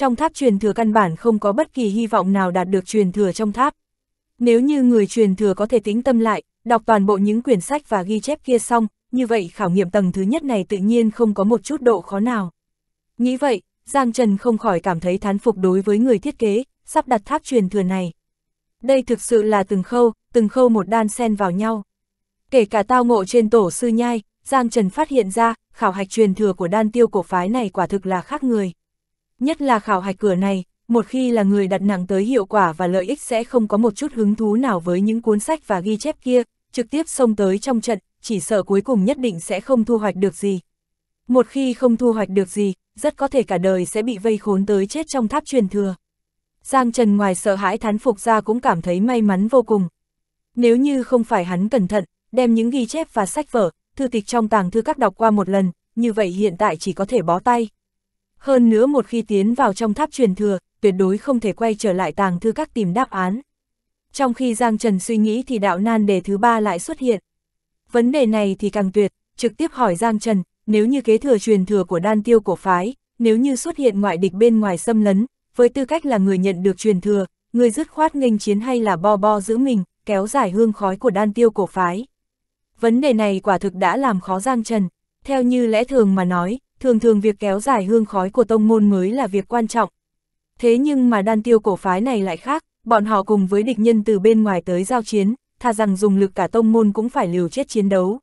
trong tháp truyền thừa căn bản không có bất kỳ hy vọng nào đạt được truyền thừa trong tháp. Nếu như người truyền thừa có thể tĩnh tâm lại, đọc toàn bộ những quyển sách và ghi chép kia xong, như vậy khảo nghiệm tầng thứ nhất này tự nhiên không có một chút độ khó nào. Nghĩ vậy, Giang Trần không khỏi cảm thấy thán phục đối với người thiết kế, sắp đặt tháp truyền thừa này. Đây thực sự là từng khâu, từng khâu một đan xen vào nhau. Kể cả tao ngộ trên tổ sư nhai, Giang Trần phát hiện ra, khảo hạch truyền thừa của đan tiêu cổ phái này quả thực là khác người nhất là khảo hạch cửa này, một khi là người đặt nặng tới hiệu quả và lợi ích sẽ không có một chút hứng thú nào với những cuốn sách và ghi chép kia, trực tiếp xông tới trong trận, chỉ sợ cuối cùng nhất định sẽ không thu hoạch được gì. Một khi không thu hoạch được gì, rất có thể cả đời sẽ bị vây khốn tới chết trong tháp truyền thừa. Giang Trần ngoài sợ hãi thán phục ra cũng cảm thấy may mắn vô cùng. Nếu như không phải hắn cẩn thận, đem những ghi chép và sách vở, thư tịch trong tàng thư các đọc qua một lần, như vậy hiện tại chỉ có thể bó tay. Hơn nữa một khi tiến vào trong tháp truyền thừa, tuyệt đối không thể quay trở lại tàng thư các tìm đáp án. Trong khi Giang Trần suy nghĩ thì đạo nan đề thứ ba lại xuất hiện. Vấn đề này thì càng tuyệt, trực tiếp hỏi Giang Trần, nếu như kế thừa truyền thừa của đan tiêu cổ phái, nếu như xuất hiện ngoại địch bên ngoài xâm lấn, với tư cách là người nhận được truyền thừa, người dứt khoát nghênh chiến hay là bo bo giữ mình, kéo dài hương khói của đan tiêu cổ phái. Vấn đề này quả thực đã làm khó Giang Trần, theo như lẽ thường mà nói, thường thường việc kéo dài hương khói của tông môn mới là việc quan trọng. Thế nhưng mà đan tiêu cổ phái này lại khác, bọn họ cùng với địch nhân từ bên ngoài tới giao chiến, thà rằng dùng lực cả tông môn cũng phải liều chết chiến đấu.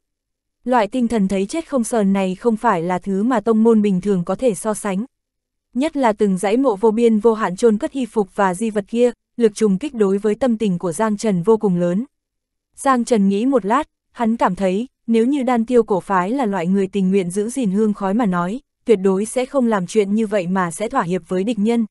Loại tinh thần thấy chết không sờn này không phải là thứ mà tông môn bình thường có thể so sánh. Nhất là từng dãy mộ vô biên vô hạn chôn cất hy phục và di vật kia, lực trùng kích đối với tâm tình của Giang Trần vô cùng lớn. Giang Trần nghĩ một lát, Hắn cảm thấy, nếu như đan tiêu cổ phái là loại người tình nguyện giữ gìn hương khói mà nói, tuyệt đối sẽ không làm chuyện như vậy mà sẽ thỏa hiệp với địch nhân.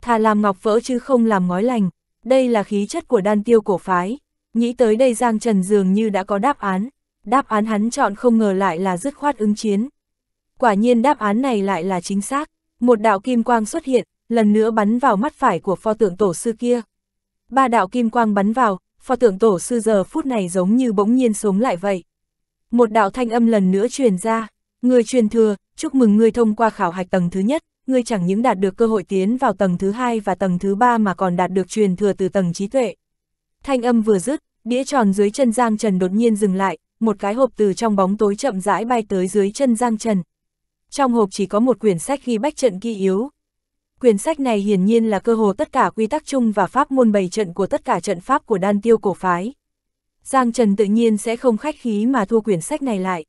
Thà làm ngọc vỡ chứ không làm ngói lành, đây là khí chất của đan tiêu cổ phái. Nghĩ tới đây Giang Trần dường như đã có đáp án, đáp án hắn chọn không ngờ lại là dứt khoát ứng chiến. Quả nhiên đáp án này lại là chính xác, một đạo kim quang xuất hiện, lần nữa bắn vào mắt phải của pho tượng tổ sư kia. Ba đạo kim quang bắn vào, pho tượng tổ sư giờ phút này giống như bỗng nhiên sống lại vậy. Một đạo thanh âm lần nữa truyền ra, người truyền thừa, chúc mừng người thông qua khảo hạch tầng thứ nhất, người chẳng những đạt được cơ hội tiến vào tầng thứ hai và tầng thứ ba mà còn đạt được truyền thừa từ tầng trí tuệ. Thanh âm vừa dứt, đĩa tròn dưới chân Giang Trần đột nhiên dừng lại, một cái hộp từ trong bóng tối chậm rãi bay tới dưới chân Giang Trần. Trong hộp chỉ có một quyển sách ghi bách trận ghi yếu, Quyển sách này hiển nhiên là cơ hồ tất cả quy tắc chung và pháp môn bày trận của tất cả trận pháp của đan tiêu cổ phái. Giang Trần tự nhiên sẽ không khách khí mà thua quyển sách này lại.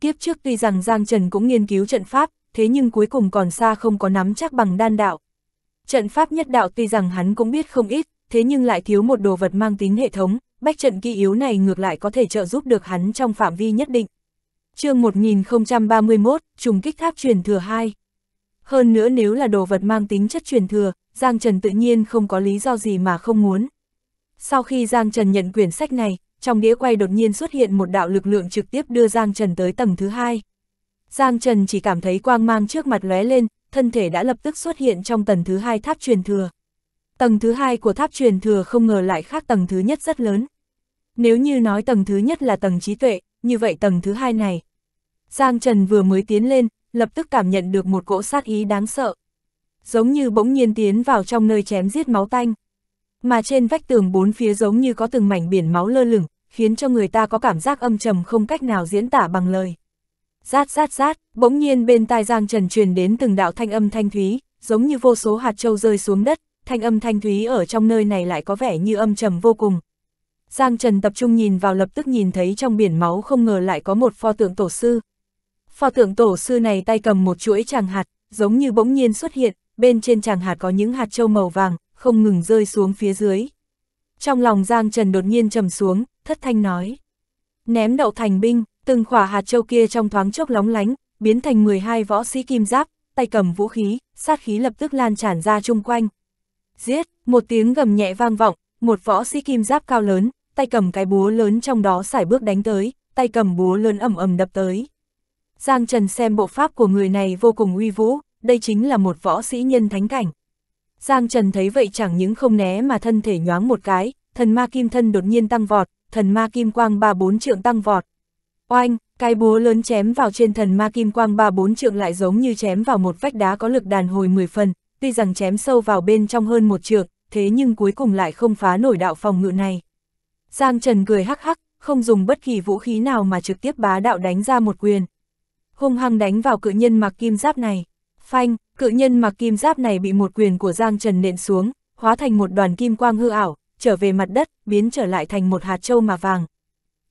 Kiếp trước tuy rằng Giang Trần cũng nghiên cứu trận pháp, thế nhưng cuối cùng còn xa không có nắm chắc bằng đan đạo. Trận pháp nhất đạo tuy rằng hắn cũng biết không ít, thế nhưng lại thiếu một đồ vật mang tính hệ thống, bách trận kỳ yếu này ngược lại có thể trợ giúp được hắn trong phạm vi nhất định. chương 1031, trùng kích tháp truyền thừa 2 hơn nữa nếu là đồ vật mang tính chất truyền thừa, Giang Trần tự nhiên không có lý do gì mà không muốn. Sau khi Giang Trần nhận quyển sách này, trong đĩa quay đột nhiên xuất hiện một đạo lực lượng trực tiếp đưa Giang Trần tới tầng thứ hai. Giang Trần chỉ cảm thấy quang mang trước mặt lóe lên, thân thể đã lập tức xuất hiện trong tầng thứ hai tháp truyền thừa. Tầng thứ hai của tháp truyền thừa không ngờ lại khác tầng thứ nhất rất lớn. Nếu như nói tầng thứ nhất là tầng trí tuệ, như vậy tầng thứ hai này. Giang Trần vừa mới tiến lên, lập tức cảm nhận được một cỗ sát ý đáng sợ. Giống như bỗng nhiên tiến vào trong nơi chém giết máu tanh. Mà trên vách tường bốn phía giống như có từng mảnh biển máu lơ lửng, khiến cho người ta có cảm giác âm trầm không cách nào diễn tả bằng lời. Rát rát rát, bỗng nhiên bên tai Giang Trần truyền đến từng đạo thanh âm thanh thúy, giống như vô số hạt châu rơi xuống đất, thanh âm thanh thúy ở trong nơi này lại có vẻ như âm trầm vô cùng. Giang Trần tập trung nhìn vào lập tức nhìn thấy trong biển máu không ngờ lại có một pho tượng tổ sư, Pho tượng tổ sư này tay cầm một chuỗi tràng hạt, giống như bỗng nhiên xuất hiện, bên trên tràng hạt có những hạt trâu màu vàng, không ngừng rơi xuống phía dưới. Trong lòng Giang Trần đột nhiên trầm xuống, thất thanh nói. Ném đậu thành binh, từng khỏa hạt trâu kia trong thoáng chốc lóng lánh, biến thành 12 võ sĩ kim giáp, tay cầm vũ khí, sát khí lập tức lan tràn ra chung quanh. Giết, một tiếng gầm nhẹ vang vọng, một võ sĩ kim giáp cao lớn, tay cầm cái búa lớn trong đó xải bước đánh tới, tay cầm búa lớn ầm ầm đập tới. Giang Trần xem bộ pháp của người này vô cùng uy vũ, đây chính là một võ sĩ nhân thánh cảnh. Giang Trần thấy vậy chẳng những không né mà thân thể nhoáng một cái, thần ma kim thân đột nhiên tăng vọt, thần ma kim quang ba bốn trượng tăng vọt. Oanh, cái búa lớn chém vào trên thần ma kim quang ba bốn trượng lại giống như chém vào một vách đá có lực đàn hồi 10 phần, tuy rằng chém sâu vào bên trong hơn một trượng, thế nhưng cuối cùng lại không phá nổi đạo phòng ngự này. Giang Trần cười hắc hắc, không dùng bất kỳ vũ khí nào mà trực tiếp bá đạo đánh ra một quyền hung hăng đánh vào cự nhân mặc kim giáp này. Phanh, cự nhân mặc kim giáp này bị một quyền của Giang Trần nện xuống, hóa thành một đoàn kim quang hư ảo, trở về mặt đất, biến trở lại thành một hạt châu mà vàng.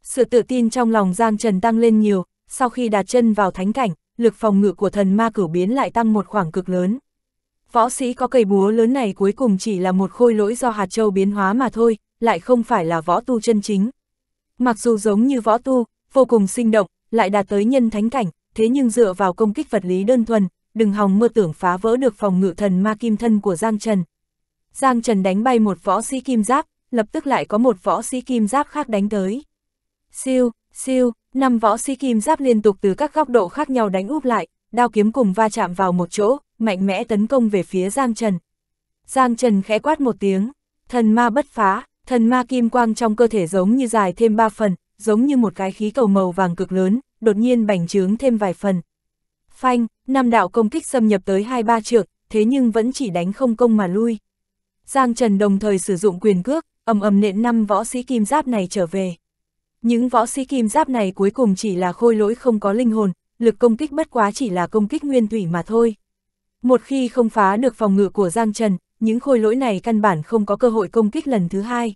Sự tự tin trong lòng Giang Trần tăng lên nhiều, sau khi đặt chân vào thánh cảnh, lực phòng ngự của thần ma cửu biến lại tăng một khoảng cực lớn. Võ sĩ có cây búa lớn này cuối cùng chỉ là một khôi lỗi do hạt châu biến hóa mà thôi, lại không phải là võ tu chân chính. Mặc dù giống như võ tu, vô cùng sinh động, lại đạt tới nhân thánh cảnh, thế nhưng dựa vào công kích vật lý đơn thuần, đừng hòng mơ tưởng phá vỡ được phòng ngự thần ma kim thân của Giang Trần. Giang Trần đánh bay một võ sĩ kim giáp, lập tức lại có một võ sĩ kim giáp khác đánh tới. Siêu, siêu, năm võ sĩ kim giáp liên tục từ các góc độ khác nhau đánh úp lại, đao kiếm cùng va chạm vào một chỗ, mạnh mẽ tấn công về phía Giang Trần. Giang Trần khẽ quát một tiếng, thần ma bất phá, thần ma kim quang trong cơ thể giống như dài thêm ba phần, giống như một cái khí cầu màu vàng cực lớn, đột nhiên bành trướng thêm vài phần. Phanh, năm đạo công kích xâm nhập tới hai ba trượng, thế nhưng vẫn chỉ đánh không công mà lui. Giang Trần đồng thời sử dụng quyền cước, ầm ầm nện năm võ sĩ kim giáp này trở về. Những võ sĩ kim giáp này cuối cùng chỉ là khôi lỗi không có linh hồn, lực công kích bất quá chỉ là công kích nguyên thủy mà thôi. Một khi không phá được phòng ngự của Giang Trần, những khôi lỗi này căn bản không có cơ hội công kích lần thứ hai.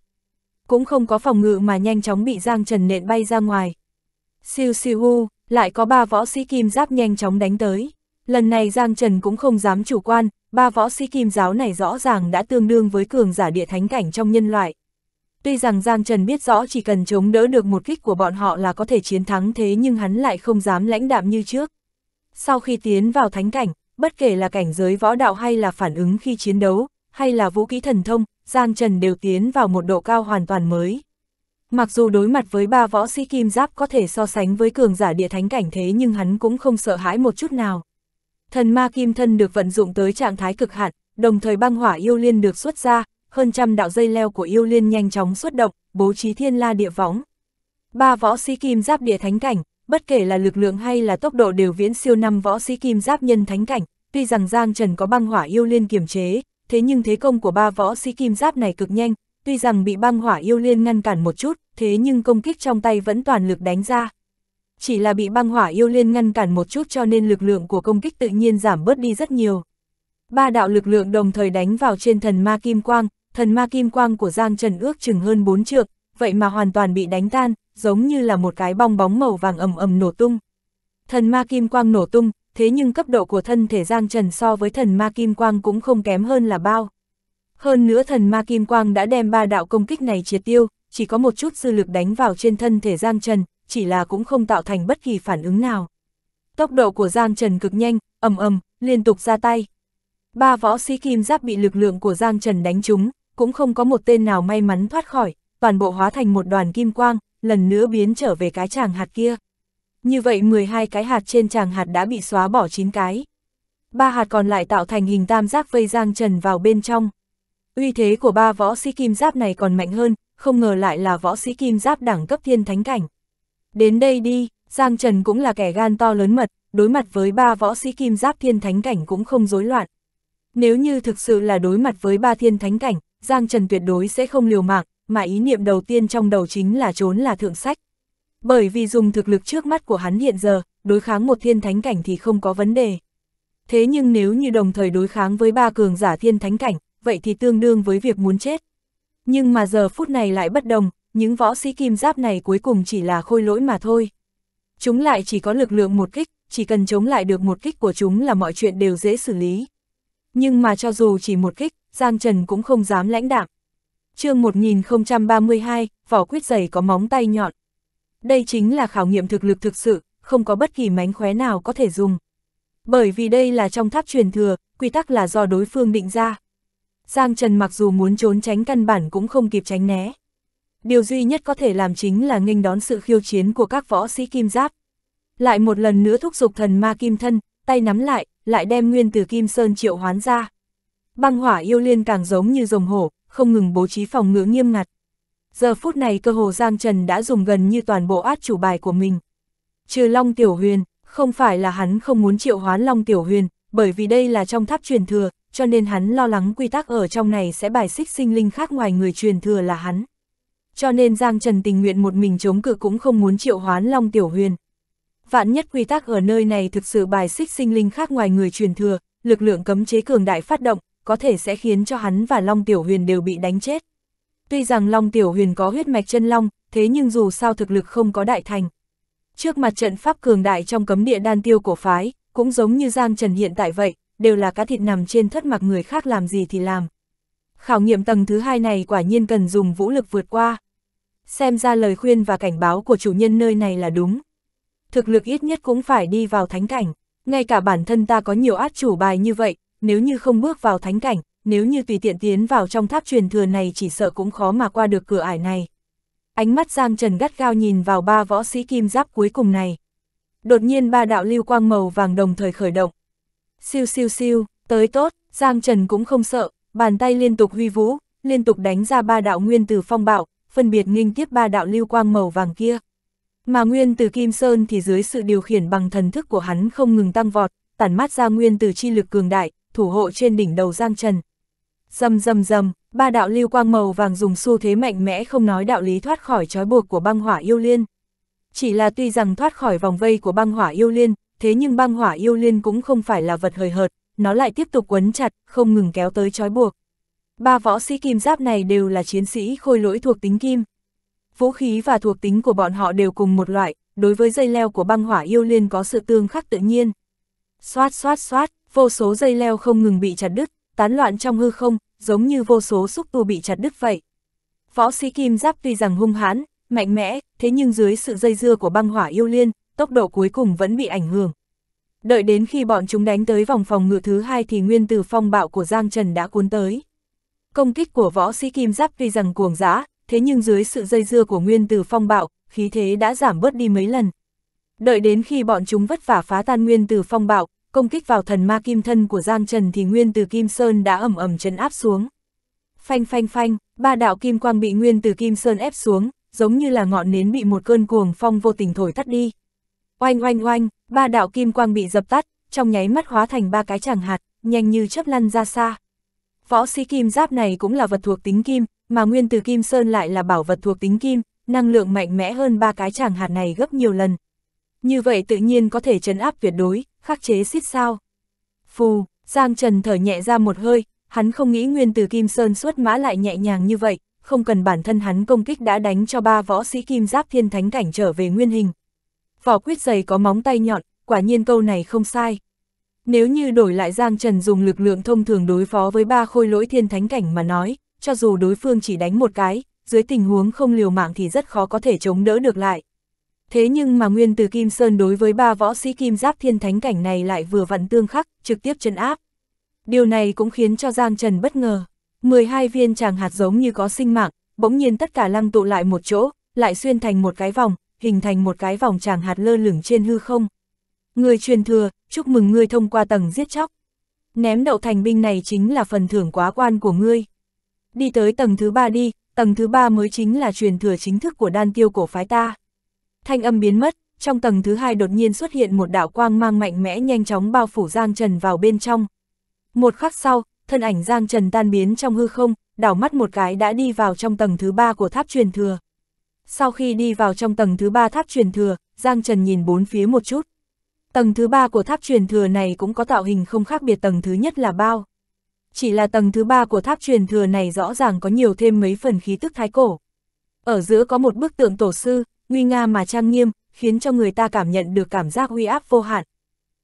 Cũng không có phòng ngự mà nhanh chóng bị Giang Trần nện bay ra ngoài. Siêu siêu u, lại có ba võ sĩ kim giáp nhanh chóng đánh tới. Lần này Giang Trần cũng không dám chủ quan, ba võ sĩ kim giáo này rõ ràng đã tương đương với cường giả địa thánh cảnh trong nhân loại. Tuy rằng Giang Trần biết rõ chỉ cần chống đỡ được một kích của bọn họ là có thể chiến thắng thế nhưng hắn lại không dám lãnh đạm như trước. Sau khi tiến vào thánh cảnh, bất kể là cảnh giới võ đạo hay là phản ứng khi chiến đấu, hay là vũ khí thần thông, Giang Trần đều tiến vào một độ cao hoàn toàn mới. Mặc dù đối mặt với ba võ sĩ kim giáp có thể so sánh với cường giả địa thánh cảnh thế nhưng hắn cũng không sợ hãi một chút nào. Thần ma kim thân được vận dụng tới trạng thái cực hạn, đồng thời băng hỏa yêu liên được xuất ra, hơn trăm đạo dây leo của yêu liên nhanh chóng xuất động, bố trí thiên la địa võng. Ba võ sĩ kim giáp địa thánh cảnh, bất kể là lực lượng hay là tốc độ đều viễn siêu năm võ sĩ kim giáp nhân thánh cảnh, tuy rằng Giang Trần có băng hỏa yêu liên kiềm chế, thế nhưng thế công của ba võ sĩ kim giáp này cực nhanh, tuy rằng bị băng hỏa yêu liên ngăn cản một chút, thế nhưng công kích trong tay vẫn toàn lực đánh ra. Chỉ là bị băng hỏa yêu liên ngăn cản một chút cho nên lực lượng của công kích tự nhiên giảm bớt đi rất nhiều. Ba đạo lực lượng đồng thời đánh vào trên thần ma kim quang, thần ma kim quang của Giang Trần ước chừng hơn bốn trượng, vậy mà hoàn toàn bị đánh tan, giống như là một cái bong bóng màu vàng ầm ầm nổ tung. Thần ma kim quang nổ tung, thế nhưng cấp độ của thân thể Giang Trần so với thần ma kim quang cũng không kém hơn là bao. Hơn nữa thần ma kim quang đã đem ba đạo công kích này triệt tiêu, chỉ có một chút dư lực đánh vào trên thân thể Giang Trần, chỉ là cũng không tạo thành bất kỳ phản ứng nào. Tốc độ của Giang Trần cực nhanh, ầm ầm, liên tục ra tay. Ba võ sĩ kim giáp bị lực lượng của Giang Trần đánh trúng, cũng không có một tên nào may mắn thoát khỏi, toàn bộ hóa thành một đoàn kim quang, lần nữa biến trở về cái chàng hạt kia. Như vậy 12 cái hạt trên chàng hạt đã bị xóa bỏ 9 cái. Ba hạt còn lại tạo thành hình tam giác vây Giang Trần vào bên trong. Uy thế của ba võ sĩ kim giáp này còn mạnh hơn, không ngờ lại là võ sĩ kim giáp đẳng cấp thiên thánh cảnh. Đến đây đi, Giang Trần cũng là kẻ gan to lớn mật, đối mặt với ba võ sĩ kim giáp thiên thánh cảnh cũng không rối loạn. Nếu như thực sự là đối mặt với ba thiên thánh cảnh, Giang Trần tuyệt đối sẽ không liều mạng, mà ý niệm đầu tiên trong đầu chính là trốn là thượng sách. Bởi vì dùng thực lực trước mắt của hắn hiện giờ, đối kháng một thiên thánh cảnh thì không có vấn đề. Thế nhưng nếu như đồng thời đối kháng với ba cường giả thiên thánh cảnh, vậy thì tương đương với việc muốn chết. Nhưng mà giờ phút này lại bất đồng, những võ sĩ kim giáp này cuối cùng chỉ là khôi lỗi mà thôi. Chúng lại chỉ có lực lượng một kích, chỉ cần chống lại được một kích của chúng là mọi chuyện đều dễ xử lý. Nhưng mà cho dù chỉ một kích, Giang Trần cũng không dám lãnh đạm. chương 1032, vỏ quyết giày có móng tay nhọn. Đây chính là khảo nghiệm thực lực thực sự, không có bất kỳ mánh khóe nào có thể dùng. Bởi vì đây là trong tháp truyền thừa, quy tắc là do đối phương định ra, Giang Trần mặc dù muốn trốn tránh căn bản cũng không kịp tránh né. Điều duy nhất có thể làm chính là nghênh đón sự khiêu chiến của các võ sĩ kim giáp. Lại một lần nữa thúc giục thần ma kim thân, tay nắm lại, lại đem nguyên từ kim sơn triệu hoán ra. Băng hỏa yêu liên càng giống như rồng hổ, không ngừng bố trí phòng ngự nghiêm ngặt. Giờ phút này cơ hồ Giang Trần đã dùng gần như toàn bộ át chủ bài của mình. Trừ Long Tiểu Huyền, không phải là hắn không muốn triệu hoán Long Tiểu Huyền, bởi vì đây là trong tháp truyền thừa, cho nên hắn lo lắng quy tắc ở trong này sẽ bài xích sinh linh khác ngoài người truyền thừa là hắn. Cho nên Giang Trần tình nguyện một mình chống cự cũng không muốn triệu hoán Long Tiểu Huyền. Vạn nhất quy tắc ở nơi này thực sự bài xích sinh linh khác ngoài người truyền thừa, lực lượng cấm chế cường đại phát động, có thể sẽ khiến cho hắn và Long Tiểu Huyền đều bị đánh chết. Tuy rằng Long Tiểu Huyền có huyết mạch chân long, thế nhưng dù sao thực lực không có đại thành. Trước mặt trận pháp cường đại trong cấm địa đan tiêu của phái, cũng giống như Giang Trần hiện tại vậy, đều là cá thịt nằm trên thất mặc người khác làm gì thì làm. Khảo nghiệm tầng thứ hai này quả nhiên cần dùng vũ lực vượt qua. Xem ra lời khuyên và cảnh báo của chủ nhân nơi này là đúng. Thực lực ít nhất cũng phải đi vào thánh cảnh, ngay cả bản thân ta có nhiều át chủ bài như vậy, nếu như không bước vào thánh cảnh, nếu như tùy tiện tiến vào trong tháp truyền thừa này chỉ sợ cũng khó mà qua được cửa ải này. Ánh mắt Giang Trần gắt gao nhìn vào ba võ sĩ kim giáp cuối cùng này. Đột nhiên ba đạo lưu quang màu vàng đồng thời khởi động, Siêu siêu siêu, tới tốt, Giang Trần cũng không sợ, bàn tay liên tục huy vũ, liên tục đánh ra ba đạo nguyên từ phong bạo, phân biệt nghinh tiếp ba đạo lưu quang màu vàng kia. Mà nguyên từ Kim Sơn thì dưới sự điều khiển bằng thần thức của hắn không ngừng tăng vọt, tản mát ra nguyên từ chi lực cường đại, thủ hộ trên đỉnh đầu Giang Trần. Dầm dầm dầm, ba đạo lưu quang màu vàng dùng xu thế mạnh mẽ không nói đạo lý thoát khỏi trói buộc của băng hỏa yêu liên. Chỉ là tuy rằng thoát khỏi vòng vây của băng hỏa yêu liên, thế nhưng băng hỏa yêu liên cũng không phải là vật hời hợt, nó lại tiếp tục quấn chặt, không ngừng kéo tới trói buộc. Ba võ sĩ kim giáp này đều là chiến sĩ khôi lỗi thuộc tính kim. Vũ khí và thuộc tính của bọn họ đều cùng một loại, đối với dây leo của băng hỏa yêu liên có sự tương khắc tự nhiên. Xoát xoát xoát, vô số dây leo không ngừng bị chặt đứt, tán loạn trong hư không, giống như vô số xúc tu bị chặt đứt vậy. Võ sĩ kim giáp tuy rằng hung hãn, mạnh mẽ, thế nhưng dưới sự dây dưa của băng hỏa yêu liên, tốc độ cuối cùng vẫn bị ảnh hưởng. Đợi đến khi bọn chúng đánh tới vòng phòng ngự thứ hai thì nguyên từ phong bạo của Giang Trần đã cuốn tới. Công kích của võ sĩ Kim Giáp tuy rằng cuồng dã, thế nhưng dưới sự dây dưa của nguyên từ phong bạo, khí thế đã giảm bớt đi mấy lần. Đợi đến khi bọn chúng vất vả phá tan nguyên từ phong bạo, công kích vào thần ma kim thân của Giang Trần thì nguyên từ Kim Sơn đã ẩm ẩm chấn áp xuống. Phanh phanh phanh, ba đạo kim quang bị nguyên từ Kim Sơn ép xuống, giống như là ngọn nến bị một cơn cuồng phong vô tình thổi tắt đi. Oanh oanh oanh, ba đạo kim quang bị dập tắt, trong nháy mắt hóa thành ba cái chẳng hạt, nhanh như chớp lăn ra xa. Võ sĩ kim giáp này cũng là vật thuộc tính kim, mà nguyên từ kim sơn lại là bảo vật thuộc tính kim, năng lượng mạnh mẽ hơn ba cái chẳng hạt này gấp nhiều lần. Như vậy tự nhiên có thể chấn áp tuyệt đối, khắc chế xít sao. Phù, Giang Trần thở nhẹ ra một hơi, hắn không nghĩ nguyên từ kim sơn xuất mã lại nhẹ nhàng như vậy, không cần bản thân hắn công kích đã đánh cho ba võ sĩ kim giáp thiên thánh cảnh trở về nguyên hình, vỏ quýt dày có móng tay nhọn, quả nhiên câu này không sai. Nếu như đổi lại Giang Trần dùng lực lượng thông thường đối phó với ba khôi lỗi thiên thánh cảnh mà nói, cho dù đối phương chỉ đánh một cái, dưới tình huống không liều mạng thì rất khó có thể chống đỡ được lại. Thế nhưng mà nguyên từ Kim Sơn đối với ba võ sĩ kim giáp thiên thánh cảnh này lại vừa vặn tương khắc, trực tiếp chân áp. Điều này cũng khiến cho Giang Trần bất ngờ. 12 viên tràng hạt giống như có sinh mạng, bỗng nhiên tất cả lăng tụ lại một chỗ, lại xuyên thành một cái vòng, hình thành một cái vòng tràng hạt lơ lửng trên hư không. Người truyền thừa, chúc mừng ngươi thông qua tầng giết chóc. Ném đậu thành binh này chính là phần thưởng quá quan của ngươi. Đi tới tầng thứ ba đi, tầng thứ ba mới chính là truyền thừa chính thức của đan tiêu cổ phái ta. Thanh âm biến mất, trong tầng thứ hai đột nhiên xuất hiện một đạo quang mang mạnh mẽ nhanh chóng bao phủ Giang Trần vào bên trong. Một khắc sau, thân ảnh Giang Trần tan biến trong hư không, đảo mắt một cái đã đi vào trong tầng thứ ba của tháp truyền thừa. Sau khi đi vào trong tầng thứ ba tháp truyền thừa, Giang Trần nhìn bốn phía một chút. Tầng thứ ba của tháp truyền thừa này cũng có tạo hình không khác biệt tầng thứ nhất là bao. Chỉ là tầng thứ ba của tháp truyền thừa này rõ ràng có nhiều thêm mấy phần khí tức thái cổ. Ở giữa có một bức tượng tổ sư, nguy nga mà trang nghiêm, khiến cho người ta cảm nhận được cảm giác uy áp vô hạn.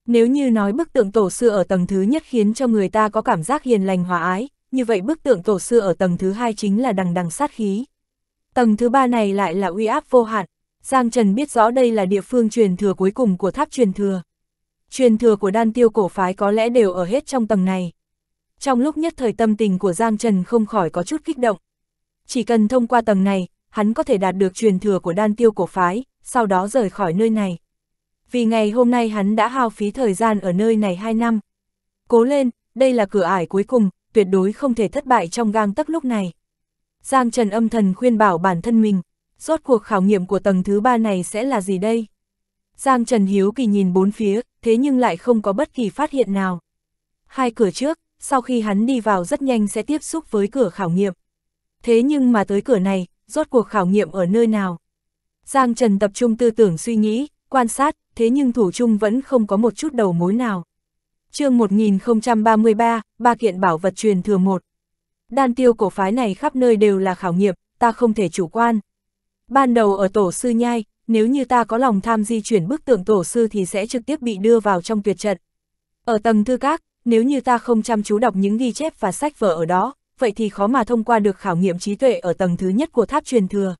Nếu như nói bức tượng tổ sư ở tầng thứ nhất khiến cho người ta có cảm giác hiền lành hòa ái, như vậy bức tượng tổ sư ở tầng thứ hai chính là đằng đằng sát khí. Tầng thứ ba này lại là uy áp vô hạn, Giang Trần biết rõ đây là địa phương truyền thừa cuối cùng của tháp truyền thừa. Truyền thừa của đan tiêu cổ phái có lẽ đều ở hết trong tầng này. Trong lúc nhất thời tâm tình của Giang Trần không khỏi có chút kích động. Chỉ cần thông qua tầng này, hắn có thể đạt được truyền thừa của đan tiêu cổ phái, sau đó rời khỏi nơi này. Vì ngày hôm nay hắn đã hao phí thời gian ở nơi này 2 năm. Cố lên, đây là cửa ải cuối cùng, tuyệt đối không thể thất bại trong gang tấc lúc này. Giang Trần âm thần khuyên bảo bản thân mình, rốt cuộc khảo nghiệm của tầng thứ ba này sẽ là gì đây? Giang Trần hiếu kỳ nhìn bốn phía, thế nhưng lại không có bất kỳ phát hiện nào. Hai cửa trước, sau khi hắn đi vào rất nhanh sẽ tiếp xúc với cửa khảo nghiệm. Thế nhưng mà tới cửa này, rốt cuộc khảo nghiệm ở nơi nào? Giang Trần tập trung tư tưởng suy nghĩ, quan sát, thế nhưng thủ trung vẫn không có một chút đầu mối nào. chương 1033, ba kiện bảo vật truyền thừa một đan tiêu cổ phái này khắp nơi đều là khảo nghiệm, ta không thể chủ quan. Ban đầu ở tổ sư nhai, nếu như ta có lòng tham di chuyển bức tượng tổ sư thì sẽ trực tiếp bị đưa vào trong tuyệt trận. Ở tầng thư các, nếu như ta không chăm chú đọc những ghi chép và sách vở ở đó, vậy thì khó mà thông qua được khảo nghiệm trí tuệ ở tầng thứ nhất của tháp truyền thừa.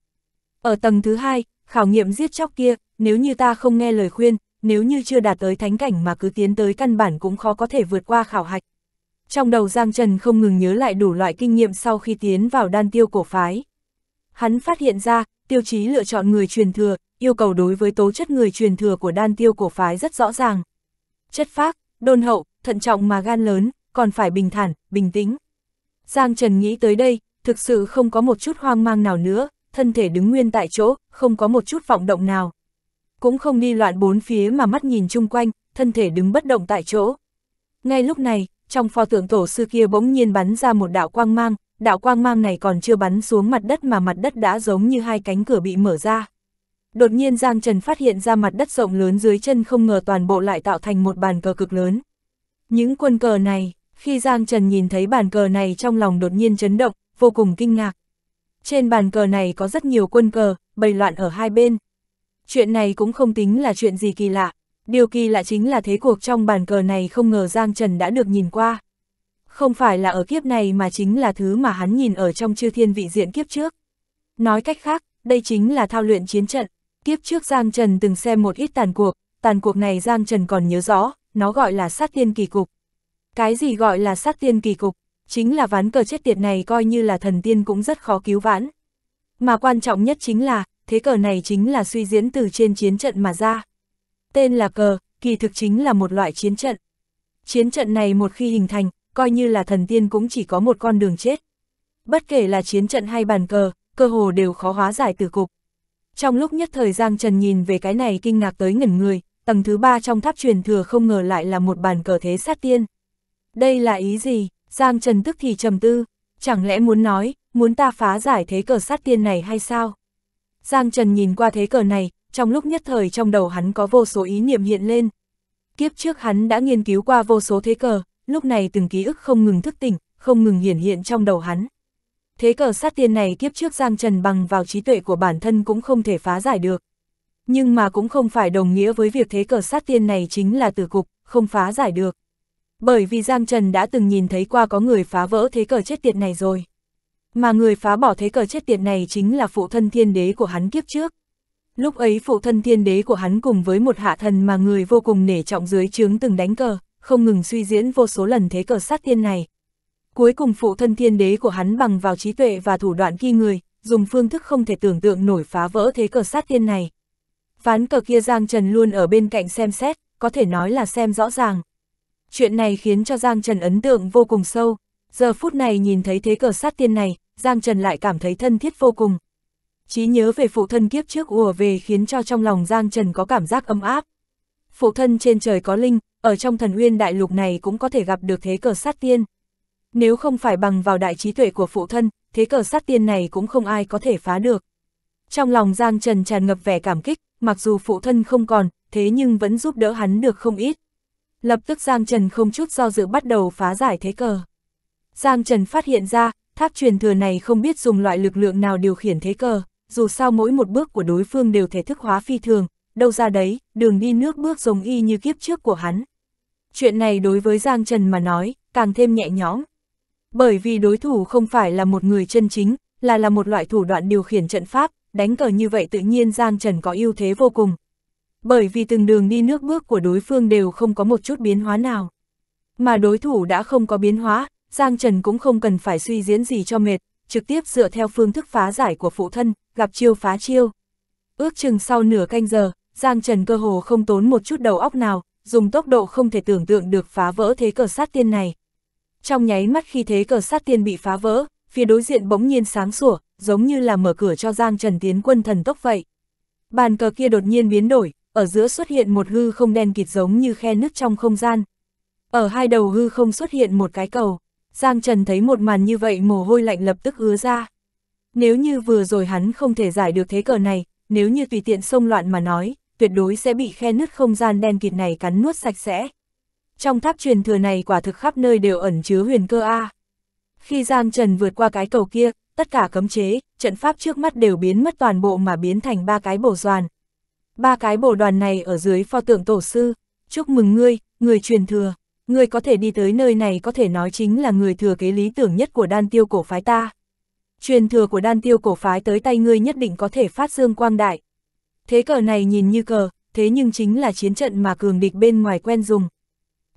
Ở tầng thứ hai, khảo nghiệm giết chóc kia, nếu như ta không nghe lời khuyên, nếu như chưa đạt tới thánh cảnh mà cứ tiến tới căn bản cũng khó có thể vượt qua khảo hạch. Trong đầu Giang Trần không ngừng nhớ lại đủ loại kinh nghiệm sau khi tiến vào đan tiêu cổ phái. Hắn phát hiện ra, tiêu chí lựa chọn người truyền thừa, yêu cầu đối với tố chất người truyền thừa của đan tiêu cổ phái rất rõ ràng. Chất phác, đôn hậu, thận trọng mà gan lớn, còn phải bình thản, bình tĩnh. Giang Trần nghĩ tới đây, thực sự không có một chút hoang mang nào nữa, thân thể đứng nguyên tại chỗ, không có một chút vọng động nào. Cũng không đi loạn bốn phía mà mắt nhìn chung quanh, thân thể đứng bất động tại chỗ. Ngay lúc này, trong pho tượng tổ sư kia bỗng nhiên bắn ra một đạo quang mang, đạo quang mang này còn chưa bắn xuống mặt đất mà mặt đất đã giống như hai cánh cửa bị mở ra. Đột nhiên Giang Trần phát hiện ra mặt đất rộng lớn dưới chân không ngờ toàn bộ lại tạo thành một bàn cờ cực lớn. Những quân cờ này, khi Giang Trần nhìn thấy bàn cờ này trong lòng đột nhiên chấn động, vô cùng kinh ngạc. Trên bàn cờ này có rất nhiều quân cờ, bầy loạn ở hai bên. Chuyện này cũng không tính là chuyện gì kỳ lạ, Điều kỳ lạ chính là thế cuộc trong bàn cờ này không ngờ Giang Trần đã được nhìn qua. Không phải là ở kiếp này mà chính là thứ mà hắn nhìn ở trong chư thiên vị diện kiếp trước. Nói cách khác, đây chính là thao luyện chiến trận. Kiếp trước Giang Trần từng xem một ít tàn cuộc, tàn cuộc này Giang Trần còn nhớ rõ, nó gọi là sát tiên kỳ cục. Cái gì gọi là sát tiên kỳ cục? Chính là ván cờ chết tiệt này coi như là thần tiên cũng rất khó cứu vãn. Mà quan trọng nhất chính là, thế cờ này chính là suy diễn từ trên chiến trận mà ra tên là cờ, kỳ thực chính là một loại chiến trận. Chiến trận này một khi hình thành, coi như là thần tiên cũng chỉ có một con đường chết. Bất kể là chiến trận hay bàn cờ, cơ hồ đều khó hóa giải từ cục. Trong lúc nhất thời Giang Trần nhìn về cái này kinh ngạc tới ngẩn người, tầng thứ ba trong tháp truyền thừa không ngờ lại là một bàn cờ thế sát tiên. Đây là ý gì? Giang Trần tức thì trầm tư, chẳng lẽ muốn nói, muốn ta phá giải thế cờ sát tiên này hay sao? Giang Trần nhìn qua thế cờ này, trong lúc nhất thời trong đầu hắn có vô số ý niệm hiện lên. Kiếp trước hắn đã nghiên cứu qua vô số thế cờ, lúc này từng ký ức không ngừng thức tỉnh, không ngừng hiển hiện trong đầu hắn. Thế cờ sát tiên này kiếp trước Giang Trần bằng vào trí tuệ của bản thân cũng không thể phá giải được. Nhưng mà cũng không phải đồng nghĩa với việc thế cờ sát tiên này chính là tử cục, không phá giải được. Bởi vì Giang Trần đã từng nhìn thấy qua có người phá vỡ thế cờ chết tiệt này rồi. Mà người phá bỏ thế cờ chết tiệt này chính là phụ thân thiên đế của hắn kiếp trước. Lúc ấy phụ thân thiên đế của hắn cùng với một hạ thần mà người vô cùng nể trọng dưới trướng từng đánh cờ, không ngừng suy diễn vô số lần thế cờ sát thiên này. Cuối cùng phụ thân thiên đế của hắn bằng vào trí tuệ và thủ đoạn ghi người, dùng phương thức không thể tưởng tượng nổi phá vỡ thế cờ sát thiên này. Ván cờ kia Giang Trần luôn ở bên cạnh xem xét, có thể nói là xem rõ ràng. Chuyện này khiến cho Giang Trần ấn tượng vô cùng sâu. Giờ phút này nhìn thấy thế cờ sát tiên này, Giang Trần lại cảm thấy thân thiết vô cùng, trí nhớ về phụ thân kiếp trước ùa về khiến cho trong lòng Giang Trần có cảm giác ấm áp. Phụ thân trên trời có linh, ở trong thần uyên đại lục này cũng có thể gặp được thế cờ sát tiên. Nếu không phải bằng vào đại trí tuệ của phụ thân, thế cờ sát tiên này cũng không ai có thể phá được. Trong lòng Giang Trần tràn ngập vẻ cảm kích, mặc dù phụ thân không còn, thế nhưng vẫn giúp đỡ hắn được không ít. Lập tức Giang Trần không chút do dự bắt đầu phá giải thế cờ. Giang Trần phát hiện ra, tháp truyền thừa này không biết dùng loại lực lượng nào điều khiển thế cờ dù sao mỗi một bước của đối phương đều thể thức hóa phi thường, đâu ra đấy, đường đi nước bước giống y như kiếp trước của hắn. Chuyện này đối với Giang Trần mà nói, càng thêm nhẹ nhõm. Bởi vì đối thủ không phải là một người chân chính, là là một loại thủ đoạn điều khiển trận pháp, đánh cờ như vậy tự nhiên Giang Trần có ưu thế vô cùng. Bởi vì từng đường đi nước bước của đối phương đều không có một chút biến hóa nào. Mà đối thủ đã không có biến hóa, Giang Trần cũng không cần phải suy diễn gì cho mệt, trực tiếp dựa theo phương thức phá giải của phụ thân, gặp chiêu phá chiêu. Ước chừng sau nửa canh giờ, Giang Trần cơ hồ không tốn một chút đầu óc nào, dùng tốc độ không thể tưởng tượng được phá vỡ thế cờ sát tiên này. Trong nháy mắt khi thế cờ sát tiên bị phá vỡ, phía đối diện bỗng nhiên sáng sủa, giống như là mở cửa cho Giang Trần tiến quân thần tốc vậy. Bàn cờ kia đột nhiên biến đổi, ở giữa xuất hiện một hư không đen kịt giống như khe nước trong không gian. Ở hai đầu hư không xuất hiện một cái cầu, Giang Trần thấy một màn như vậy mồ hôi lạnh lập tức ứa ra. Nếu như vừa rồi hắn không thể giải được thế cờ này, nếu như tùy tiện xông loạn mà nói, tuyệt đối sẽ bị khe nứt không gian đen kịt này cắn nuốt sạch sẽ. Trong tháp truyền thừa này quả thực khắp nơi đều ẩn chứa huyền cơ A. Khi Giang Trần vượt qua cái cầu kia, tất cả cấm chế, trận pháp trước mắt đều biến mất toàn bộ mà biến thành ba cái bổ đoàn. Ba cái bổ đoàn này ở dưới pho tượng tổ sư, chúc mừng ngươi, người truyền thừa, ngươi có thể đi tới nơi này có thể nói chính là người thừa kế lý tưởng nhất của đan tiêu cổ phái ta truyền thừa của đan tiêu cổ phái tới tay ngươi nhất định có thể phát dương quang đại. Thế cờ này nhìn như cờ, thế nhưng chính là chiến trận mà cường địch bên ngoài quen dùng.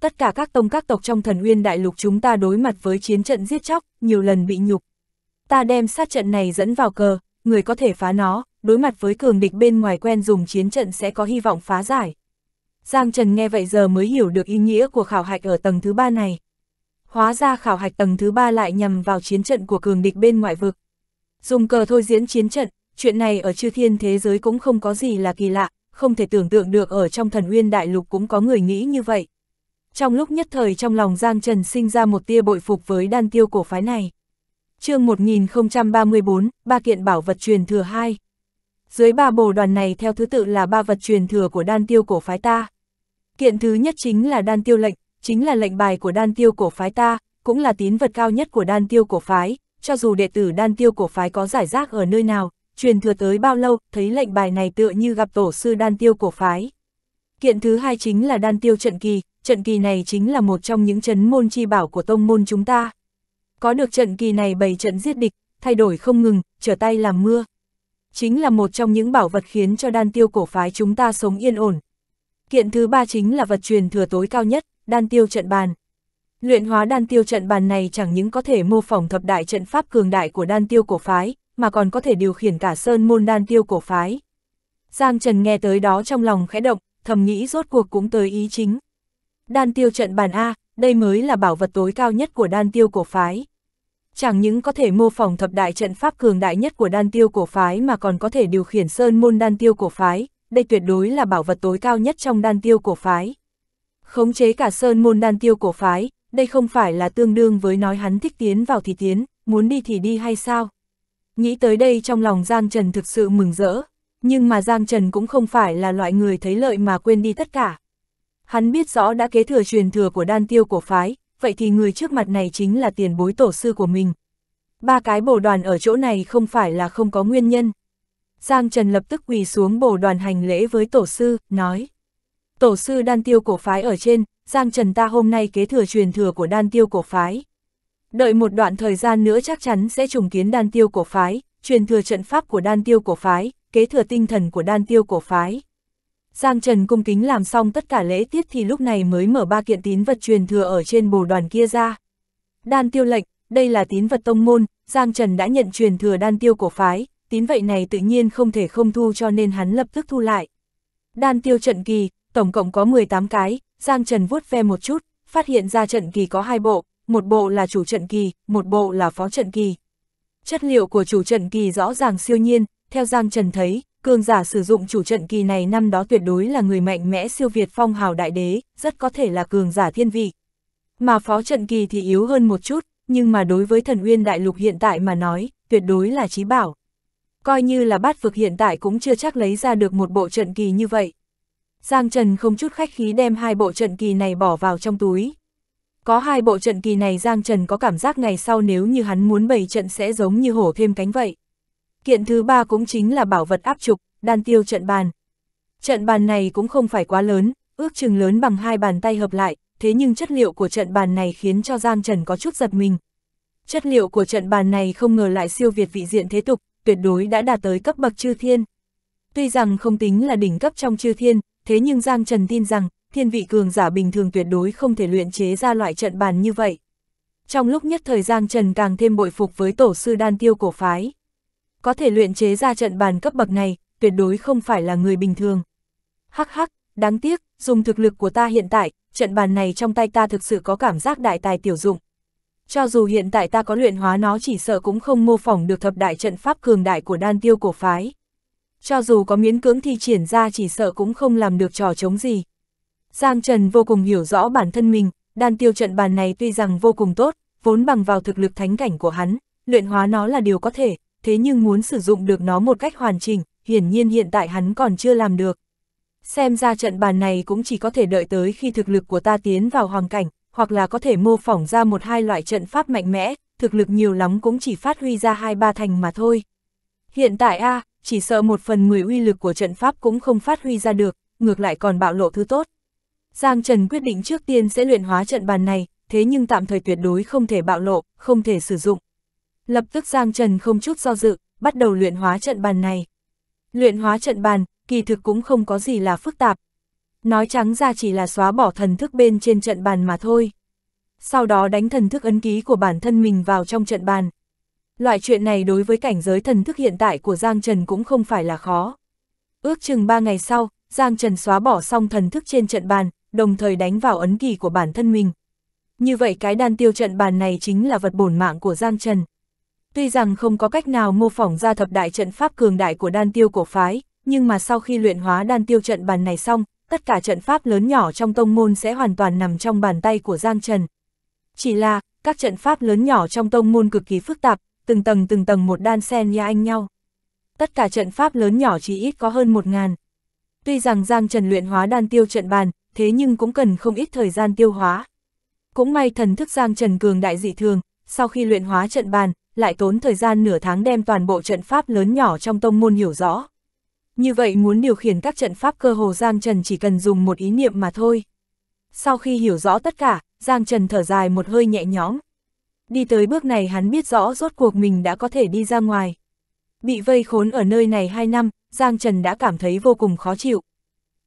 Tất cả các tông các tộc trong thần uyên đại lục chúng ta đối mặt với chiến trận giết chóc, nhiều lần bị nhục. Ta đem sát trận này dẫn vào cờ, người có thể phá nó, đối mặt với cường địch bên ngoài quen dùng chiến trận sẽ có hy vọng phá giải. Giang Trần nghe vậy giờ mới hiểu được ý nghĩa của khảo hạch ở tầng thứ ba này hóa ra khảo hạch tầng thứ ba lại nhằm vào chiến trận của cường địch bên ngoại vực. Dùng cờ thôi diễn chiến trận, chuyện này ở chư thiên thế giới cũng không có gì là kỳ lạ, không thể tưởng tượng được ở trong thần uyên đại lục cũng có người nghĩ như vậy. Trong lúc nhất thời trong lòng Giang Trần sinh ra một tia bội phục với đan tiêu cổ phái này. chương 1034, ba kiện bảo vật truyền thừa 2. Dưới ba bồ đoàn này theo thứ tự là ba vật truyền thừa của đan tiêu cổ phái ta. Kiện thứ nhất chính là đan tiêu lệnh, chính là lệnh bài của đan tiêu cổ phái ta, cũng là tín vật cao nhất của đan tiêu cổ phái, cho dù đệ tử đan tiêu cổ phái có giải rác ở nơi nào, truyền thừa tới bao lâu, thấy lệnh bài này tựa như gặp tổ sư đan tiêu cổ phái. Kiện thứ hai chính là đan tiêu trận kỳ, trận kỳ này chính là một trong những chấn môn chi bảo của tông môn chúng ta. Có được trận kỳ này bày trận giết địch, thay đổi không ngừng, trở tay làm mưa. Chính là một trong những bảo vật khiến cho đan tiêu cổ phái chúng ta sống yên ổn. Kiện thứ ba chính là vật truyền thừa tối cao nhất, đan tiêu trận bàn. Luyện hóa đan tiêu trận bàn này chẳng những có thể mô phỏng thập đại trận pháp cường đại của đan tiêu cổ phái, mà còn có thể điều khiển cả sơn môn đan tiêu cổ phái. Giang Trần nghe tới đó trong lòng khẽ động, thầm nghĩ rốt cuộc cũng tới ý chính. Đan tiêu trận bàn A, đây mới là bảo vật tối cao nhất của đan tiêu cổ phái. Chẳng những có thể mô phỏng thập đại trận pháp cường đại nhất của đan tiêu cổ phái mà còn có thể điều khiển sơn môn đan tiêu cổ phái, đây tuyệt đối là bảo vật tối cao nhất trong đan tiêu cổ phái. Khống chế cả sơn môn đan tiêu cổ phái, đây không phải là tương đương với nói hắn thích tiến vào thì tiến, muốn đi thì đi hay sao? Nghĩ tới đây trong lòng Giang Trần thực sự mừng rỡ, nhưng mà Giang Trần cũng không phải là loại người thấy lợi mà quên đi tất cả. Hắn biết rõ đã kế thừa truyền thừa của đan tiêu cổ phái, vậy thì người trước mặt này chính là tiền bối tổ sư của mình. Ba cái bổ đoàn ở chỗ này không phải là không có nguyên nhân. Giang Trần lập tức quỳ xuống bổ đoàn hành lễ với tổ sư, nói. Tổ sư đan tiêu cổ phái ở trên, Giang Trần ta hôm nay kế thừa truyền thừa của đan tiêu cổ phái. Đợi một đoạn thời gian nữa chắc chắn sẽ trùng kiến đan tiêu cổ phái, truyền thừa trận pháp của đan tiêu cổ phái, kế thừa tinh thần của đan tiêu cổ phái. Giang Trần cung kính làm xong tất cả lễ tiết thì lúc này mới mở ba kiện tín vật truyền thừa ở trên bồ đoàn kia ra. Đan tiêu lệnh, đây là tín vật tông môn, Giang Trần đã nhận truyền thừa đan tiêu cổ phái, tín vậy này tự nhiên không thể không thu cho nên hắn lập tức thu lại. Đan tiêu trận kỳ, tổng cộng có 18 cái, Giang Trần vuốt ve một chút, phát hiện ra trận kỳ có hai bộ, một bộ là chủ trận kỳ, một bộ là phó trận kỳ. Chất liệu của chủ trận kỳ rõ ràng siêu nhiên, theo Giang Trần thấy, cường giả sử dụng chủ trận kỳ này năm đó tuyệt đối là người mạnh mẽ siêu việt phong hào đại đế, rất có thể là cường giả thiên vị. Mà phó trận kỳ thì yếu hơn một chút, nhưng mà đối với thần uyên đại lục hiện tại mà nói, tuyệt đối là trí bảo. Coi như là bát vực hiện tại cũng chưa chắc lấy ra được một bộ trận kỳ như vậy. Giang Trần không chút khách khí đem hai bộ trận kỳ này bỏ vào trong túi. Có hai bộ trận kỳ này Giang Trần có cảm giác ngày sau nếu như hắn muốn bày trận sẽ giống như hổ thêm cánh vậy. Kiện thứ ba cũng chính là bảo vật áp trục, đan tiêu trận bàn. Trận bàn này cũng không phải quá lớn, ước chừng lớn bằng hai bàn tay hợp lại, thế nhưng chất liệu của trận bàn này khiến cho Giang Trần có chút giật mình. Chất liệu của trận bàn này không ngờ lại siêu việt vị diện thế tục, tuyệt đối đã đạt tới cấp bậc chư thiên. Tuy rằng không tính là đỉnh cấp trong chư thiên, thế nhưng Giang Trần tin rằng, thiên vị cường giả bình thường tuyệt đối không thể luyện chế ra loại trận bàn như vậy. Trong lúc nhất thời Giang Trần càng thêm bội phục với tổ sư đan tiêu cổ phái. Có thể luyện chế ra trận bàn cấp bậc này, tuyệt đối không phải là người bình thường. Hắc hắc, đáng tiếc, dùng thực lực của ta hiện tại, trận bàn này trong tay ta thực sự có cảm giác đại tài tiểu dụng. Cho dù hiện tại ta có luyện hóa nó chỉ sợ cũng không mô phỏng được thập đại trận pháp cường đại của đan tiêu cổ phái cho dù có miễn cưỡng thi triển ra chỉ sợ cũng không làm được trò chống gì. Giang Trần vô cùng hiểu rõ bản thân mình, đan tiêu trận bàn này tuy rằng vô cùng tốt, vốn bằng vào thực lực thánh cảnh của hắn, luyện hóa nó là điều có thể, thế nhưng muốn sử dụng được nó một cách hoàn chỉnh, hiển nhiên hiện tại hắn còn chưa làm được. Xem ra trận bàn này cũng chỉ có thể đợi tới khi thực lực của ta tiến vào hoàng cảnh, hoặc là có thể mô phỏng ra một hai loại trận pháp mạnh mẽ, thực lực nhiều lắm cũng chỉ phát huy ra hai ba thành mà thôi. Hiện tại a à, chỉ sợ một phần người uy lực của trận pháp cũng không phát huy ra được, ngược lại còn bạo lộ thứ tốt. Giang Trần quyết định trước tiên sẽ luyện hóa trận bàn này, thế nhưng tạm thời tuyệt đối không thể bạo lộ, không thể sử dụng. Lập tức Giang Trần không chút do dự, bắt đầu luyện hóa trận bàn này. Luyện hóa trận bàn, kỳ thực cũng không có gì là phức tạp. Nói trắng ra chỉ là xóa bỏ thần thức bên trên trận bàn mà thôi. Sau đó đánh thần thức ấn ký của bản thân mình vào trong trận bàn, Loại chuyện này đối với cảnh giới thần thức hiện tại của Giang Trần cũng không phải là khó. Ước chừng 3 ngày sau, Giang Trần xóa bỏ xong thần thức trên trận bàn, đồng thời đánh vào ấn kỳ của bản thân mình. Như vậy cái đan tiêu trận bàn này chính là vật bổn mạng của Giang Trần. Tuy rằng không có cách nào mô phỏng ra thập đại trận pháp cường đại của đan tiêu cổ phái, nhưng mà sau khi luyện hóa đan tiêu trận bàn này xong, tất cả trận pháp lớn nhỏ trong tông môn sẽ hoàn toàn nằm trong bàn tay của Giang Trần. Chỉ là, các trận pháp lớn nhỏ trong tông môn cực kỳ phức tạp, từng tầng từng tầng một đan sen nhà anh nhau. Tất cả trận pháp lớn nhỏ chỉ ít có hơn một ngàn. Tuy rằng Giang Trần luyện hóa đan tiêu trận bàn, thế nhưng cũng cần không ít thời gian tiêu hóa. Cũng may thần thức Giang Trần cường đại dị thường, sau khi luyện hóa trận bàn, lại tốn thời gian nửa tháng đem toàn bộ trận pháp lớn nhỏ trong tông môn hiểu rõ. Như vậy muốn điều khiển các trận pháp cơ hồ Giang Trần chỉ cần dùng một ý niệm mà thôi. Sau khi hiểu rõ tất cả, Giang Trần thở dài một hơi nhẹ nhõm. Đi tới bước này hắn biết rõ rốt cuộc mình đã có thể đi ra ngoài. Bị vây khốn ở nơi này hai năm, Giang Trần đã cảm thấy vô cùng khó chịu.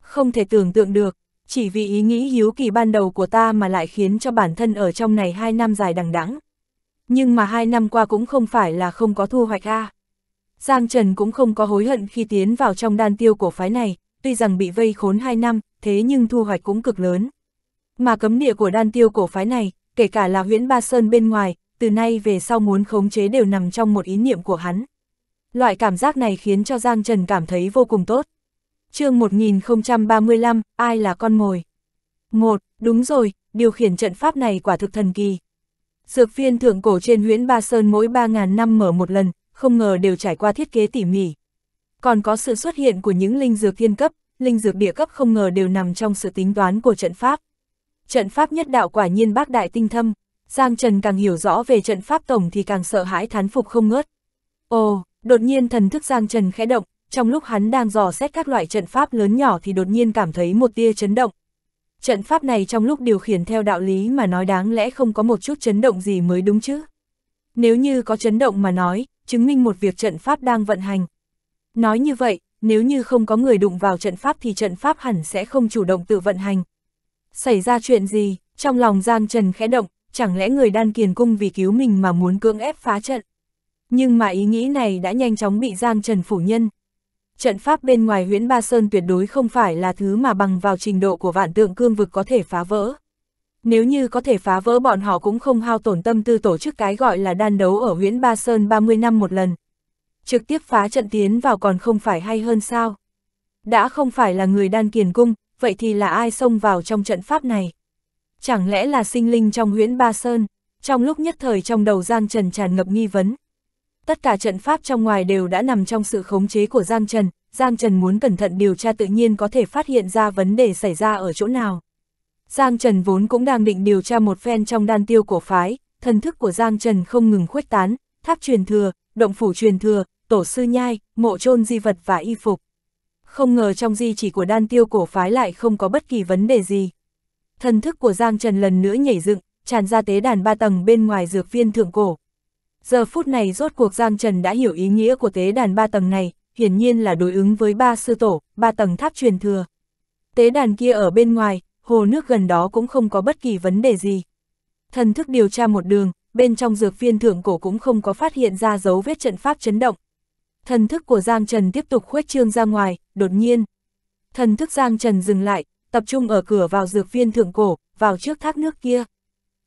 Không thể tưởng tượng được, chỉ vì ý nghĩ hiếu kỳ ban đầu của ta mà lại khiến cho bản thân ở trong này hai năm dài đằng đẵng. Nhưng mà hai năm qua cũng không phải là không có thu hoạch a. Giang Trần cũng không có hối hận khi tiến vào trong đan tiêu cổ phái này, tuy rằng bị vây khốn hai năm, thế nhưng thu hoạch cũng cực lớn. Mà cấm địa của đan tiêu cổ phái này, kể cả là huyễn Ba Sơn bên ngoài, từ nay về sau muốn khống chế đều nằm trong một ý niệm của hắn. Loại cảm giác này khiến cho Giang Trần cảm thấy vô cùng tốt. chương 1035, ai là con mồi? Một, Đúng rồi, điều khiển trận pháp này quả thực thần kỳ. Dược viên thượng cổ trên huyễn Ba Sơn mỗi 3.000 năm mở một lần, không ngờ đều trải qua thiết kế tỉ mỉ. Còn có sự xuất hiện của những linh dược thiên cấp, linh dược địa cấp không ngờ đều nằm trong sự tính toán của trận pháp trận pháp nhất đạo quả nhiên bác đại tinh thâm, Giang Trần càng hiểu rõ về trận pháp tổng thì càng sợ hãi thán phục không ngớt. Ồ, đột nhiên thần thức Giang Trần khẽ động, trong lúc hắn đang dò xét các loại trận pháp lớn nhỏ thì đột nhiên cảm thấy một tia chấn động. Trận pháp này trong lúc điều khiển theo đạo lý mà nói đáng lẽ không có một chút chấn động gì mới đúng chứ. Nếu như có chấn động mà nói, chứng minh một việc trận pháp đang vận hành. Nói như vậy, nếu như không có người đụng vào trận pháp thì trận pháp hẳn sẽ không chủ động tự vận hành, xảy ra chuyện gì, trong lòng Giang Trần khẽ động, chẳng lẽ người đan kiền cung vì cứu mình mà muốn cưỡng ép phá trận. Nhưng mà ý nghĩ này đã nhanh chóng bị Giang Trần phủ nhân. Trận pháp bên ngoài huyễn Ba Sơn tuyệt đối không phải là thứ mà bằng vào trình độ của vạn tượng cương vực có thể phá vỡ. Nếu như có thể phá vỡ bọn họ cũng không hao tổn tâm tư tổ chức cái gọi là đan đấu ở huyễn Ba Sơn 30 năm một lần. Trực tiếp phá trận tiến vào còn không phải hay hơn sao? Đã không phải là người đan kiền cung, vậy thì là ai xông vào trong trận pháp này? Chẳng lẽ là sinh linh trong huyễn Ba Sơn? Trong lúc nhất thời trong đầu Giang Trần tràn ngập nghi vấn. Tất cả trận pháp trong ngoài đều đã nằm trong sự khống chế của Giang Trần, Giang Trần muốn cẩn thận điều tra tự nhiên có thể phát hiện ra vấn đề xảy ra ở chỗ nào. Giang Trần vốn cũng đang định điều tra một phen trong đan tiêu cổ phái, thần thức của Giang Trần không ngừng khuếch tán, tháp truyền thừa, động phủ truyền thừa, tổ sư nhai, mộ chôn di vật và y phục không ngờ trong di chỉ của đan tiêu cổ phái lại không có bất kỳ vấn đề gì. Thần thức của Giang Trần lần nữa nhảy dựng, tràn ra tế đàn ba tầng bên ngoài dược viên thượng cổ. Giờ phút này rốt cuộc Giang Trần đã hiểu ý nghĩa của tế đàn ba tầng này, hiển nhiên là đối ứng với ba sư tổ, ba tầng tháp truyền thừa. Tế đàn kia ở bên ngoài, hồ nước gần đó cũng không có bất kỳ vấn đề gì. Thần thức điều tra một đường, bên trong dược viên thượng cổ cũng không có phát hiện ra dấu vết trận pháp chấn động, Thần thức của Giang Trần tiếp tục khuếch trương ra ngoài, đột nhiên. Thần thức Giang Trần dừng lại, tập trung ở cửa vào dược viên thượng cổ, vào trước thác nước kia.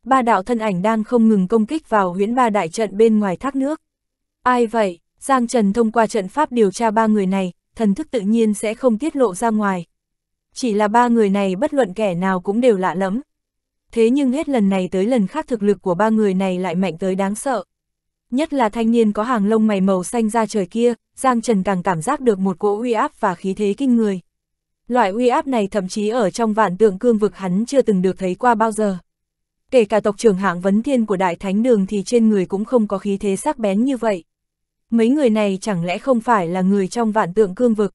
Ba đạo thân ảnh đang không ngừng công kích vào huyễn ba đại trận bên ngoài thác nước. Ai vậy? Giang Trần thông qua trận pháp điều tra ba người này, thần thức tự nhiên sẽ không tiết lộ ra ngoài. Chỉ là ba người này bất luận kẻ nào cũng đều lạ lẫm. Thế nhưng hết lần này tới lần khác thực lực của ba người này lại mạnh tới đáng sợ nhất là thanh niên có hàng lông mày màu xanh ra trời kia, Giang Trần càng cảm giác được một cỗ uy áp và khí thế kinh người. Loại uy áp này thậm chí ở trong vạn tượng cương vực hắn chưa từng được thấy qua bao giờ. Kể cả tộc trưởng hạng vấn thiên của Đại Thánh Đường thì trên người cũng không có khí thế sắc bén như vậy. Mấy người này chẳng lẽ không phải là người trong vạn tượng cương vực.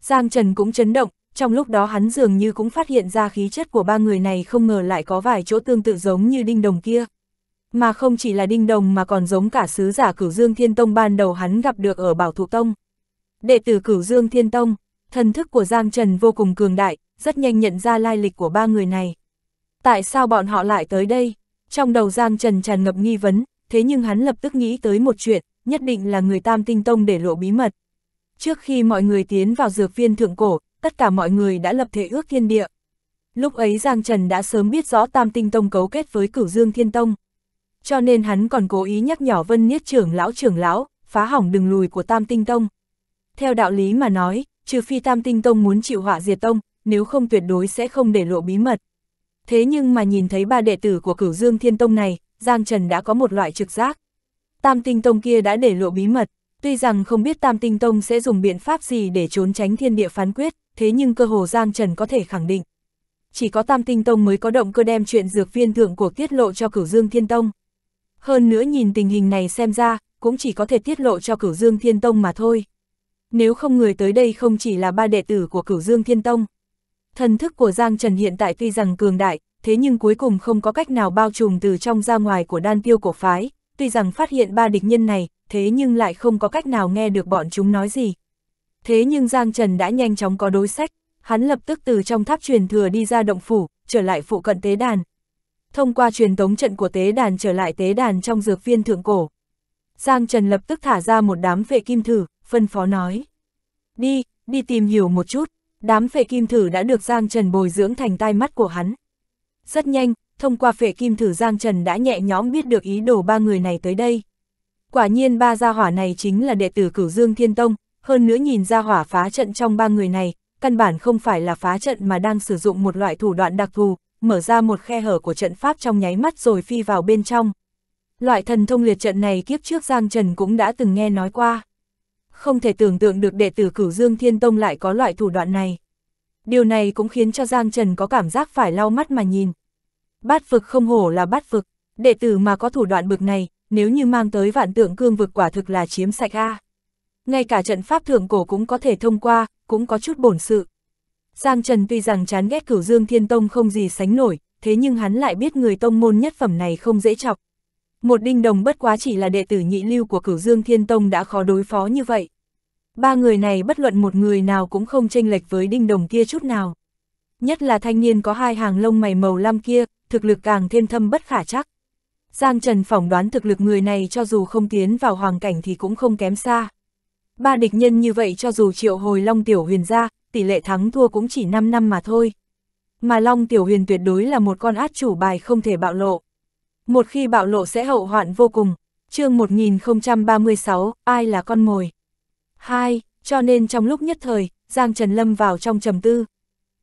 Giang Trần cũng chấn động, trong lúc đó hắn dường như cũng phát hiện ra khí chất của ba người này không ngờ lại có vài chỗ tương tự giống như đinh đồng kia. Mà không chỉ là đinh đồng mà còn giống cả sứ giả cửu dương thiên tông ban đầu hắn gặp được ở bảo thụ tông. Đệ tử cửu dương thiên tông, thần thức của Giang Trần vô cùng cường đại, rất nhanh nhận ra lai lịch của ba người này. Tại sao bọn họ lại tới đây? Trong đầu Giang Trần tràn ngập nghi vấn, thế nhưng hắn lập tức nghĩ tới một chuyện, nhất định là người Tam Tinh Tông để lộ bí mật. Trước khi mọi người tiến vào dược viên thượng cổ, tất cả mọi người đã lập thể ước thiên địa. Lúc ấy Giang Trần đã sớm biết rõ Tam Tinh Tông cấu kết với Cửu Dương Thiên Tông cho nên hắn còn cố ý nhắc nhỏ Vân Niết trưởng lão trưởng lão, phá hỏng đường lùi của Tam Tinh Tông. Theo đạo lý mà nói, trừ phi Tam Tinh Tông muốn chịu họa diệt tông, nếu không tuyệt đối sẽ không để lộ bí mật. Thế nhưng mà nhìn thấy ba đệ tử của cửu Dương Thiên Tông này, Giang Trần đã có một loại trực giác. Tam Tinh Tông kia đã để lộ bí mật, tuy rằng không biết Tam Tinh Tông sẽ dùng biện pháp gì để trốn tránh thiên địa phán quyết, thế nhưng cơ hồ Giang Trần có thể khẳng định. Chỉ có Tam Tinh Tông mới có động cơ đem chuyện dược viên thượng của tiết lộ cho cửu Dương Thiên Tông. Hơn nữa nhìn tình hình này xem ra, cũng chỉ có thể tiết lộ cho cửu dương thiên tông mà thôi. Nếu không người tới đây không chỉ là ba đệ tử của cửu dương thiên tông. Thần thức của Giang Trần hiện tại tuy rằng cường đại, thế nhưng cuối cùng không có cách nào bao trùm từ trong ra ngoài của đan tiêu cổ phái, tuy rằng phát hiện ba địch nhân này, thế nhưng lại không có cách nào nghe được bọn chúng nói gì. Thế nhưng Giang Trần đã nhanh chóng có đối sách, hắn lập tức từ trong tháp truyền thừa đi ra động phủ, trở lại phụ cận tế đàn, thông qua truyền tống trận của tế đàn trở lại tế đàn trong dược viên thượng cổ. Giang Trần lập tức thả ra một đám phệ kim thử, phân phó nói. Đi, đi tìm hiểu một chút, đám phệ kim thử đã được Giang Trần bồi dưỡng thành tai mắt của hắn. Rất nhanh, thông qua phệ kim thử Giang Trần đã nhẹ nhõm biết được ý đồ ba người này tới đây. Quả nhiên ba gia hỏa này chính là đệ tử cửu Dương Thiên Tông, hơn nữa nhìn gia hỏa phá trận trong ba người này, căn bản không phải là phá trận mà đang sử dụng một loại thủ đoạn đặc thù, mở ra một khe hở của trận pháp trong nháy mắt rồi phi vào bên trong. Loại thần thông liệt trận này kiếp trước Giang Trần cũng đã từng nghe nói qua. Không thể tưởng tượng được đệ tử cửu Dương Thiên Tông lại có loại thủ đoạn này. Điều này cũng khiến cho Giang Trần có cảm giác phải lau mắt mà nhìn. Bát vực không hổ là bát vực, đệ tử mà có thủ đoạn bực này, nếu như mang tới vạn tượng cương vực quả thực là chiếm sạch a. Ngay cả trận pháp thượng cổ cũng có thể thông qua, cũng có chút bổn sự. Giang Trần tuy rằng chán ghét cửu dương thiên tông không gì sánh nổi, thế nhưng hắn lại biết người tông môn nhất phẩm này không dễ chọc. Một đinh đồng bất quá chỉ là đệ tử nhị lưu của cửu dương thiên tông đã khó đối phó như vậy. Ba người này bất luận một người nào cũng không chênh lệch với đinh đồng kia chút nào. Nhất là thanh niên có hai hàng lông mày màu lam kia, thực lực càng thêm thâm bất khả chắc. Giang Trần phỏng đoán thực lực người này cho dù không tiến vào hoàng cảnh thì cũng không kém xa. Ba địch nhân như vậy cho dù triệu hồi long tiểu huyền ra, tỷ lệ thắng thua cũng chỉ 5 năm mà thôi. Mà Long Tiểu Huyền tuyệt đối là một con át chủ bài không thể bạo lộ. Một khi bạo lộ sẽ hậu hoạn vô cùng. chương 1036, ai là con mồi? 2. Cho nên trong lúc nhất thời, Giang Trần Lâm vào trong trầm tư.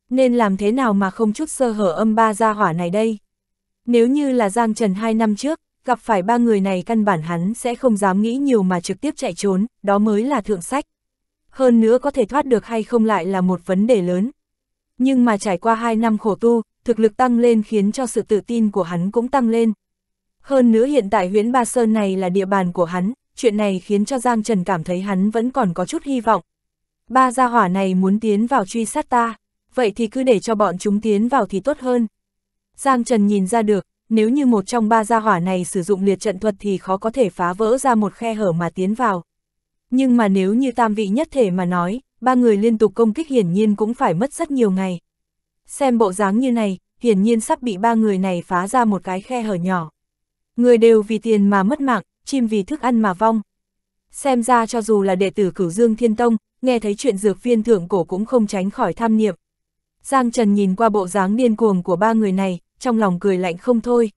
Nên làm thế nào mà không chút sơ hở âm ba gia hỏa này đây? Nếu như là Giang Trần hai năm trước, gặp phải ba người này căn bản hắn sẽ không dám nghĩ nhiều mà trực tiếp chạy trốn, đó mới là thượng sách hơn nữa có thể thoát được hay không lại là một vấn đề lớn. Nhưng mà trải qua 2 năm khổ tu, thực lực tăng lên khiến cho sự tự tin của hắn cũng tăng lên. Hơn nữa hiện tại huyện Ba Sơn này là địa bàn của hắn, chuyện này khiến cho Giang Trần cảm thấy hắn vẫn còn có chút hy vọng. Ba gia hỏa này muốn tiến vào truy sát ta, vậy thì cứ để cho bọn chúng tiến vào thì tốt hơn. Giang Trần nhìn ra được, nếu như một trong ba gia hỏa này sử dụng liệt trận thuật thì khó có thể phá vỡ ra một khe hở mà tiến vào. Nhưng mà nếu như tam vị nhất thể mà nói, ba người liên tục công kích hiển nhiên cũng phải mất rất nhiều ngày. Xem bộ dáng như này, hiển nhiên sắp bị ba người này phá ra một cái khe hở nhỏ. Người đều vì tiền mà mất mạng, chim vì thức ăn mà vong. Xem ra cho dù là đệ tử cửu dương thiên tông, nghe thấy chuyện dược viên thượng cổ cũng không tránh khỏi tham niệm. Giang Trần nhìn qua bộ dáng điên cuồng của ba người này, trong lòng cười lạnh không thôi.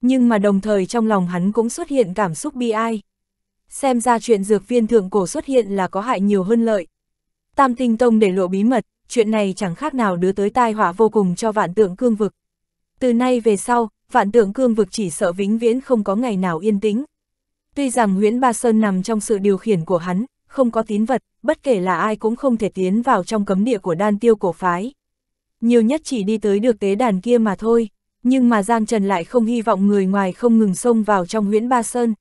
Nhưng mà đồng thời trong lòng hắn cũng xuất hiện cảm xúc bi ai xem ra chuyện dược viên thượng cổ xuất hiện là có hại nhiều hơn lợi. Tam Tinh Tông để lộ bí mật, chuyện này chẳng khác nào đưa tới tai họa vô cùng cho vạn tượng cương vực. Từ nay về sau, vạn tượng cương vực chỉ sợ vĩnh viễn không có ngày nào yên tĩnh. Tuy rằng Nguyễn Ba Sơn nằm trong sự điều khiển của hắn, không có tín vật, bất kể là ai cũng không thể tiến vào trong cấm địa của đan tiêu cổ phái. Nhiều nhất chỉ đi tới được tế đàn kia mà thôi, nhưng mà Giang Trần lại không hy vọng người ngoài không ngừng xông vào trong Nguyễn Ba Sơn.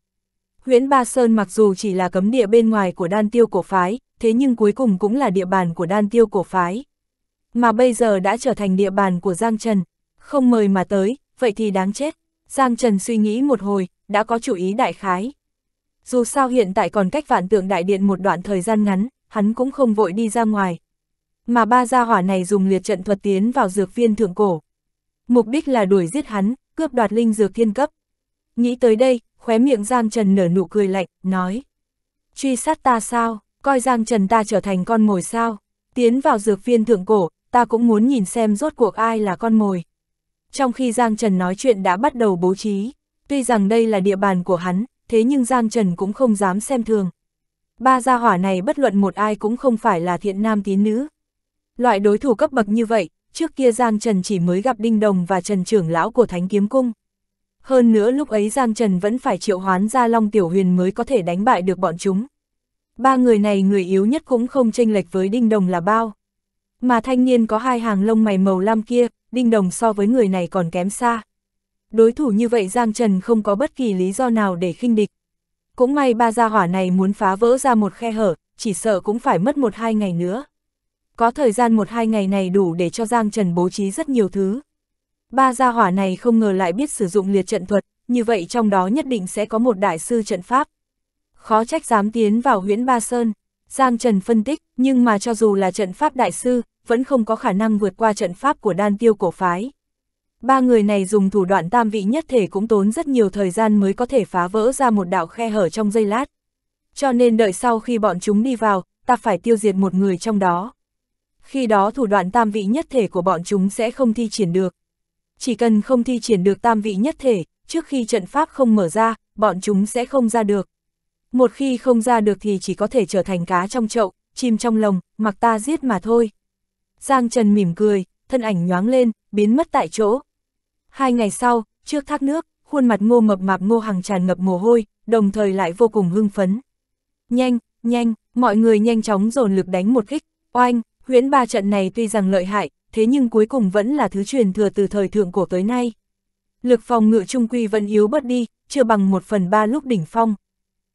Huyễn Ba Sơn mặc dù chỉ là cấm địa bên ngoài của đan tiêu cổ phái, thế nhưng cuối cùng cũng là địa bàn của đan tiêu cổ phái. Mà bây giờ đã trở thành địa bàn của Giang Trần, không mời mà tới, vậy thì đáng chết. Giang Trần suy nghĩ một hồi, đã có chủ ý đại khái. Dù sao hiện tại còn cách vạn tượng đại điện một đoạn thời gian ngắn, hắn cũng không vội đi ra ngoài. Mà ba gia hỏa này dùng liệt trận thuật tiến vào dược viên thượng cổ. Mục đích là đuổi giết hắn, cướp đoạt linh dược thiên cấp. Nghĩ tới đây, khóe miệng Giang Trần nở nụ cười lạnh, nói. Truy sát ta sao, coi Giang Trần ta trở thành con mồi sao, tiến vào dược viên thượng cổ, ta cũng muốn nhìn xem rốt cuộc ai là con mồi. Trong khi Giang Trần nói chuyện đã bắt đầu bố trí, tuy rằng đây là địa bàn của hắn, thế nhưng Giang Trần cũng không dám xem thường. Ba gia hỏa này bất luận một ai cũng không phải là thiện nam tín nữ. Loại đối thủ cấp bậc như vậy, trước kia Giang Trần chỉ mới gặp Đinh Đồng và Trần Trưởng Lão của Thánh Kiếm Cung. Hơn nữa lúc ấy Giang Trần vẫn phải triệu hoán ra Long Tiểu Huyền mới có thể đánh bại được bọn chúng. Ba người này người yếu nhất cũng không tranh lệch với Đinh Đồng là bao. Mà thanh niên có hai hàng lông mày màu lam kia, Đinh Đồng so với người này còn kém xa. Đối thủ như vậy Giang Trần không có bất kỳ lý do nào để khinh địch. Cũng may ba gia hỏa này muốn phá vỡ ra một khe hở, chỉ sợ cũng phải mất một hai ngày nữa. Có thời gian một hai ngày này đủ để cho Giang Trần bố trí rất nhiều thứ ba gia hỏa này không ngờ lại biết sử dụng liệt trận thuật, như vậy trong đó nhất định sẽ có một đại sư trận pháp. Khó trách dám tiến vào huyễn Ba Sơn, Giang Trần phân tích, nhưng mà cho dù là trận pháp đại sư, vẫn không có khả năng vượt qua trận pháp của đan tiêu cổ phái. Ba người này dùng thủ đoạn tam vị nhất thể cũng tốn rất nhiều thời gian mới có thể phá vỡ ra một đạo khe hở trong dây lát. Cho nên đợi sau khi bọn chúng đi vào, ta phải tiêu diệt một người trong đó. Khi đó thủ đoạn tam vị nhất thể của bọn chúng sẽ không thi triển được chỉ cần không thi triển được tam vị nhất thể, trước khi trận pháp không mở ra, bọn chúng sẽ không ra được. Một khi không ra được thì chỉ có thể trở thành cá trong chậu, chim trong lồng, mặc ta giết mà thôi. Giang Trần mỉm cười, thân ảnh nhoáng lên, biến mất tại chỗ. Hai ngày sau, trước thác nước, khuôn mặt ngô mập mạp ngô hàng tràn ngập mồ hôi, đồng thời lại vô cùng hưng phấn. Nhanh, nhanh, mọi người nhanh chóng dồn lực đánh một kích, oanh, huyễn ba trận này tuy rằng lợi hại, thế nhưng cuối cùng vẫn là thứ truyền thừa từ thời thượng cổ tới nay. Lực phòng ngự trung quy vẫn yếu bớt đi, chưa bằng một phần ba lúc đỉnh phong.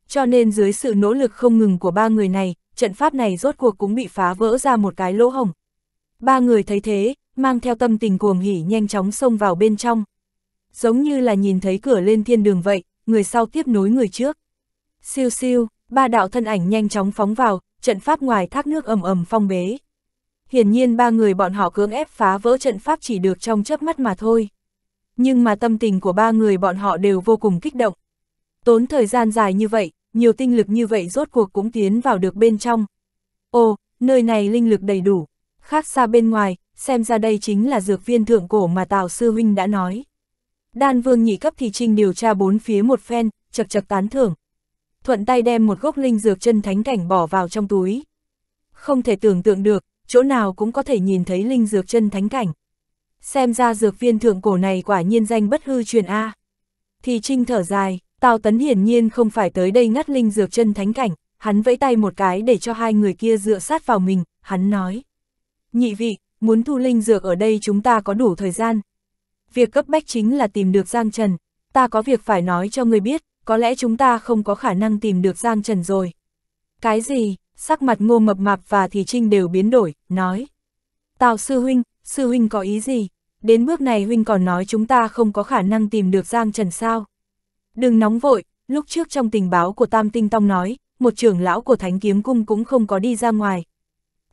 Cho nên dưới sự nỗ lực không ngừng của ba người này, trận pháp này rốt cuộc cũng bị phá vỡ ra một cái lỗ hổng Ba người thấy thế, mang theo tâm tình cuồng hỉ nhanh chóng xông vào bên trong. Giống như là nhìn thấy cửa lên thiên đường vậy, người sau tiếp nối người trước. Siêu siêu, ba đạo thân ảnh nhanh chóng phóng vào, trận pháp ngoài thác nước ầm ầm phong bế hiển nhiên ba người bọn họ cưỡng ép phá vỡ trận pháp chỉ được trong chớp mắt mà thôi. Nhưng mà tâm tình của ba người bọn họ đều vô cùng kích động. Tốn thời gian dài như vậy, nhiều tinh lực như vậy rốt cuộc cũng tiến vào được bên trong. Ồ, nơi này linh lực đầy đủ, khác xa bên ngoài, xem ra đây chính là dược viên thượng cổ mà Tào Sư Huynh đã nói. Đan vương nhị cấp thì trinh điều tra bốn phía một phen, chật chật tán thưởng. Thuận tay đem một gốc linh dược chân thánh cảnh bỏ vào trong túi. Không thể tưởng tượng được, chỗ nào cũng có thể nhìn thấy linh dược chân thánh cảnh. Xem ra dược viên thượng cổ này quả nhiên danh bất hư truyền A. Thì Trinh thở dài, Tào Tấn hiển nhiên không phải tới đây ngắt linh dược chân thánh cảnh, hắn vẫy tay một cái để cho hai người kia dựa sát vào mình, hắn nói. Nhị vị, muốn thu linh dược ở đây chúng ta có đủ thời gian. Việc cấp bách chính là tìm được Giang Trần, ta có việc phải nói cho người biết, có lẽ chúng ta không có khả năng tìm được Giang Trần rồi. Cái gì, sắc mặt ngô mập mạp và thì trinh đều biến đổi, nói. Tào sư huynh, sư huynh có ý gì? Đến bước này huynh còn nói chúng ta không có khả năng tìm được Giang Trần sao? Đừng nóng vội, lúc trước trong tình báo của Tam Tinh Tông nói, một trưởng lão của Thánh Kiếm Cung cũng không có đi ra ngoài.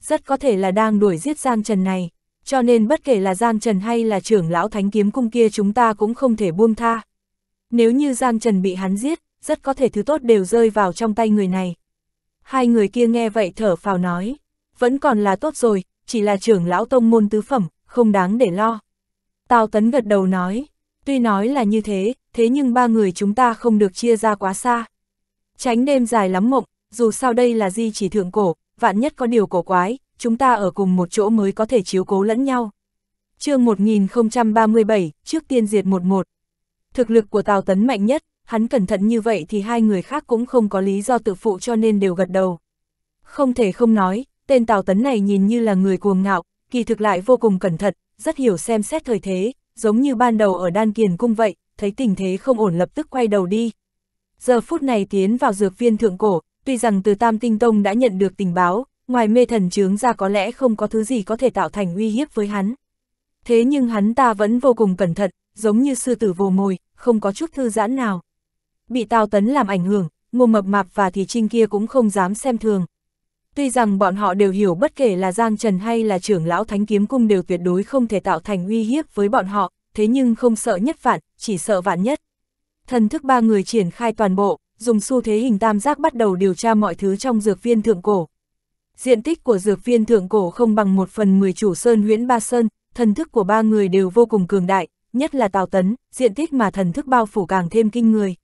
Rất có thể là đang đuổi giết Giang Trần này, cho nên bất kể là Giang Trần hay là trưởng lão Thánh Kiếm Cung kia chúng ta cũng không thể buông tha. Nếu như Giang Trần bị hắn giết, rất có thể thứ tốt đều rơi vào trong tay người này. Hai người kia nghe vậy thở phào nói, vẫn còn là tốt rồi, chỉ là trưởng lão tông môn tứ phẩm, không đáng để lo. Tào Tấn gật đầu nói, tuy nói là như thế, thế nhưng ba người chúng ta không được chia ra quá xa. Tránh đêm dài lắm mộng, dù sao đây là di chỉ thượng cổ, vạn nhất có điều cổ quái, chúng ta ở cùng một chỗ mới có thể chiếu cố lẫn nhau. chương 1037, trước tiên diệt 11. Thực lực của Tào Tấn mạnh nhất, hắn cẩn thận như vậy thì hai người khác cũng không có lý do tự phụ cho nên đều gật đầu. Không thể không nói, tên Tào Tấn này nhìn như là người cuồng ngạo, kỳ thực lại vô cùng cẩn thận, rất hiểu xem xét thời thế, giống như ban đầu ở Đan Kiền Cung vậy, thấy tình thế không ổn lập tức quay đầu đi. Giờ phút này tiến vào dược viên thượng cổ, tuy rằng từ Tam Tinh Tông đã nhận được tình báo, ngoài mê thần chướng ra có lẽ không có thứ gì có thể tạo thành uy hiếp với hắn. Thế nhưng hắn ta vẫn vô cùng cẩn thận, giống như sư tử vồ mồi, không có chút thư giãn nào bị Tào Tấn làm ảnh hưởng, Ngô Mập Mạp và Thì Trinh kia cũng không dám xem thường. Tuy rằng bọn họ đều hiểu bất kể là Giang Trần hay là trưởng lão Thánh Kiếm Cung đều tuyệt đối không thể tạo thành uy hiếp với bọn họ, thế nhưng không sợ nhất vạn, chỉ sợ vạn nhất. Thần thức ba người triển khai toàn bộ, dùng xu thế hình tam giác bắt đầu điều tra mọi thứ trong dược viên thượng cổ. Diện tích của dược viên thượng cổ không bằng một phần mười chủ sơn huyễn ba sơn, thần thức của ba người đều vô cùng cường đại, nhất là Tào Tấn, diện tích mà thần thức bao phủ càng thêm kinh người.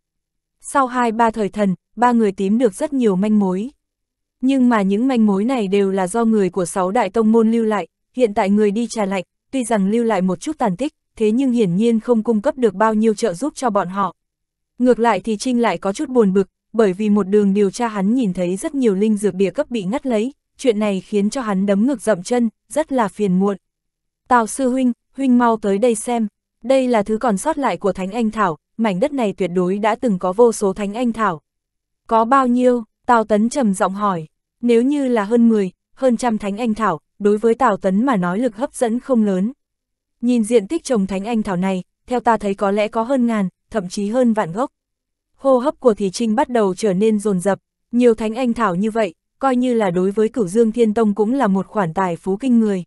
Sau hai ba thời thần, ba người tím được rất nhiều manh mối. Nhưng mà những manh mối này đều là do người của sáu đại tông môn lưu lại, hiện tại người đi trà lạnh, tuy rằng lưu lại một chút tàn tích, thế nhưng hiển nhiên không cung cấp được bao nhiêu trợ giúp cho bọn họ. Ngược lại thì Trinh lại có chút buồn bực, bởi vì một đường điều tra hắn nhìn thấy rất nhiều linh dược bìa cấp bị ngắt lấy, chuyện này khiến cho hắn đấm ngực dậm chân, rất là phiền muộn. Tào sư huynh, huynh mau tới đây xem, đây là thứ còn sót lại của Thánh Anh Thảo, mảnh đất này tuyệt đối đã từng có vô số thánh anh thảo. Có bao nhiêu? Tào Tấn trầm giọng hỏi. Nếu như là hơn 10, hơn trăm thánh anh thảo, đối với Tào Tấn mà nói lực hấp dẫn không lớn. Nhìn diện tích trồng thánh anh thảo này, theo ta thấy có lẽ có hơn ngàn, thậm chí hơn vạn gốc. Hô hấp của Thị Trinh bắt đầu trở nên rồn rập, nhiều thánh anh thảo như vậy, coi như là đối với cửu dương thiên tông cũng là một khoản tài phú kinh người.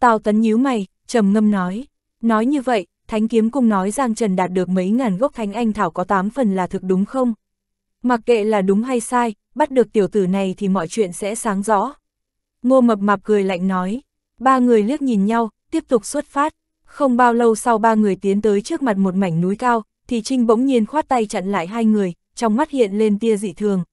Tào Tấn nhíu mày, trầm ngâm nói, nói như vậy, Thánh Kiếm Cung nói Giang Trần đạt được mấy ngàn gốc Thánh Anh Thảo có 8 phần là thực đúng không? Mặc kệ là đúng hay sai, bắt được tiểu tử này thì mọi chuyện sẽ sáng rõ. Ngô Mập Mạp cười lạnh nói, ba người liếc nhìn nhau, tiếp tục xuất phát. Không bao lâu sau ba người tiến tới trước mặt một mảnh núi cao, thì Trinh bỗng nhiên khoát tay chặn lại hai người, trong mắt hiện lên tia dị thường.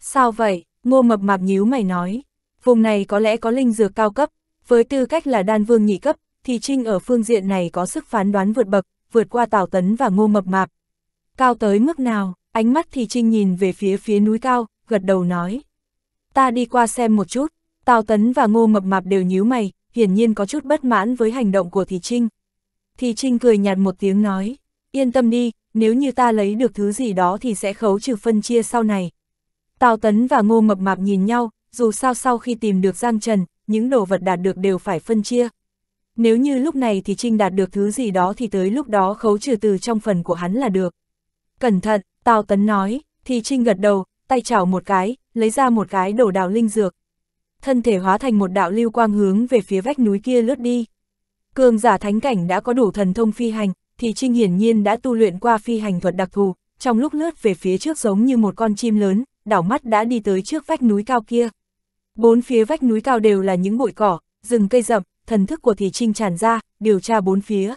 Sao vậy? Ngô Mập Mạp nhíu mày nói. Vùng này có lẽ có linh dược cao cấp, với tư cách là đan vương nhị cấp, thì Trinh ở phương diện này có sức phán đoán vượt bậc, vượt qua Tào Tấn và Ngô Mập Mạp. Cao tới mức nào, ánh mắt thì Trinh nhìn về phía phía núi cao, gật đầu nói. Ta đi qua xem một chút, Tào Tấn và Ngô Mập Mạp đều nhíu mày, hiển nhiên có chút bất mãn với hành động của Thì Trinh. Thì Trinh cười nhạt một tiếng nói, yên tâm đi, nếu như ta lấy được thứ gì đó thì sẽ khấu trừ phân chia sau này. Tào Tấn và Ngô Mập Mạp nhìn nhau, dù sao sau khi tìm được Giang Trần, những đồ vật đạt được đều phải phân chia nếu như lúc này thì Trinh đạt được thứ gì đó thì tới lúc đó khấu trừ từ trong phần của hắn là được. Cẩn thận, Tào Tấn nói, thì Trinh gật đầu, tay chảo một cái, lấy ra một cái đổ đào linh dược. Thân thể hóa thành một đạo lưu quang hướng về phía vách núi kia lướt đi. Cường giả thánh cảnh đã có đủ thần thông phi hành, thì Trinh hiển nhiên đã tu luyện qua phi hành thuật đặc thù, trong lúc lướt về phía trước giống như một con chim lớn, đảo mắt đã đi tới trước vách núi cao kia. Bốn phía vách núi cao đều là những bụi cỏ, rừng cây rậm, thần thức của Thì Trinh tràn ra, điều tra bốn phía.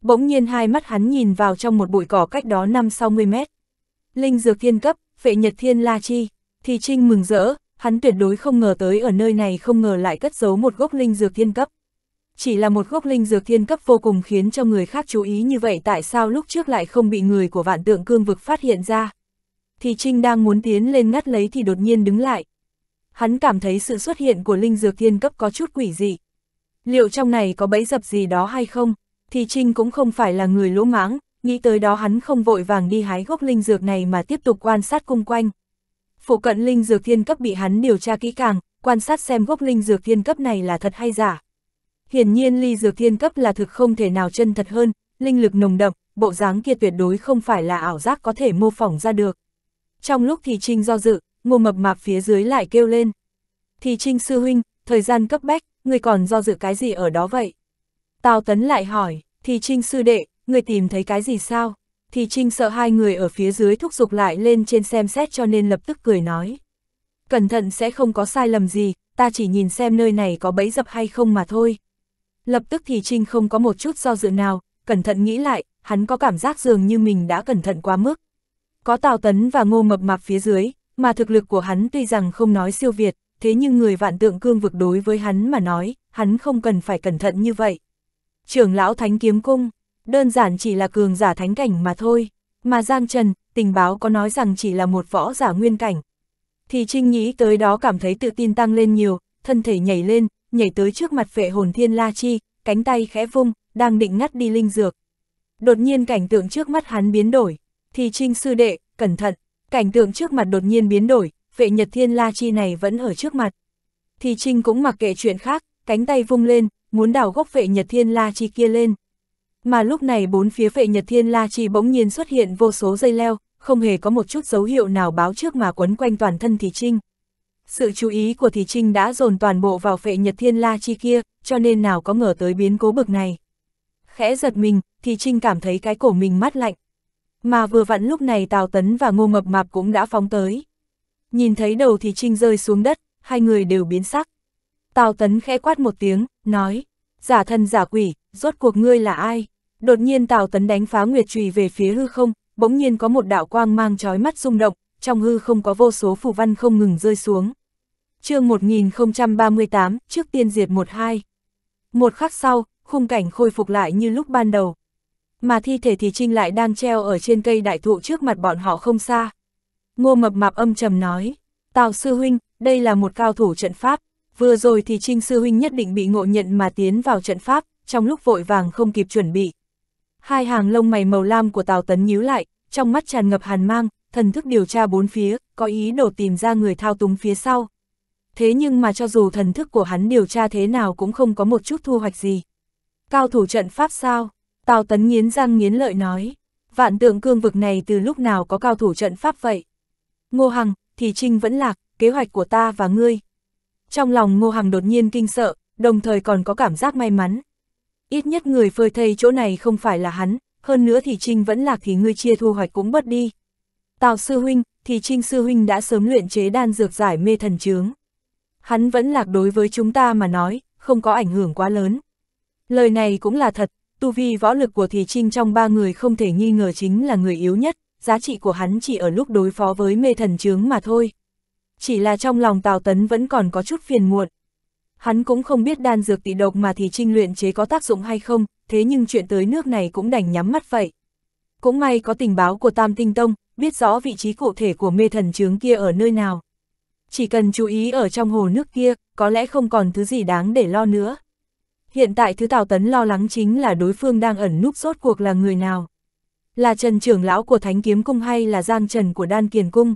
Bỗng nhiên hai mắt hắn nhìn vào trong một bụi cỏ cách đó 5-60 mét. Linh dược thiên cấp, phệ nhật thiên la chi, Thì Trinh mừng rỡ, hắn tuyệt đối không ngờ tới ở nơi này không ngờ lại cất giấu một gốc linh dược thiên cấp. Chỉ là một gốc linh dược thiên cấp vô cùng khiến cho người khác chú ý như vậy tại sao lúc trước lại không bị người của vạn tượng cương vực phát hiện ra. Thì Trinh đang muốn tiến lên ngắt lấy thì đột nhiên đứng lại. Hắn cảm thấy sự xuất hiện của linh dược thiên cấp có chút quỷ dị liệu trong này có bẫy dập gì đó hay không, thì Trinh cũng không phải là người lỗ mãng, nghĩ tới đó hắn không vội vàng đi hái gốc linh dược này mà tiếp tục quan sát cung quanh. Phụ cận linh dược thiên cấp bị hắn điều tra kỹ càng, quan sát xem gốc linh dược thiên cấp này là thật hay giả. Hiển nhiên ly dược thiên cấp là thực không thể nào chân thật hơn, linh lực nồng đậm, bộ dáng kia tuyệt đối không phải là ảo giác có thể mô phỏng ra được. Trong lúc thì Trinh do dự, ngô mập mạp phía dưới lại kêu lên. Thì Trinh sư huynh, thời gian cấp bách, người còn do dự cái gì ở đó vậy? Tào Tấn lại hỏi, thì Trinh sư đệ, người tìm thấy cái gì sao? Thì Trinh sợ hai người ở phía dưới thúc giục lại lên trên xem xét cho nên lập tức cười nói. Cẩn thận sẽ không có sai lầm gì, ta chỉ nhìn xem nơi này có bẫy dập hay không mà thôi. Lập tức thì Trinh không có một chút do dự nào, cẩn thận nghĩ lại, hắn có cảm giác dường như mình đã cẩn thận quá mức. Có Tào Tấn và Ngô Mập Mạp phía dưới, mà thực lực của hắn tuy rằng không nói siêu việt, thế nhưng người vạn tượng cương vực đối với hắn mà nói, hắn không cần phải cẩn thận như vậy. Trưởng lão Thánh Kiếm Cung, đơn giản chỉ là cường giả thánh cảnh mà thôi, mà Giang Trần, tình báo có nói rằng chỉ là một võ giả nguyên cảnh. Thì Trinh nghĩ tới đó cảm thấy tự tin tăng lên nhiều, thân thể nhảy lên, nhảy tới trước mặt vệ hồn thiên La Chi, cánh tay khẽ vung, đang định ngắt đi linh dược. Đột nhiên cảnh tượng trước mắt hắn biến đổi, thì Trinh sư đệ, cẩn thận, cảnh tượng trước mặt đột nhiên biến đổi, vệ nhật thiên la chi này vẫn ở trước mặt. Thì Trinh cũng mặc kệ chuyện khác, cánh tay vung lên, muốn đảo gốc vệ nhật thiên la chi kia lên. Mà lúc này bốn phía vệ nhật thiên la chi bỗng nhiên xuất hiện vô số dây leo, không hề có một chút dấu hiệu nào báo trước mà quấn quanh toàn thân Thì Trinh. Sự chú ý của Thì Trinh đã dồn toàn bộ vào vệ nhật thiên la chi kia, cho nên nào có ngờ tới biến cố bực này. Khẽ giật mình, Thì Trinh cảm thấy cái cổ mình mát lạnh. Mà vừa vặn lúc này Tào Tấn và Ngô Mập Mạp cũng đã phóng tới. Nhìn thấy đầu thì Trinh rơi xuống đất, hai người đều biến sắc. Tào Tấn khẽ quát một tiếng, nói, giả thân giả quỷ, rốt cuộc ngươi là ai? Đột nhiên Tào Tấn đánh phá nguyệt trùy về phía hư không, bỗng nhiên có một đạo quang mang trói mắt rung động, trong hư không có vô số phù văn không ngừng rơi xuống. chương 1038, trước tiên diệt một hai Một khắc sau, khung cảnh khôi phục lại như lúc ban đầu. Mà thi thể thì Trinh lại đang treo ở trên cây đại thụ trước mặt bọn họ không xa, Ngô mập mạp âm trầm nói, Tào Sư Huynh, đây là một cao thủ trận pháp, vừa rồi thì Trinh Sư Huynh nhất định bị ngộ nhận mà tiến vào trận pháp, trong lúc vội vàng không kịp chuẩn bị. Hai hàng lông mày màu lam của Tào Tấn nhíu lại, trong mắt tràn ngập hàn mang, thần thức điều tra bốn phía, có ý đồ tìm ra người thao túng phía sau. Thế nhưng mà cho dù thần thức của hắn điều tra thế nào cũng không có một chút thu hoạch gì. Cao thủ trận pháp sao? Tào Tấn nghiến răng nghiến lợi nói. Vạn tượng cương vực này từ lúc nào có cao thủ trận pháp vậy? Ngô Hằng, thì Trinh vẫn lạc, kế hoạch của ta và ngươi. Trong lòng Ngô Hằng đột nhiên kinh sợ, đồng thời còn có cảm giác may mắn. Ít nhất người phơi thây chỗ này không phải là hắn, hơn nữa thì Trinh vẫn lạc thì ngươi chia thu hoạch cũng bớt đi. Tào sư huynh, thì Trinh sư huynh đã sớm luyện chế đan dược giải mê thần chướng. Hắn vẫn lạc đối với chúng ta mà nói, không có ảnh hưởng quá lớn. Lời này cũng là thật, tu vi võ lực của thì Trinh trong ba người không thể nghi ngờ chính là người yếu nhất giá trị của hắn chỉ ở lúc đối phó với mê thần chướng mà thôi. Chỉ là trong lòng Tào Tấn vẫn còn có chút phiền muộn. Hắn cũng không biết đan dược tỷ độc mà thì trinh luyện chế có tác dụng hay không, thế nhưng chuyện tới nước này cũng đành nhắm mắt vậy. Cũng may có tình báo của Tam Tinh Tông, biết rõ vị trí cụ thể của mê thần chướng kia ở nơi nào. Chỉ cần chú ý ở trong hồ nước kia, có lẽ không còn thứ gì đáng để lo nữa. Hiện tại thứ Tào Tấn lo lắng chính là đối phương đang ẩn núp rốt cuộc là người nào. Là Trần trưởng lão của Thánh Kiếm Cung hay là Giang Trần của Đan Kiền Cung?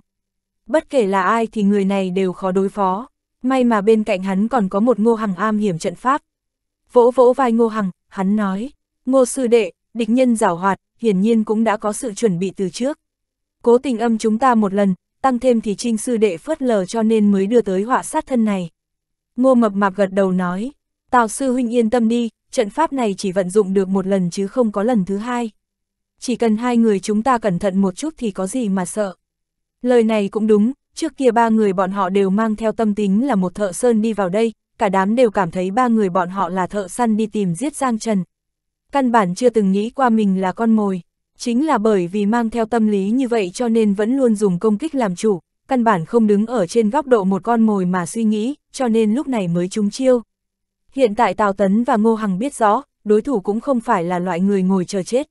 Bất kể là ai thì người này đều khó đối phó. May mà bên cạnh hắn còn có một ngô hằng am hiểm trận pháp. Vỗ vỗ vai ngô hằng, hắn nói, ngô sư đệ, địch nhân giảo hoạt, hiển nhiên cũng đã có sự chuẩn bị từ trước. Cố tình âm chúng ta một lần, tăng thêm thì trinh sư đệ phớt lờ cho nên mới đưa tới họa sát thân này. Ngô mập mạp gật đầu nói, Tào sư huynh yên tâm đi, trận pháp này chỉ vận dụng được một lần chứ không có lần thứ hai chỉ cần hai người chúng ta cẩn thận một chút thì có gì mà sợ. Lời này cũng đúng, trước kia ba người bọn họ đều mang theo tâm tính là một thợ sơn đi vào đây, cả đám đều cảm thấy ba người bọn họ là thợ săn đi tìm giết Giang Trần. Căn bản chưa từng nghĩ qua mình là con mồi, chính là bởi vì mang theo tâm lý như vậy cho nên vẫn luôn dùng công kích làm chủ, căn bản không đứng ở trên góc độ một con mồi mà suy nghĩ, cho nên lúc này mới trúng chiêu. Hiện tại Tào Tấn và Ngô Hằng biết rõ, đối thủ cũng không phải là loại người ngồi chờ chết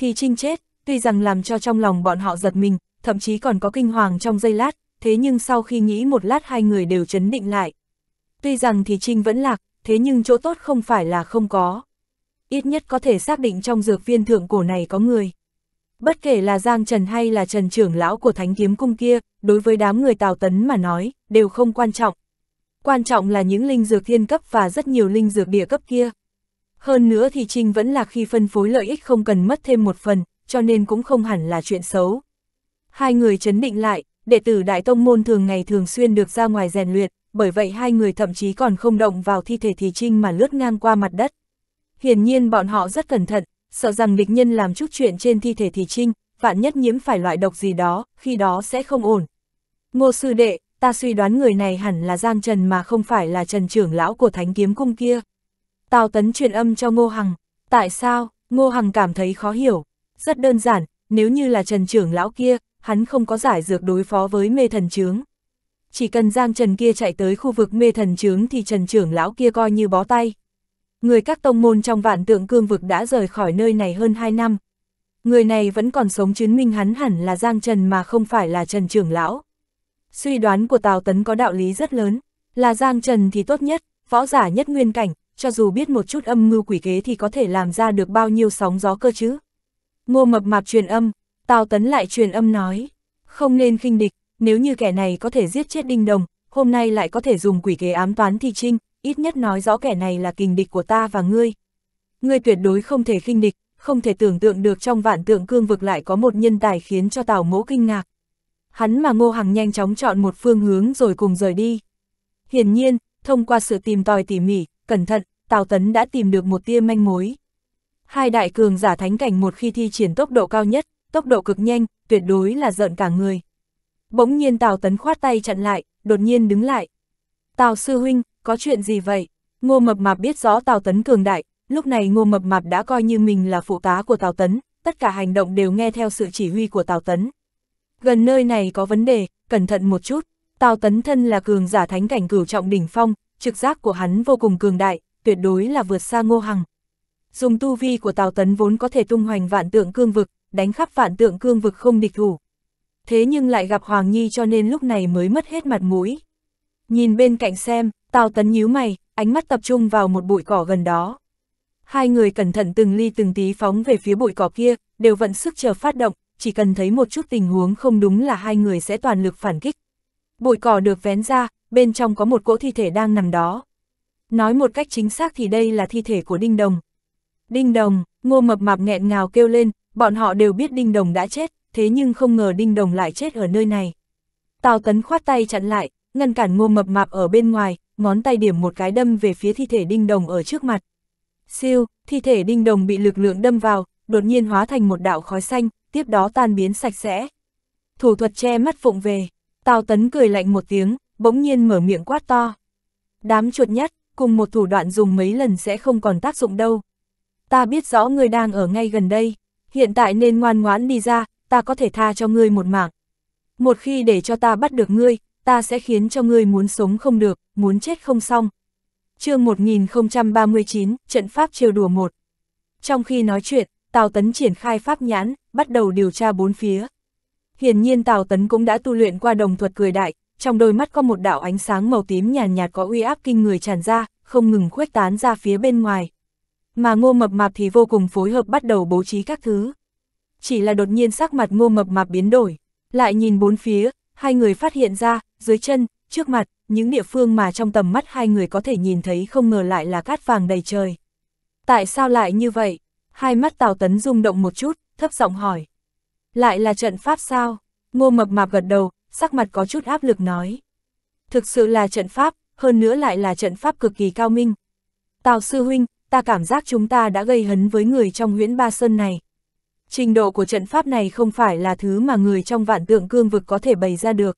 thì Trinh chết, tuy rằng làm cho trong lòng bọn họ giật mình, thậm chí còn có kinh hoàng trong giây lát, thế nhưng sau khi nghĩ một lát hai người đều chấn định lại. Tuy rằng thì Trinh vẫn lạc, thế nhưng chỗ tốt không phải là không có. Ít nhất có thể xác định trong dược viên thượng cổ này có người. Bất kể là Giang Trần hay là Trần trưởng lão của Thánh Kiếm Cung kia, đối với đám người Tào Tấn mà nói, đều không quan trọng. Quan trọng là những linh dược thiên cấp và rất nhiều linh dược địa cấp kia. Hơn nữa thì Trinh vẫn là khi phân phối lợi ích không cần mất thêm một phần, cho nên cũng không hẳn là chuyện xấu. Hai người chấn định lại, đệ tử Đại Tông Môn thường ngày thường xuyên được ra ngoài rèn luyện, bởi vậy hai người thậm chí còn không động vào thi thể thì Trinh mà lướt ngang qua mặt đất. Hiển nhiên bọn họ rất cẩn thận, sợ rằng địch nhân làm chút chuyện trên thi thể thì Trinh, vạn nhất nhiễm phải loại độc gì đó, khi đó sẽ không ổn. Ngô sư đệ, ta suy đoán người này hẳn là Giang Trần mà không phải là Trần trưởng lão của Thánh Kiếm Cung kia. Tào Tấn truyền âm cho Ngô Hằng. Tại sao? Ngô Hằng cảm thấy khó hiểu. Rất đơn giản, nếu như là Trần trưởng lão kia, hắn không có giải dược đối phó với mê thần chướng. Chỉ cần Giang Trần kia chạy tới khu vực mê thần chướng thì Trần trưởng lão kia coi như bó tay. Người các tông môn trong vạn tượng cương vực đã rời khỏi nơi này hơn 2 năm. Người này vẫn còn sống chứng minh hắn hẳn là Giang Trần mà không phải là Trần trưởng lão. Suy đoán của Tào Tấn có đạo lý rất lớn, là Giang Trần thì tốt nhất, võ giả nhất nguyên cảnh, cho dù biết một chút âm mưu quỷ kế thì có thể làm ra được bao nhiêu sóng gió cơ chứ. Ngô mập mạp truyền âm, Tào Tấn lại truyền âm nói, không nên khinh địch, nếu như kẻ này có thể giết chết Đinh Đồng, hôm nay lại có thể dùng quỷ kế ám toán thì trinh, ít nhất nói rõ kẻ này là kình địch của ta và ngươi. Ngươi tuyệt đối không thể khinh địch, không thể tưởng tượng được trong vạn tượng cương vực lại có một nhân tài khiến cho Tào Mỗ kinh ngạc. Hắn mà Ngô Hằng nhanh chóng chọn một phương hướng rồi cùng rời đi. Hiển nhiên, thông qua sự tìm tòi tỉ mỉ, cẩn thận, Tào Tấn đã tìm được một tia manh mối. Hai đại cường giả thánh cảnh một khi thi triển tốc độ cao nhất, tốc độ cực nhanh, tuyệt đối là giận cả người. Bỗng nhiên Tào Tấn khoát tay chặn lại, đột nhiên đứng lại. Tào Sư Huynh, có chuyện gì vậy? Ngô Mập Mạp biết rõ Tào Tấn cường đại, lúc này Ngô Mập Mạp đã coi như mình là phụ tá của Tào Tấn, tất cả hành động đều nghe theo sự chỉ huy của Tào Tấn. Gần nơi này có vấn đề, cẩn thận một chút. Tào Tấn thân là cường giả thánh cảnh cửu trọng đỉnh phong, trực giác của hắn vô cùng cường đại, tuyệt đối là vượt xa Ngô Hằng. Dùng tu vi của Tào Tấn vốn có thể tung hoành vạn tượng cương vực, đánh khắp vạn tượng cương vực không địch thủ. Thế nhưng lại gặp Hoàng Nhi cho nên lúc này mới mất hết mặt mũi. Nhìn bên cạnh xem, Tào Tấn nhíu mày, ánh mắt tập trung vào một bụi cỏ gần đó. Hai người cẩn thận từng ly từng tí phóng về phía bụi cỏ kia, đều vận sức chờ phát động, chỉ cần thấy một chút tình huống không đúng là hai người sẽ toàn lực phản kích. Bụi cỏ được vén ra, bên trong có một cỗ thi thể đang nằm đó. Nói một cách chính xác thì đây là thi thể của Đinh Đồng. Đinh Đồng, ngô mập mạp nghẹn ngào kêu lên, bọn họ đều biết Đinh Đồng đã chết, thế nhưng không ngờ Đinh Đồng lại chết ở nơi này. Tào Tấn khoát tay chặn lại, ngăn cản ngô mập mạp ở bên ngoài, ngón tay điểm một cái đâm về phía thi thể Đinh Đồng ở trước mặt. Siêu, thi thể Đinh Đồng bị lực lượng đâm vào, đột nhiên hóa thành một đạo khói xanh, tiếp đó tan biến sạch sẽ. Thủ thuật che mắt phụng về, Tào Tấn cười lạnh một tiếng, bỗng nhiên mở miệng quát to. Đám chuột nhắt, cùng một thủ đoạn dùng mấy lần sẽ không còn tác dụng đâu. Ta biết rõ ngươi đang ở ngay gần đây, hiện tại nên ngoan ngoãn đi ra, ta có thể tha cho ngươi một mạng. Một khi để cho ta bắt được ngươi, ta sẽ khiến cho ngươi muốn sống không được, muốn chết không xong. chương 1039, Trận Pháp trêu đùa 1 Trong khi nói chuyện, Tào Tấn triển khai pháp nhãn, bắt đầu điều tra bốn phía. Hiển nhiên Tào Tấn cũng đã tu luyện qua đồng thuật cười đại, trong đôi mắt có một đạo ánh sáng màu tím nhàn nhạt, có uy áp kinh người tràn ra, không ngừng khuếch tán ra phía bên ngoài. Mà ngô mập mạp thì vô cùng phối hợp bắt đầu bố trí các thứ. Chỉ là đột nhiên sắc mặt ngô mập mạp biến đổi, lại nhìn bốn phía, hai người phát hiện ra, dưới chân, trước mặt, những địa phương mà trong tầm mắt hai người có thể nhìn thấy không ngờ lại là cát vàng đầy trời. Tại sao lại như vậy? Hai mắt Tào Tấn rung động một chút, thấp giọng hỏi. Lại là trận pháp sao? Ngô mập mạp gật đầu, sắc mặt có chút áp lực nói. Thực sự là trận pháp, hơn nữa lại là trận pháp cực kỳ cao minh. Tào sư huynh, ta cảm giác chúng ta đã gây hấn với người trong huyễn Ba Sơn này. Trình độ của trận pháp này không phải là thứ mà người trong vạn tượng cương vực có thể bày ra được.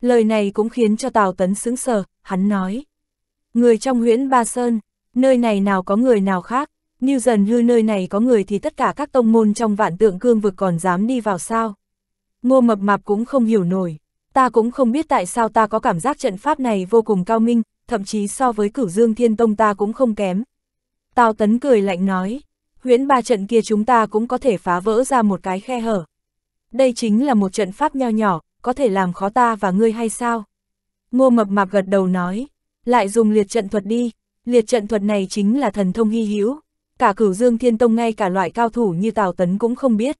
Lời này cũng khiến cho Tào Tấn sững sờ, hắn nói. Người trong huyễn Ba Sơn, nơi này nào có người nào khác, như dần hư nơi này có người thì tất cả các tông môn trong vạn tượng cương vực còn dám đi vào sao ngô mập mạp cũng không hiểu nổi. Ta cũng không biết tại sao ta có cảm giác trận pháp này vô cùng cao minh, thậm chí so với cửu dương thiên tông ta cũng không kém. Tào tấn cười lạnh nói, huyễn ba trận kia chúng ta cũng có thể phá vỡ ra một cái khe hở. Đây chính là một trận pháp nho nhỏ, có thể làm khó ta và ngươi hay sao? Ngô mập mạp gật đầu nói, lại dùng liệt trận thuật đi, liệt trận thuật này chính là thần thông hy hữu, cả cửu dương thiên tông ngay cả loại cao thủ như Tào Tấn cũng không biết.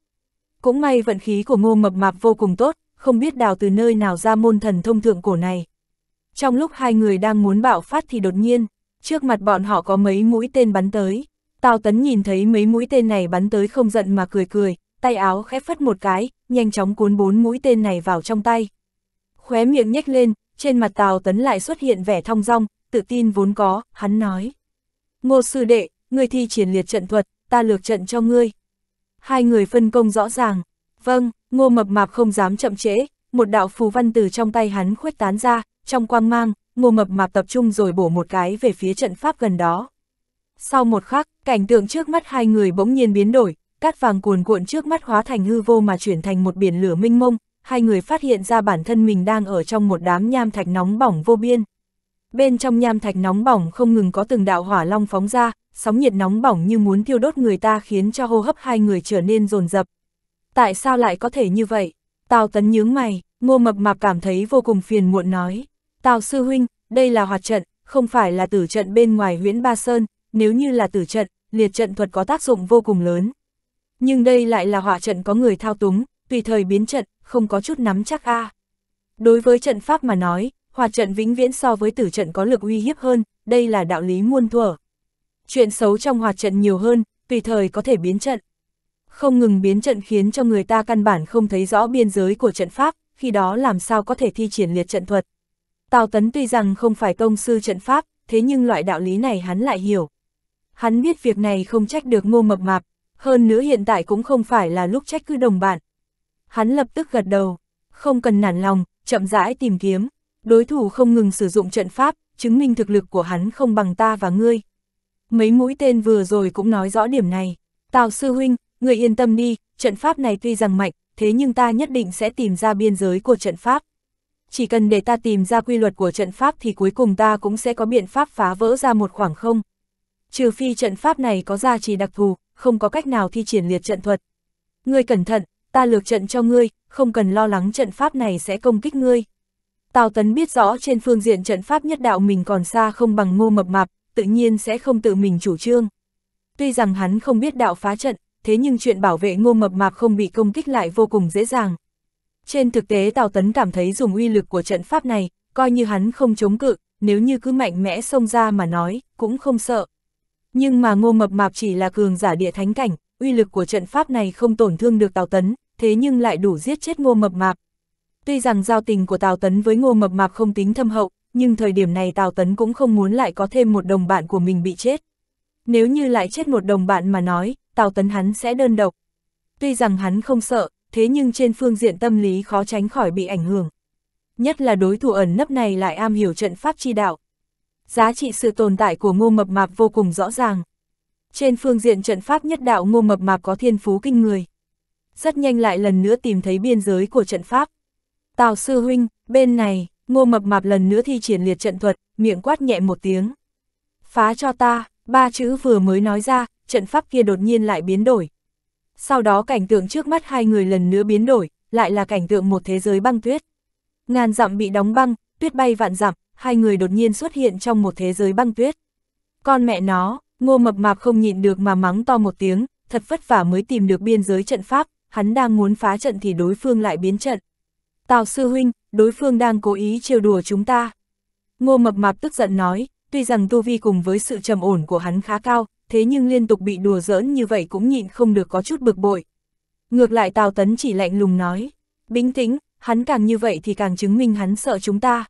Cũng may vận khí của ngô mập mạp vô cùng tốt, không biết đào từ nơi nào ra môn thần thông thượng cổ này. Trong lúc hai người đang muốn bạo phát thì đột nhiên, trước mặt bọn họ có mấy mũi tên bắn tới. Tào Tấn nhìn thấy mấy mũi tên này bắn tới không giận mà cười cười, tay áo khép phất một cái, nhanh chóng cuốn bốn mũi tên này vào trong tay. Khóe miệng nhếch lên, trên mặt Tào Tấn lại xuất hiện vẻ thong dong, tự tin vốn có, hắn nói. Ngô sư đệ, người thi triển liệt trận thuật, ta lược trận cho ngươi, hai người phân công rõ ràng. Vâng, ngô mập mạp không dám chậm trễ, một đạo phù văn từ trong tay hắn khuếch tán ra, trong quang mang, ngô mập mạp tập trung rồi bổ một cái về phía trận pháp gần đó. Sau một khắc, cảnh tượng trước mắt hai người bỗng nhiên biến đổi, cát vàng cuồn cuộn trước mắt hóa thành hư vô mà chuyển thành một biển lửa minh mông, hai người phát hiện ra bản thân mình đang ở trong một đám nham thạch nóng bỏng vô biên. Bên trong nham thạch nóng bỏng không ngừng có từng đạo hỏa long phóng ra, sóng nhiệt nóng bỏng như muốn thiêu đốt người ta khiến cho hô hấp hai người trở nên rồn rập. Tại sao lại có thể như vậy? Tào tấn nhướng mày, ngô mập mạp cảm thấy vô cùng phiền muộn nói. Tào sư huynh, đây là hoạt trận, không phải là tử trận bên ngoài huyễn Ba Sơn, nếu như là tử trận, liệt trận thuật có tác dụng vô cùng lớn. Nhưng đây lại là hỏa trận có người thao túng, tùy thời biến trận, không có chút nắm chắc a. À. Đối với trận pháp mà nói, hỏa trận vĩnh viễn so với tử trận có lực uy hiếp hơn, đây là đạo lý muôn thuở chuyện xấu trong hoạt trận nhiều hơn, tùy thời có thể biến trận. Không ngừng biến trận khiến cho người ta căn bản không thấy rõ biên giới của trận pháp, khi đó làm sao có thể thi triển liệt trận thuật. Tào Tấn tuy rằng không phải công sư trận pháp, thế nhưng loại đạo lý này hắn lại hiểu. Hắn biết việc này không trách được ngô mập mạp, hơn nữa hiện tại cũng không phải là lúc trách cứ đồng bạn. Hắn lập tức gật đầu, không cần nản lòng, chậm rãi tìm kiếm. Đối thủ không ngừng sử dụng trận pháp, chứng minh thực lực của hắn không bằng ta và ngươi mấy mũi tên vừa rồi cũng nói rõ điểm này. Tào sư huynh, người yên tâm đi, trận pháp này tuy rằng mạnh, thế nhưng ta nhất định sẽ tìm ra biên giới của trận pháp. Chỉ cần để ta tìm ra quy luật của trận pháp thì cuối cùng ta cũng sẽ có biện pháp phá vỡ ra một khoảng không. Trừ phi trận pháp này có gia trì đặc thù, không có cách nào thi triển liệt trận thuật. Ngươi cẩn thận, ta lược trận cho ngươi, không cần lo lắng trận pháp này sẽ công kích ngươi. Tào Tấn biết rõ trên phương diện trận pháp nhất đạo mình còn xa không bằng ngô mập mạp, tự nhiên sẽ không tự mình chủ trương. Tuy rằng hắn không biết đạo phá trận, thế nhưng chuyện bảo vệ ngô mập mạp không bị công kích lại vô cùng dễ dàng. Trên thực tế Tào Tấn cảm thấy dùng uy lực của trận pháp này, coi như hắn không chống cự, nếu như cứ mạnh mẽ xông ra mà nói, cũng không sợ. Nhưng mà ngô mập mạp chỉ là cường giả địa thánh cảnh, uy lực của trận pháp này không tổn thương được Tào Tấn, thế nhưng lại đủ giết chết ngô mập mạp. Tuy rằng giao tình của Tào Tấn với ngô mập mạp không tính thâm hậu, nhưng thời điểm này Tào Tấn cũng không muốn lại có thêm một đồng bạn của mình bị chết. Nếu như lại chết một đồng bạn mà nói, Tào Tấn hắn sẽ đơn độc. Tuy rằng hắn không sợ, thế nhưng trên phương diện tâm lý khó tránh khỏi bị ảnh hưởng. Nhất là đối thủ ẩn nấp này lại am hiểu trận pháp chi đạo. Giá trị sự tồn tại của ngô mập mạp vô cùng rõ ràng. Trên phương diện trận pháp nhất đạo ngô mập mạp có thiên phú kinh người. Rất nhanh lại lần nữa tìm thấy biên giới của trận pháp. Tào sư huynh, bên này, ngô mập mạp lần nữa thi triển liệt trận thuật, miệng quát nhẹ một tiếng. Phá cho ta, ba chữ vừa mới nói ra, trận pháp kia đột nhiên lại biến đổi. Sau đó cảnh tượng trước mắt hai người lần nữa biến đổi, lại là cảnh tượng một thế giới băng tuyết. Ngàn dặm bị đóng băng, tuyết bay vạn dặm, hai người đột nhiên xuất hiện trong một thế giới băng tuyết. Con mẹ nó, ngô mập mạp không nhịn được mà mắng to một tiếng, thật vất vả mới tìm được biên giới trận pháp, hắn đang muốn phá trận thì đối phương lại biến trận. Tào sư huynh, đối phương đang cố ý trêu đùa chúng ta. Ngô mập mạp tức giận nói, tuy rằng tu vi cùng với sự trầm ổn của hắn khá cao, thế nhưng liên tục bị đùa giỡn như vậy cũng nhịn không được có chút bực bội. Ngược lại Tào Tấn chỉ lạnh lùng nói, bình tĩnh, hắn càng như vậy thì càng chứng minh hắn sợ chúng ta.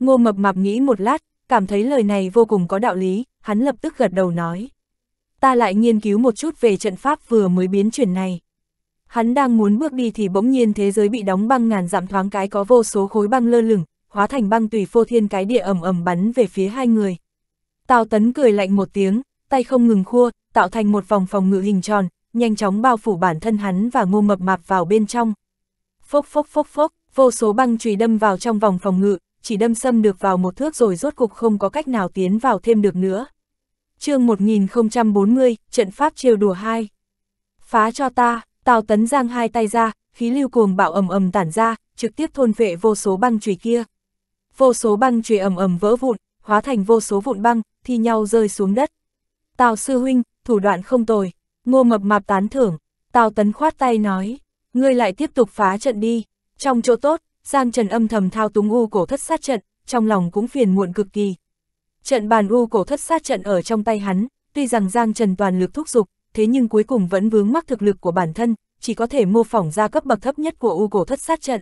Ngô mập mạp nghĩ một lát, cảm thấy lời này vô cùng có đạo lý, hắn lập tức gật đầu nói. Ta lại nghiên cứu một chút về trận pháp vừa mới biến chuyển này. Hắn đang muốn bước đi thì bỗng nhiên thế giới bị đóng băng ngàn dặm thoáng cái có vô số khối băng lơ lửng, hóa thành băng tùy phô thiên cái địa ẩm ẩm bắn về phía hai người. Tào Tấn cười lạnh một tiếng, tay không ngừng khua, tạo thành một vòng phòng ngự hình tròn, nhanh chóng bao phủ bản thân hắn và ngô mập mạp vào bên trong. Phốc phốc phốc phốc, vô số băng chùy đâm vào trong vòng phòng ngự, chỉ đâm xâm được vào một thước rồi rốt cục không có cách nào tiến vào thêm được nữa. chương 1040, trận pháp trêu đùa hai Phá cho ta, Tào Tấn Giang hai tay ra, khí lưu cuồng bạo ầm ầm tản ra, trực tiếp thôn vệ vô số băng chùy kia. Vô số băng chùy ầm ầm vỡ vụn, hóa thành vô số vụn băng, thi nhau rơi xuống đất. Tào sư huynh, thủ đoạn không tồi, ngô mập mạp tán thưởng, Tào Tấn khoát tay nói, ngươi lại tiếp tục phá trận đi. Trong chỗ tốt, Giang Trần âm thầm thao túng u cổ thất sát trận, trong lòng cũng phiền muộn cực kỳ. Trận bàn u cổ thất sát trận ở trong tay hắn, tuy rằng Giang Trần toàn lực thúc giục, thế nhưng cuối cùng vẫn vướng mắc thực lực của bản thân, chỉ có thể mô phỏng ra cấp bậc thấp nhất của U cổ thất sát trận.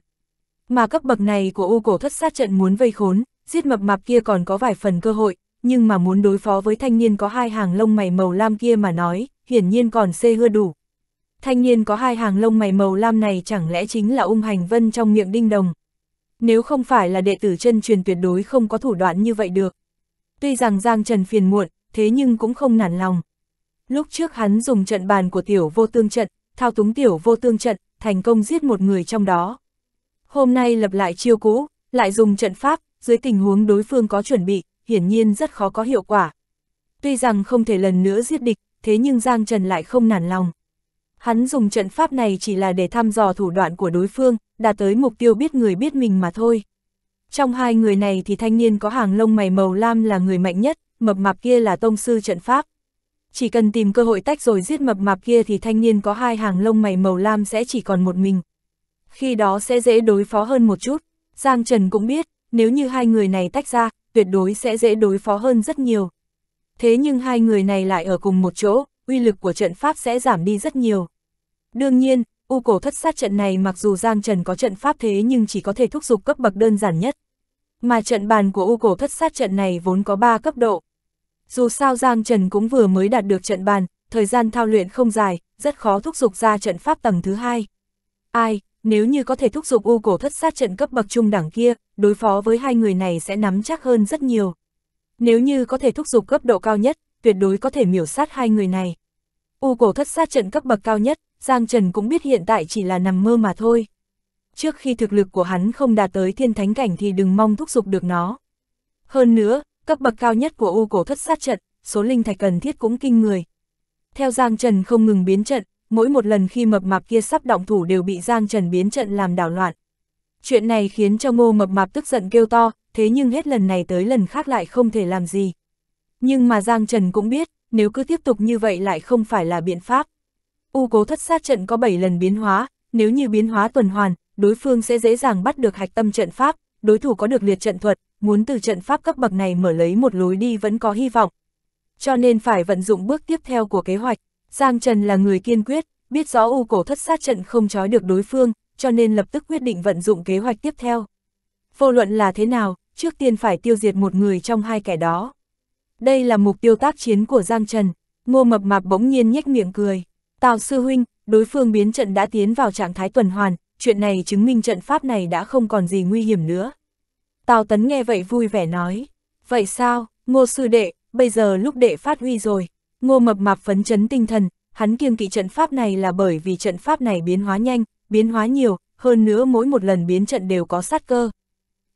Mà cấp bậc này của U cổ thất sát trận muốn vây khốn, giết mập mạp kia còn có vài phần cơ hội, nhưng mà muốn đối phó với thanh niên có hai hàng lông mày màu lam kia mà nói, hiển nhiên còn xê hưa đủ. Thanh niên có hai hàng lông mày màu lam này chẳng lẽ chính là ung hành vân trong miệng đinh đồng. Nếu không phải là đệ tử chân truyền tuyệt đối không có thủ đoạn như vậy được. Tuy rằng Giang Trần phiền muộn, thế nhưng cũng không nản lòng. Lúc trước hắn dùng trận bàn của tiểu vô tương trận, thao túng tiểu vô tương trận, thành công giết một người trong đó. Hôm nay lập lại chiêu cũ, lại dùng trận pháp, dưới tình huống đối phương có chuẩn bị, hiển nhiên rất khó có hiệu quả. Tuy rằng không thể lần nữa giết địch, thế nhưng Giang Trần lại không nản lòng. Hắn dùng trận pháp này chỉ là để thăm dò thủ đoạn của đối phương, đạt tới mục tiêu biết người biết mình mà thôi. Trong hai người này thì thanh niên có hàng lông mày màu lam là người mạnh nhất, mập mạp kia là tông sư trận pháp chỉ cần tìm cơ hội tách rồi giết mập mạp kia thì thanh niên có hai hàng lông mày màu lam sẽ chỉ còn một mình. Khi đó sẽ dễ đối phó hơn một chút, Giang Trần cũng biết, nếu như hai người này tách ra, tuyệt đối sẽ dễ đối phó hơn rất nhiều. Thế nhưng hai người này lại ở cùng một chỗ, uy lực của trận pháp sẽ giảm đi rất nhiều. Đương nhiên, U cổ thất sát trận này mặc dù Giang Trần có trận pháp thế nhưng chỉ có thể thúc giục cấp bậc đơn giản nhất. Mà trận bàn của U cổ thất sát trận này vốn có 3 cấp độ, dù sao Giang Trần cũng vừa mới đạt được trận bàn, thời gian thao luyện không dài, rất khó thúc giục ra trận pháp tầng thứ hai. Ai, nếu như có thể thúc giục u cổ thất sát trận cấp bậc trung đẳng kia, đối phó với hai người này sẽ nắm chắc hơn rất nhiều. Nếu như có thể thúc giục cấp độ cao nhất, tuyệt đối có thể miểu sát hai người này. U cổ thất sát trận cấp bậc cao nhất, Giang Trần cũng biết hiện tại chỉ là nằm mơ mà thôi. Trước khi thực lực của hắn không đạt tới thiên thánh cảnh thì đừng mong thúc giục được nó. Hơn nữa, cấp bậc cao nhất của U cổ thất sát trận, số linh thạch cần thiết cũng kinh người. Theo Giang Trần không ngừng biến trận, mỗi một lần khi mập mạp kia sắp động thủ đều bị Giang Trần biến trận làm đảo loạn. Chuyện này khiến cho ngô mập mạp tức giận kêu to, thế nhưng hết lần này tới lần khác lại không thể làm gì. Nhưng mà Giang Trần cũng biết, nếu cứ tiếp tục như vậy lại không phải là biện pháp. U cố thất sát trận có 7 lần biến hóa, nếu như biến hóa tuần hoàn, đối phương sẽ dễ dàng bắt được hạch tâm trận pháp, đối thủ có được liệt trận thuật, muốn từ trận pháp cấp bậc này mở lấy một lối đi vẫn có hy vọng. Cho nên phải vận dụng bước tiếp theo của kế hoạch, Giang Trần là người kiên quyết, biết rõ u cổ thất sát trận không trói được đối phương, cho nên lập tức quyết định vận dụng kế hoạch tiếp theo. Vô luận là thế nào, trước tiên phải tiêu diệt một người trong hai kẻ đó. Đây là mục tiêu tác chiến của Giang Trần, ngô mập mạp bỗng nhiên nhếch miệng cười. Tào sư huynh, đối phương biến trận đã tiến vào trạng thái tuần hoàn, chuyện này chứng minh trận pháp này đã không còn gì nguy hiểm nữa. Tào Tấn nghe vậy vui vẻ nói, vậy sao, ngô sư đệ, bây giờ lúc đệ phát huy rồi, ngô mập mạp phấn chấn tinh thần, hắn kiêng kỵ trận pháp này là bởi vì trận pháp này biến hóa nhanh, biến hóa nhiều, hơn nữa mỗi một lần biến trận đều có sát cơ.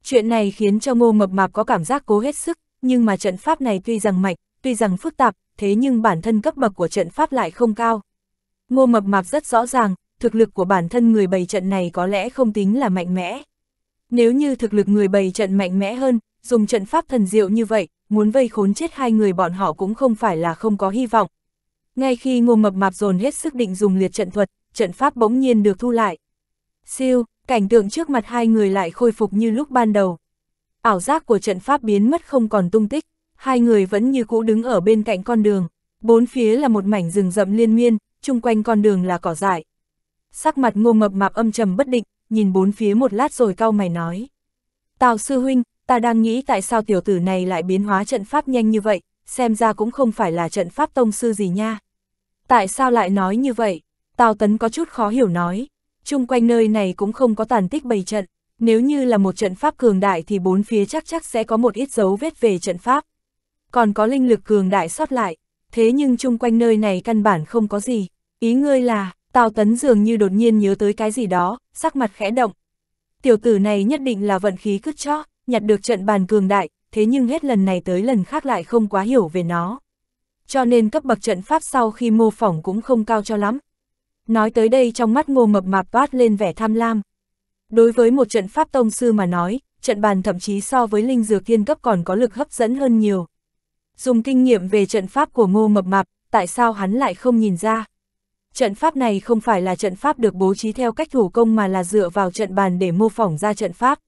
Chuyện này khiến cho ngô mập mạp có cảm giác cố hết sức, nhưng mà trận pháp này tuy rằng mạnh, tuy rằng phức tạp, thế nhưng bản thân cấp bậc của trận pháp lại không cao. Ngô mập mạp rất rõ ràng, thực lực của bản thân người bày trận này có lẽ không tính là mạnh mẽ, nếu như thực lực người bày trận mạnh mẽ hơn, dùng trận pháp thần diệu như vậy, muốn vây khốn chết hai người bọn họ cũng không phải là không có hy vọng. Ngay khi ngô mập mạp dồn hết sức định dùng liệt trận thuật, trận pháp bỗng nhiên được thu lại. Siêu, cảnh tượng trước mặt hai người lại khôi phục như lúc ban đầu. Ảo giác của trận pháp biến mất không còn tung tích, hai người vẫn như cũ đứng ở bên cạnh con đường. Bốn phía là một mảnh rừng rậm liên miên, chung quanh con đường là cỏ dại. Sắc mặt ngô mập mạp âm trầm bất định, nhìn bốn phía một lát rồi cau mày nói. Tào sư huynh, ta đang nghĩ tại sao tiểu tử này lại biến hóa trận pháp nhanh như vậy, xem ra cũng không phải là trận pháp tông sư gì nha. Tại sao lại nói như vậy? Tào Tấn có chút khó hiểu nói. Trung quanh nơi này cũng không có tàn tích bày trận, nếu như là một trận pháp cường đại thì bốn phía chắc chắc sẽ có một ít dấu vết về trận pháp. Còn có linh lực cường đại sót lại, thế nhưng chung quanh nơi này căn bản không có gì. Ý ngươi là, Tào Tấn dường như đột nhiên nhớ tới cái gì đó, sắc mặt khẽ động. Tiểu tử này nhất định là vận khí cứt chó, nhặt được trận bàn cường đại, thế nhưng hết lần này tới lần khác lại không quá hiểu về nó. Cho nên cấp bậc trận pháp sau khi mô phỏng cũng không cao cho lắm. Nói tới đây trong mắt ngô mập mạp toát lên vẻ tham lam. Đối với một trận pháp tông sư mà nói, trận bàn thậm chí so với linh dược thiên cấp còn có lực hấp dẫn hơn nhiều. Dùng kinh nghiệm về trận pháp của ngô mập mạp, tại sao hắn lại không nhìn ra? Trận pháp này không phải là trận pháp được bố trí theo cách thủ công mà là dựa vào trận bàn để mô phỏng ra trận pháp.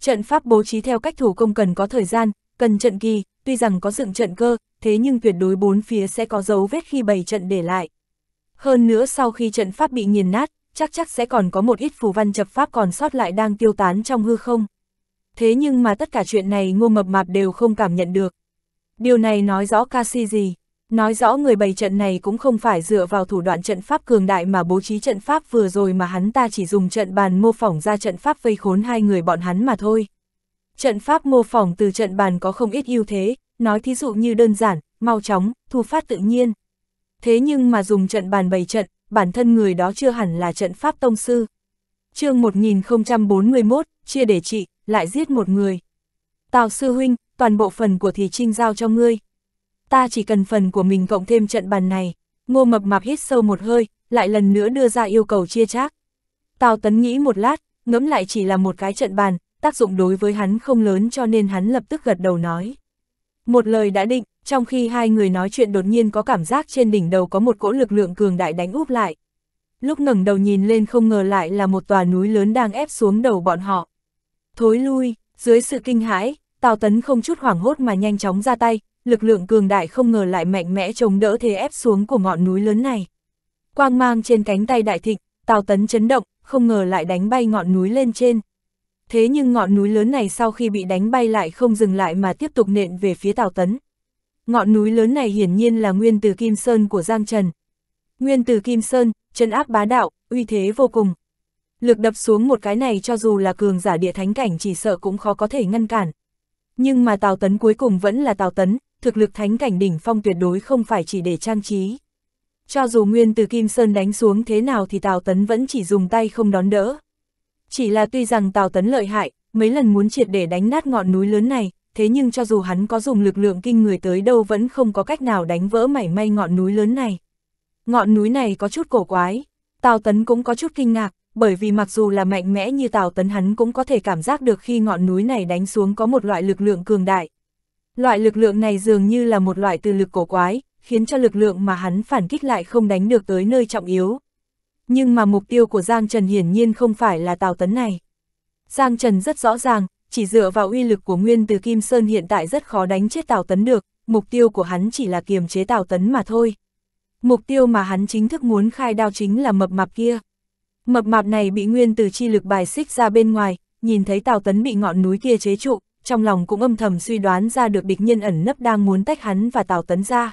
Trận pháp bố trí theo cách thủ công cần có thời gian, cần trận kỳ, tuy rằng có dựng trận cơ, thế nhưng tuyệt đối bốn phía sẽ có dấu vết khi bày trận để lại. Hơn nữa sau khi trận pháp bị nghiền nát, chắc chắc sẽ còn có một ít phù văn chập pháp còn sót lại đang tiêu tán trong hư không. Thế nhưng mà tất cả chuyện này ngô mập mạp đều không cảm nhận được. Điều này nói rõ ca si gì. Nói rõ người bày trận này cũng không phải dựa vào thủ đoạn trận pháp cường đại mà bố trí trận pháp vừa rồi mà hắn ta chỉ dùng trận bàn mô phỏng ra trận pháp vây khốn hai người bọn hắn mà thôi. Trận pháp mô phỏng từ trận bàn có không ít ưu thế, nói thí dụ như đơn giản, mau chóng, thu phát tự nhiên. Thế nhưng mà dùng trận bàn bày trận, bản thân người đó chưa hẳn là trận pháp tông sư. chương 1041, chia để trị, lại giết một người. Tào sư huynh, toàn bộ phần của thì trinh giao cho ngươi, ta chỉ cần phần của mình cộng thêm trận bàn này. Ngô mập mạp hít sâu một hơi, lại lần nữa đưa ra yêu cầu chia chác. Tào Tấn nghĩ một lát, ngẫm lại chỉ là một cái trận bàn, tác dụng đối với hắn không lớn cho nên hắn lập tức gật đầu nói. Một lời đã định, trong khi hai người nói chuyện đột nhiên có cảm giác trên đỉnh đầu có một cỗ lực lượng cường đại đánh úp lại. Lúc ngẩng đầu nhìn lên không ngờ lại là một tòa núi lớn đang ép xuống đầu bọn họ. Thối lui, dưới sự kinh hãi, Tào Tấn không chút hoảng hốt mà nhanh chóng ra tay, lực lượng cường đại không ngờ lại mạnh mẽ chống đỡ thế ép xuống của ngọn núi lớn này. Quang mang trên cánh tay đại thịnh, Tào Tấn chấn động, không ngờ lại đánh bay ngọn núi lên trên. Thế nhưng ngọn núi lớn này sau khi bị đánh bay lại không dừng lại mà tiếp tục nện về phía Tào Tấn. Ngọn núi lớn này hiển nhiên là nguyên từ Kim Sơn của Giang Trần. Nguyên từ Kim Sơn, chân áp bá đạo, uy thế vô cùng. Lực đập xuống một cái này cho dù là cường giả địa thánh cảnh chỉ sợ cũng khó có thể ngăn cản. Nhưng mà Tào Tấn cuối cùng vẫn là Tào Tấn, thực lực thánh cảnh đỉnh phong tuyệt đối không phải chỉ để trang trí. Cho dù nguyên từ Kim Sơn đánh xuống thế nào thì Tào Tấn vẫn chỉ dùng tay không đón đỡ. Chỉ là tuy rằng Tào Tấn lợi hại, mấy lần muốn triệt để đánh nát ngọn núi lớn này, thế nhưng cho dù hắn có dùng lực lượng kinh người tới đâu vẫn không có cách nào đánh vỡ mảy may ngọn núi lớn này. Ngọn núi này có chút cổ quái, Tào Tấn cũng có chút kinh ngạc, bởi vì mặc dù là mạnh mẽ như Tào Tấn hắn cũng có thể cảm giác được khi ngọn núi này đánh xuống có một loại lực lượng cường đại, Loại lực lượng này dường như là một loại từ lực cổ quái, khiến cho lực lượng mà hắn phản kích lại không đánh được tới nơi trọng yếu. Nhưng mà mục tiêu của Giang Trần hiển nhiên không phải là Tào Tấn này. Giang Trần rất rõ ràng, chỉ dựa vào uy lực của Nguyên từ Kim Sơn hiện tại rất khó đánh chết Tào Tấn được, mục tiêu của hắn chỉ là kiềm chế Tào Tấn mà thôi. Mục tiêu mà hắn chính thức muốn khai đao chính là mập mạp kia. Mập mạp này bị Nguyên từ chi lực bài xích ra bên ngoài, nhìn thấy Tào Tấn bị ngọn núi kia chế trụ, trong lòng cũng âm thầm suy đoán ra được địch nhân ẩn nấp đang muốn tách hắn và Tào Tấn ra.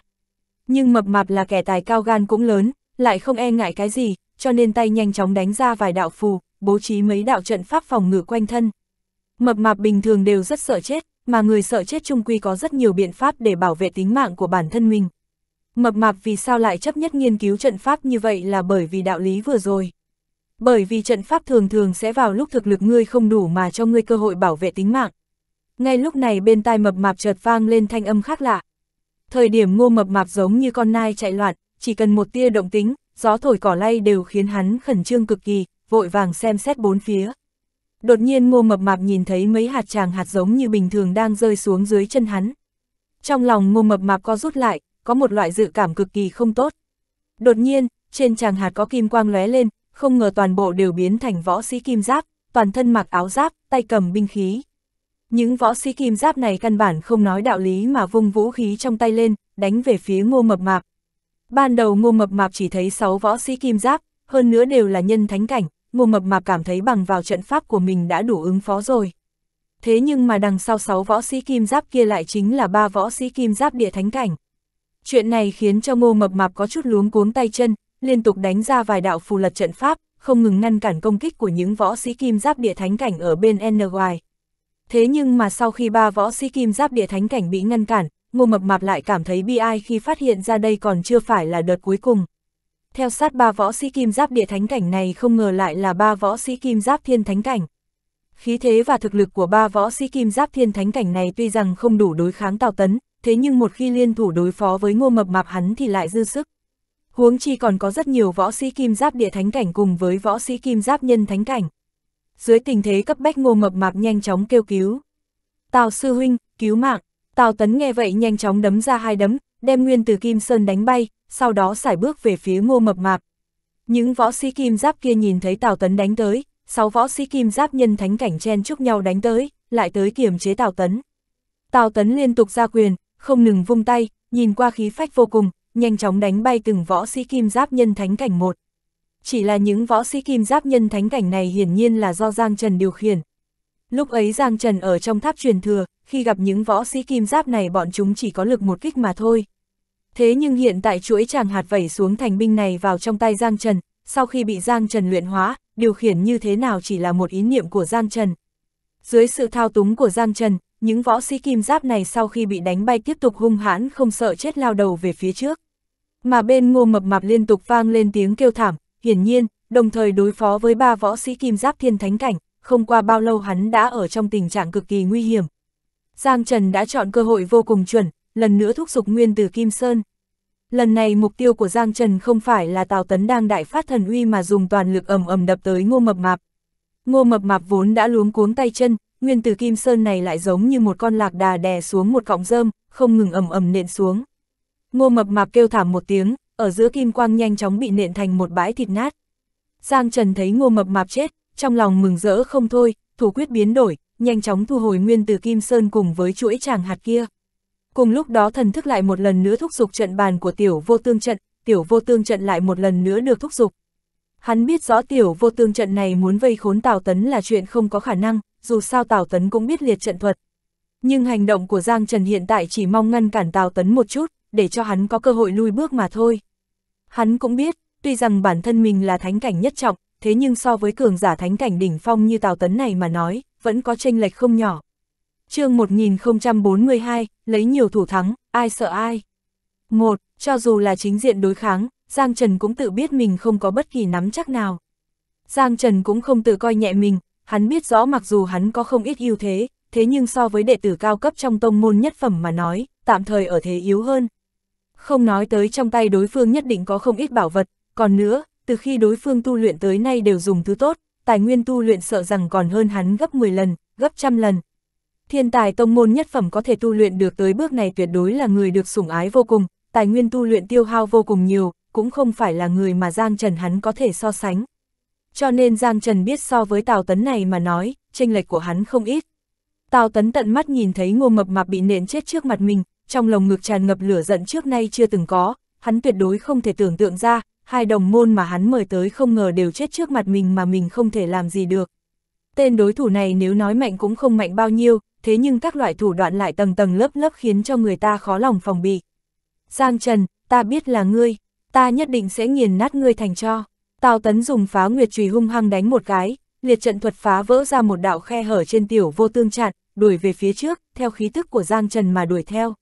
Nhưng mập mạp là kẻ tài cao gan cũng lớn, lại không e ngại cái gì, cho nên tay nhanh chóng đánh ra vài đạo phù, bố trí mấy đạo trận pháp phòng ngự quanh thân. Mập mạp bình thường đều rất sợ chết, mà người sợ chết chung quy có rất nhiều biện pháp để bảo vệ tính mạng của bản thân mình. Mập mạp vì sao lại chấp nhất nghiên cứu trận pháp như vậy là bởi vì đạo lý vừa rồi. Bởi vì trận pháp thường thường sẽ vào lúc thực lực ngươi không đủ mà cho ngươi cơ hội bảo vệ tính mạng. Ngay lúc này bên tai mập mạp chợt vang lên thanh âm khác lạ. Thời điểm ngô mập mạp giống như con nai chạy loạn, chỉ cần một tia động tính, gió thổi cỏ lay đều khiến hắn khẩn trương cực kỳ, vội vàng xem xét bốn phía. Đột nhiên ngô mập mạp nhìn thấy mấy hạt tràng hạt giống như bình thường đang rơi xuống dưới chân hắn. Trong lòng ngô mập mạp co rút lại, có một loại dự cảm cực kỳ không tốt. Đột nhiên, trên tràng hạt có kim quang lóe lên, không ngờ toàn bộ đều biến thành võ sĩ kim giáp, toàn thân mặc áo giáp, tay cầm binh khí. Những võ sĩ kim giáp này căn bản không nói đạo lý mà vung vũ khí trong tay lên, đánh về phía ngô mập mạp. Ban đầu ngô mập mạp chỉ thấy 6 võ sĩ kim giáp, hơn nữa đều là nhân thánh cảnh, ngô mập mạp cảm thấy bằng vào trận pháp của mình đã đủ ứng phó rồi. Thế nhưng mà đằng sau 6 võ sĩ kim giáp kia lại chính là ba võ sĩ kim giáp địa thánh cảnh. Chuyện này khiến cho ngô mập mạp có chút luống cuống tay chân, liên tục đánh ra vài đạo phù lật trận pháp, không ngừng ngăn cản công kích của những võ sĩ kim giáp địa thánh cảnh ở bên N ngoài thế nhưng mà sau khi ba võ sĩ kim giáp địa thánh cảnh bị ngăn cản, ngô mập mạp lại cảm thấy bi ai khi phát hiện ra đây còn chưa phải là đợt cuối cùng. Theo sát ba võ sĩ kim giáp địa thánh cảnh này không ngờ lại là ba võ sĩ kim giáp thiên thánh cảnh. Khí thế và thực lực của ba võ sĩ kim giáp thiên thánh cảnh này tuy rằng không đủ đối kháng Tào Tấn, thế nhưng một khi liên thủ đối phó với ngô mập mạp hắn thì lại dư sức. Huống chi còn có rất nhiều võ sĩ kim giáp địa thánh cảnh cùng với võ sĩ kim giáp nhân thánh cảnh dưới tình thế cấp bách ngô mập mạp nhanh chóng kêu cứu. Tào sư huynh, cứu mạng, Tào tấn nghe vậy nhanh chóng đấm ra hai đấm, đem nguyên từ kim sơn đánh bay, sau đó xài bước về phía ngô mập mạp. Những võ sĩ kim giáp kia nhìn thấy Tào tấn đánh tới, sáu võ sĩ kim giáp nhân thánh cảnh chen chúc nhau đánh tới, lại tới kiềm chế Tào tấn. Tào tấn liên tục ra quyền, không ngừng vung tay, nhìn qua khí phách vô cùng, nhanh chóng đánh bay từng võ sĩ kim giáp nhân thánh cảnh một chỉ là những võ sĩ kim giáp nhân thánh cảnh này hiển nhiên là do Giang Trần điều khiển. Lúc ấy Giang Trần ở trong tháp truyền thừa, khi gặp những võ sĩ kim giáp này bọn chúng chỉ có lực một kích mà thôi. Thế nhưng hiện tại chuỗi chàng hạt vẩy xuống thành binh này vào trong tay Giang Trần, sau khi bị Giang Trần luyện hóa, điều khiển như thế nào chỉ là một ý niệm của Giang Trần. Dưới sự thao túng của Giang Trần, những võ sĩ kim giáp này sau khi bị đánh bay tiếp tục hung hãn không sợ chết lao đầu về phía trước. Mà bên ngô mập mạp liên tục vang lên tiếng kêu thảm, hiển nhiên, đồng thời đối phó với ba võ sĩ kim giáp thiên thánh cảnh, không qua bao lâu hắn đã ở trong tình trạng cực kỳ nguy hiểm. Giang Trần đã chọn cơ hội vô cùng chuẩn, lần nữa thúc giục nguyên từ Kim Sơn. Lần này mục tiêu của Giang Trần không phải là Tào Tấn đang đại phát thần uy mà dùng toàn lực ầm ầm đập tới ngô mập mạp. Ngô mập mạp vốn đã luống cuống tay chân, nguyên từ Kim Sơn này lại giống như một con lạc đà đè xuống một cọng rơm, không ngừng ầm ầm nện xuống. Ngô mập mạp kêu thảm một tiếng, ở giữa kim quang nhanh chóng bị nện thành một bãi thịt nát. Giang Trần thấy ngô mập mạp chết, trong lòng mừng rỡ không thôi, thủ quyết biến đổi, nhanh chóng thu hồi nguyên từ kim sơn cùng với chuỗi tràng hạt kia. Cùng lúc đó thần thức lại một lần nữa thúc giục trận bàn của tiểu vô tương trận, tiểu vô tương trận lại một lần nữa được thúc giục. Hắn biết rõ tiểu vô tương trận này muốn vây khốn Tào Tấn là chuyện không có khả năng, dù sao Tào Tấn cũng biết liệt trận thuật. Nhưng hành động của Giang Trần hiện tại chỉ mong ngăn cản Tào Tấn một chút, để cho hắn có cơ hội lui bước mà thôi. Hắn cũng biết, tuy rằng bản thân mình là thánh cảnh nhất trọng, thế nhưng so với cường giả thánh cảnh đỉnh phong như Tào Tấn này mà nói, vẫn có tranh lệch không nhỏ. chương 1042, lấy nhiều thủ thắng, ai sợ ai. Một, Cho dù là chính diện đối kháng, Giang Trần cũng tự biết mình không có bất kỳ nắm chắc nào. Giang Trần cũng không tự coi nhẹ mình, hắn biết rõ mặc dù hắn có không ít ưu thế, thế nhưng so với đệ tử cao cấp trong tông môn nhất phẩm mà nói, tạm thời ở thế yếu hơn, không nói tới trong tay đối phương nhất định có không ít bảo vật, còn nữa, từ khi đối phương tu luyện tới nay đều dùng thứ tốt, tài nguyên tu luyện sợ rằng còn hơn hắn gấp 10 lần, gấp trăm lần. Thiên tài tông môn nhất phẩm có thể tu luyện được tới bước này tuyệt đối là người được sủng ái vô cùng, tài nguyên tu luyện tiêu hao vô cùng nhiều, cũng không phải là người mà Giang Trần hắn có thể so sánh. Cho nên Giang Trần biết so với Tào Tấn này mà nói, chênh lệch của hắn không ít. Tào Tấn tận mắt nhìn thấy ngô mập mạp bị nện chết trước mặt mình, trong lồng ngực tràn ngập lửa giận trước nay chưa từng có, hắn tuyệt đối không thể tưởng tượng ra, hai đồng môn mà hắn mời tới không ngờ đều chết trước mặt mình mà mình không thể làm gì được. Tên đối thủ này nếu nói mạnh cũng không mạnh bao nhiêu, thế nhưng các loại thủ đoạn lại tầng tầng lớp lớp khiến cho người ta khó lòng phòng bị. Giang Trần, ta biết là ngươi, ta nhất định sẽ nghiền nát ngươi thành cho. Tào Tấn dùng phá nguyệt chùy hung hăng đánh một cái, liệt trận thuật phá vỡ ra một đạo khe hở trên tiểu vô tương chặn, đuổi về phía trước, theo khí tức của Giang Trần mà đuổi theo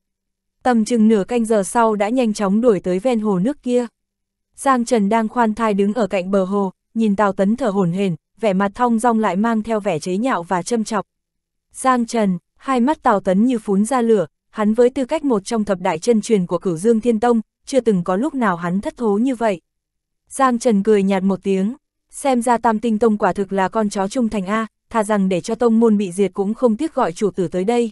tầm chừng nửa canh giờ sau đã nhanh chóng đuổi tới ven hồ nước kia. Giang Trần đang khoan thai đứng ở cạnh bờ hồ, nhìn Tào Tấn thở hổn hển, vẻ mặt thong dong lại mang theo vẻ chế nhạo và châm chọc. Giang Trần, hai mắt Tào Tấn như phún ra lửa, hắn với tư cách một trong thập đại chân truyền của cửu Dương Thiên Tông, chưa từng có lúc nào hắn thất thố như vậy. Giang Trần cười nhạt một tiếng, xem ra Tam Tinh Tông quả thực là con chó trung thành A, thà rằng để cho tông môn bị diệt cũng không tiếc gọi chủ tử tới đây.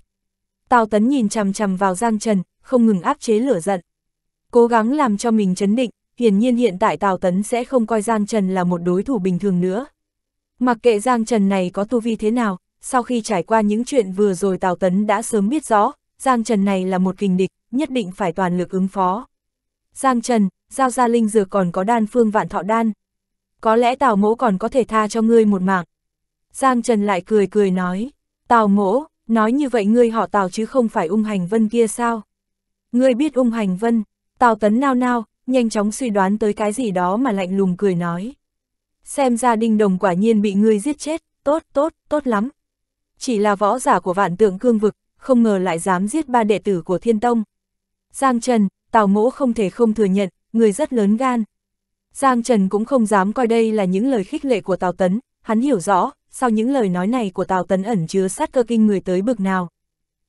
Tào Tấn nhìn chằm chằm vào Giang Trần, không ngừng áp chế lửa giận. Cố gắng làm cho mình chấn định, hiển nhiên hiện tại Tào Tấn sẽ không coi Giang Trần là một đối thủ bình thường nữa. Mặc kệ Giang Trần này có tu vi thế nào, sau khi trải qua những chuyện vừa rồi Tào Tấn đã sớm biết rõ, Giang Trần này là một kình địch, nhất định phải toàn lực ứng phó. Giang Trần, giao ra linh dược còn có đan phương vạn thọ đan. Có lẽ Tào Mỗ còn có thể tha cho ngươi một mạng. Giang Trần lại cười cười nói, Tào Mỗ, nói như vậy ngươi họ Tào chứ không phải ung hành vân kia sao? Ngươi biết ung hành vân, Tào Tấn nao nao, nhanh chóng suy đoán tới cái gì đó mà lạnh lùng cười nói. Xem ra đinh đồng quả nhiên bị ngươi giết chết, tốt, tốt, tốt lắm. Chỉ là võ giả của vạn tượng cương vực, không ngờ lại dám giết ba đệ tử của thiên tông. Giang Trần, Tào Mỗ không thể không thừa nhận, người rất lớn gan. Giang Trần cũng không dám coi đây là những lời khích lệ của Tào Tấn, hắn hiểu rõ, sau những lời nói này của Tào Tấn ẩn chứa sát cơ kinh người tới bực nào.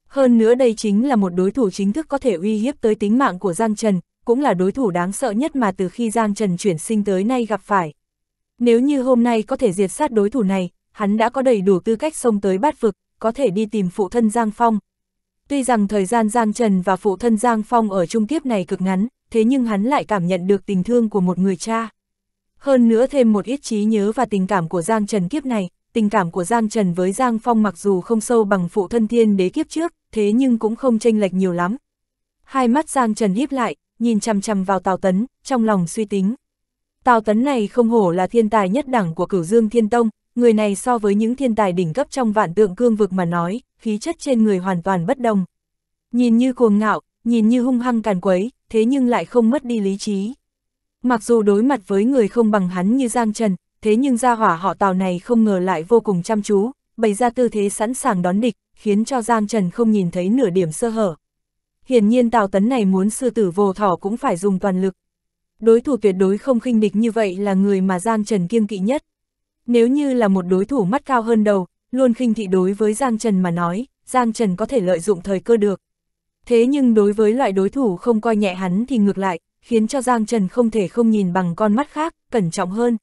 Hơn nữa đây chính là một đối thủ chính thức có thể uy hiếp tới tính mạng của Giang Trần, cũng là đối thủ đáng sợ nhất mà từ khi Giang Trần chuyển sinh tới nay gặp phải. Nếu như hôm nay có thể diệt sát đối thủ này, hắn đã có đầy đủ tư cách xông tới bát vực, có thể đi tìm phụ thân Giang Phong. Tuy rằng thời gian Giang Trần và phụ thân Giang Phong ở trung kiếp này cực ngắn, thế nhưng hắn lại cảm nhận được tình thương của một người cha. Hơn nữa thêm một ít trí nhớ và tình cảm của Giang Trần kiếp này, tình cảm của Giang Trần với Giang Phong mặc dù không sâu bằng phụ thân thiên đế kiếp trước, thế nhưng cũng không tranh lệch nhiều lắm. Hai mắt Giang Trần híp lại, nhìn chằm chằm vào Tào Tấn, trong lòng suy tính. Tào Tấn này không hổ là thiên tài nhất đẳng của cửu dương thiên tông, người này so với những thiên tài đỉnh cấp trong vạn tượng cương vực mà nói, khí chất trên người hoàn toàn bất đồng. Nhìn như cuồng ngạo, nhìn như hung hăng càn quấy, thế nhưng lại không mất đi lý trí. Mặc dù đối mặt với người không bằng hắn như Giang Trần, thế nhưng gia hỏa họ tào này không ngờ lại vô cùng chăm chú, bày ra tư thế sẵn sàng đón địch, khiến cho Giang Trần không nhìn thấy nửa điểm sơ hở. Hiển nhiên Tào Tấn này muốn sư tử vô thỏ cũng phải dùng toàn lực. Đối thủ tuyệt đối không khinh địch như vậy là người mà Giang Trần kiêng kỵ nhất. Nếu như là một đối thủ mắt cao hơn đầu, luôn khinh thị đối với Giang Trần mà nói, Giang Trần có thể lợi dụng thời cơ được. Thế nhưng đối với loại đối thủ không coi nhẹ hắn thì ngược lại, khiến cho Giang Trần không thể không nhìn bằng con mắt khác, cẩn trọng hơn.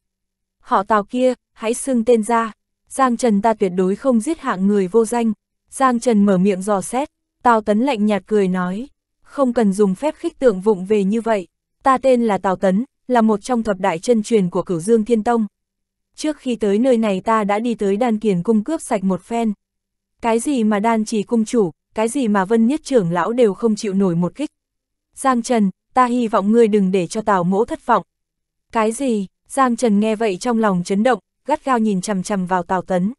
Họ tào kia, hãy xưng tên ra. Giang Trần ta tuyệt đối không giết hạng người vô danh. Giang Trần mở miệng dò xét, Tào Tấn lạnh nhạt cười nói. Không cần dùng phép khích tượng vụng về như vậy. Ta tên là Tào Tấn, là một trong thập đại chân truyền của cửu dương thiên tông. Trước khi tới nơi này ta đã đi tới đan kiền cung cướp sạch một phen. Cái gì mà đan trì cung chủ, cái gì mà vân nhất trưởng lão đều không chịu nổi một kích. Giang Trần, ta hy vọng ngươi đừng để cho Tào mỗ thất vọng. Cái gì, Giang Trần nghe vậy trong lòng chấn động, gắt gao nhìn chằm chằm vào Tào Tấn.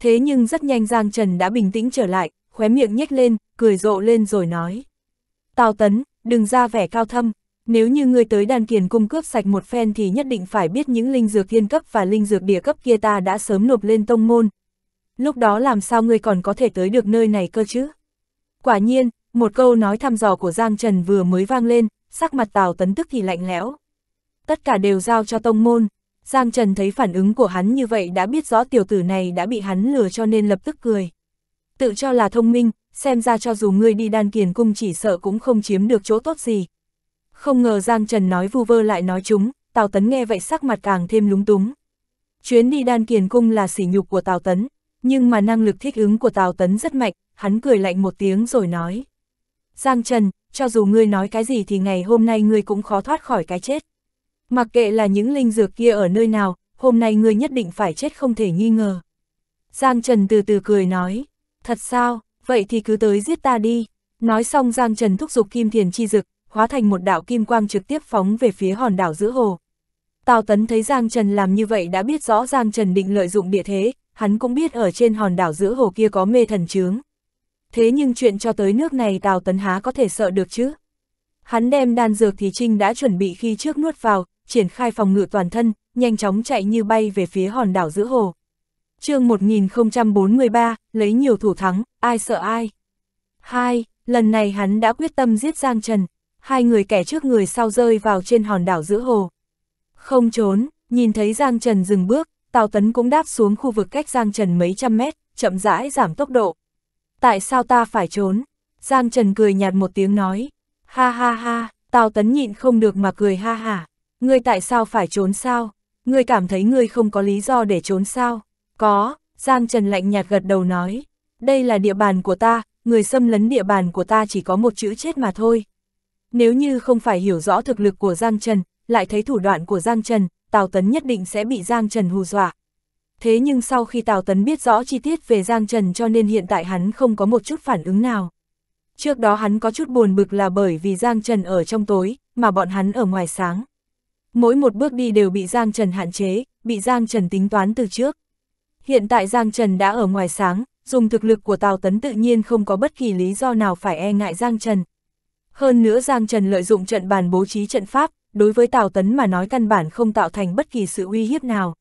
Thế nhưng rất nhanh Giang Trần đã bình tĩnh trở lại, khóe miệng nhếch lên, cười rộ lên rồi nói. Tào Tấn, đừng ra vẻ cao thâm, nếu như ngươi tới đàn kiền cung cướp sạch một phen thì nhất định phải biết những linh dược thiên cấp và linh dược địa cấp kia ta đã sớm nộp lên tông môn. Lúc đó làm sao ngươi còn có thể tới được nơi này cơ chứ? Quả nhiên, một câu nói thăm dò của Giang Trần vừa mới vang lên, sắc mặt Tào Tấn tức thì lạnh lẽo tất cả đều giao cho tông môn. Giang Trần thấy phản ứng của hắn như vậy đã biết rõ tiểu tử này đã bị hắn lừa cho nên lập tức cười. Tự cho là thông minh, xem ra cho dù ngươi đi đan kiền cung chỉ sợ cũng không chiếm được chỗ tốt gì. Không ngờ Giang Trần nói vu vơ lại nói chúng, Tào Tấn nghe vậy sắc mặt càng thêm lúng túng. Chuyến đi đan kiền cung là sỉ nhục của Tào Tấn, nhưng mà năng lực thích ứng của Tào Tấn rất mạnh, hắn cười lạnh một tiếng rồi nói. Giang Trần, cho dù ngươi nói cái gì thì ngày hôm nay ngươi cũng khó thoát khỏi cái chết. Mặc kệ là những linh dược kia ở nơi nào, hôm nay ngươi nhất định phải chết không thể nghi ngờ. Giang Trần từ từ cười nói, thật sao, vậy thì cứ tới giết ta đi. Nói xong Giang Trần thúc giục kim thiền chi dực, hóa thành một đạo kim quang trực tiếp phóng về phía hòn đảo giữa hồ. Tào Tấn thấy Giang Trần làm như vậy đã biết rõ Giang Trần định lợi dụng địa thế, hắn cũng biết ở trên hòn đảo giữa hồ kia có mê thần chướng. Thế nhưng chuyện cho tới nước này Tào Tấn há có thể sợ được chứ? Hắn đem đan dược thì Trinh đã chuẩn bị khi trước nuốt vào, triển khai phòng ngự toàn thân, nhanh chóng chạy như bay về phía hòn đảo giữa hồ. chương 1043, lấy nhiều thủ thắng, ai sợ ai. Hai, lần này hắn đã quyết tâm giết Giang Trần, hai người kẻ trước người sau rơi vào trên hòn đảo giữa hồ. Không trốn, nhìn thấy Giang Trần dừng bước, Tào Tấn cũng đáp xuống khu vực cách Giang Trần mấy trăm mét, chậm rãi giảm tốc độ. Tại sao ta phải trốn? Giang Trần cười nhạt một tiếng nói. Ha ha ha, Tào Tấn nhịn không được mà cười ha ha. Ngươi tại sao phải trốn sao? Ngươi cảm thấy ngươi không có lý do để trốn sao? Có, Giang Trần lạnh nhạt gật đầu nói. Đây là địa bàn của ta, người xâm lấn địa bàn của ta chỉ có một chữ chết mà thôi. Nếu như không phải hiểu rõ thực lực của Giang Trần, lại thấy thủ đoạn của Giang Trần, Tào Tấn nhất định sẽ bị Giang Trần hù dọa. Thế nhưng sau khi Tào Tấn biết rõ chi tiết về Giang Trần cho nên hiện tại hắn không có một chút phản ứng nào. Trước đó hắn có chút buồn bực là bởi vì Giang Trần ở trong tối, mà bọn hắn ở ngoài sáng. Mỗi một bước đi đều bị Giang Trần hạn chế, bị Giang Trần tính toán từ trước. Hiện tại Giang Trần đã ở ngoài sáng, dùng thực lực của Tào Tấn tự nhiên không có bất kỳ lý do nào phải e ngại Giang Trần. Hơn nữa Giang Trần lợi dụng trận bàn bố trí trận pháp, đối với Tào Tấn mà nói căn bản không tạo thành bất kỳ sự uy hiếp nào.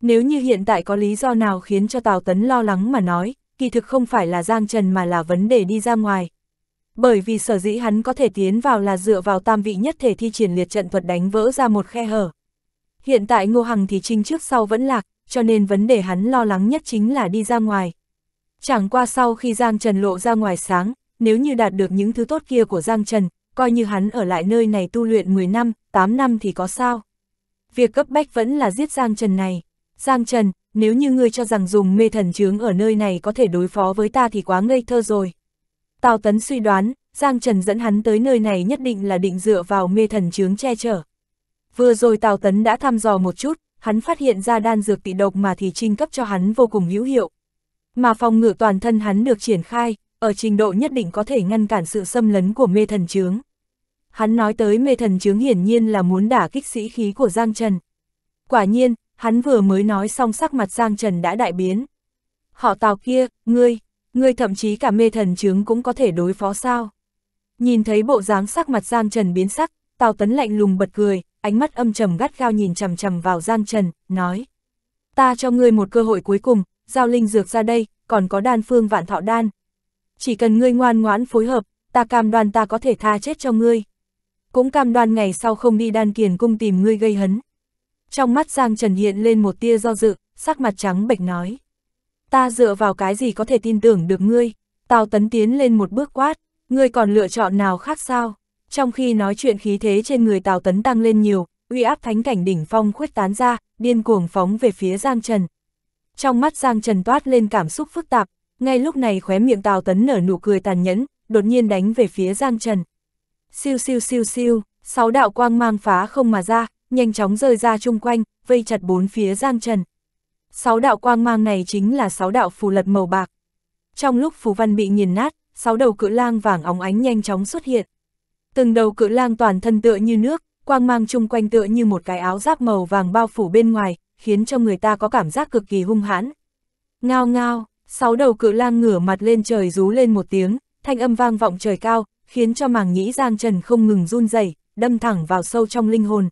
Nếu như hiện tại có lý do nào khiến cho Tào Tấn lo lắng mà nói, kỳ thực không phải là Giang Trần mà là vấn đề đi ra ngoài, bởi vì sở dĩ hắn có thể tiến vào là dựa vào tam vị nhất thể thi triển liệt trận thuật đánh vỡ ra một khe hở. Hiện tại Ngô Hằng thì trinh trước sau vẫn lạc, cho nên vấn đề hắn lo lắng nhất chính là đi ra ngoài. Chẳng qua sau khi Giang Trần lộ ra ngoài sáng, nếu như đạt được những thứ tốt kia của Giang Trần, coi như hắn ở lại nơi này tu luyện 10 năm, 8 năm thì có sao. Việc cấp bách vẫn là giết Giang Trần này. Giang Trần, nếu như ngươi cho rằng dùng mê thần chướng ở nơi này có thể đối phó với ta thì quá ngây thơ rồi. Tào Tấn suy đoán, Giang Trần dẫn hắn tới nơi này nhất định là định dựa vào mê thần chướng che chở. Vừa rồi Tào Tấn đã thăm dò một chút, hắn phát hiện ra đan dược tị độc mà thì trinh cấp cho hắn vô cùng hữu hiệu. Mà phòng ngự toàn thân hắn được triển khai, ở trình độ nhất định có thể ngăn cản sự xâm lấn của mê thần chướng. Hắn nói tới mê thần chướng hiển nhiên là muốn đả kích sĩ khí của Giang Trần. Quả nhiên, hắn vừa mới nói xong sắc mặt Giang Trần đã đại biến. Họ tào kia, ngươi, Ngươi thậm chí cả mê thần chướng cũng có thể đối phó sao. Nhìn thấy bộ dáng sắc mặt Giang Trần biến sắc, Tào Tấn lạnh lùng bật cười, ánh mắt âm trầm gắt gao nhìn chằm chằm vào Giang Trần, nói. Ta cho ngươi một cơ hội cuối cùng, giao linh dược ra đây, còn có đan phương vạn thọ đan. Chỉ cần ngươi ngoan ngoãn phối hợp, ta cam đoan ta có thể tha chết cho ngươi. Cũng cam đoan ngày sau không đi đan kiền cung tìm ngươi gây hấn. Trong mắt Giang Trần hiện lên một tia do dự, sắc mặt trắng bệch nói ta dựa vào cái gì có thể tin tưởng được ngươi, Tào Tấn tiến lên một bước quát, ngươi còn lựa chọn nào khác sao? Trong khi nói chuyện khí thế trên người Tào Tấn tăng lên nhiều, uy áp thánh cảnh đỉnh phong khuếch tán ra, điên cuồng phóng về phía Giang Trần. Trong mắt Giang Trần toát lên cảm xúc phức tạp, ngay lúc này khóe miệng Tào Tấn nở nụ cười tàn nhẫn, đột nhiên đánh về phía Giang Trần. Siêu siêu siêu siêu, sáu đạo quang mang phá không mà ra, nhanh chóng rơi ra chung quanh, vây chặt bốn phía Giang Trần. Sáu đạo quang mang này chính là sáu đạo phù lật màu bạc. Trong lúc phù văn bị nghiền nát, sáu đầu cự lang vàng óng ánh nhanh chóng xuất hiện. Từng đầu cự lang toàn thân tựa như nước, quang mang chung quanh tựa như một cái áo giáp màu vàng bao phủ bên ngoài, khiến cho người ta có cảm giác cực kỳ hung hãn. Ngao ngao, sáu đầu cự lang ngửa mặt lên trời rú lên một tiếng, thanh âm vang vọng trời cao, khiến cho màng nhĩ Giang Trần không ngừng run rẩy, đâm thẳng vào sâu trong linh hồn,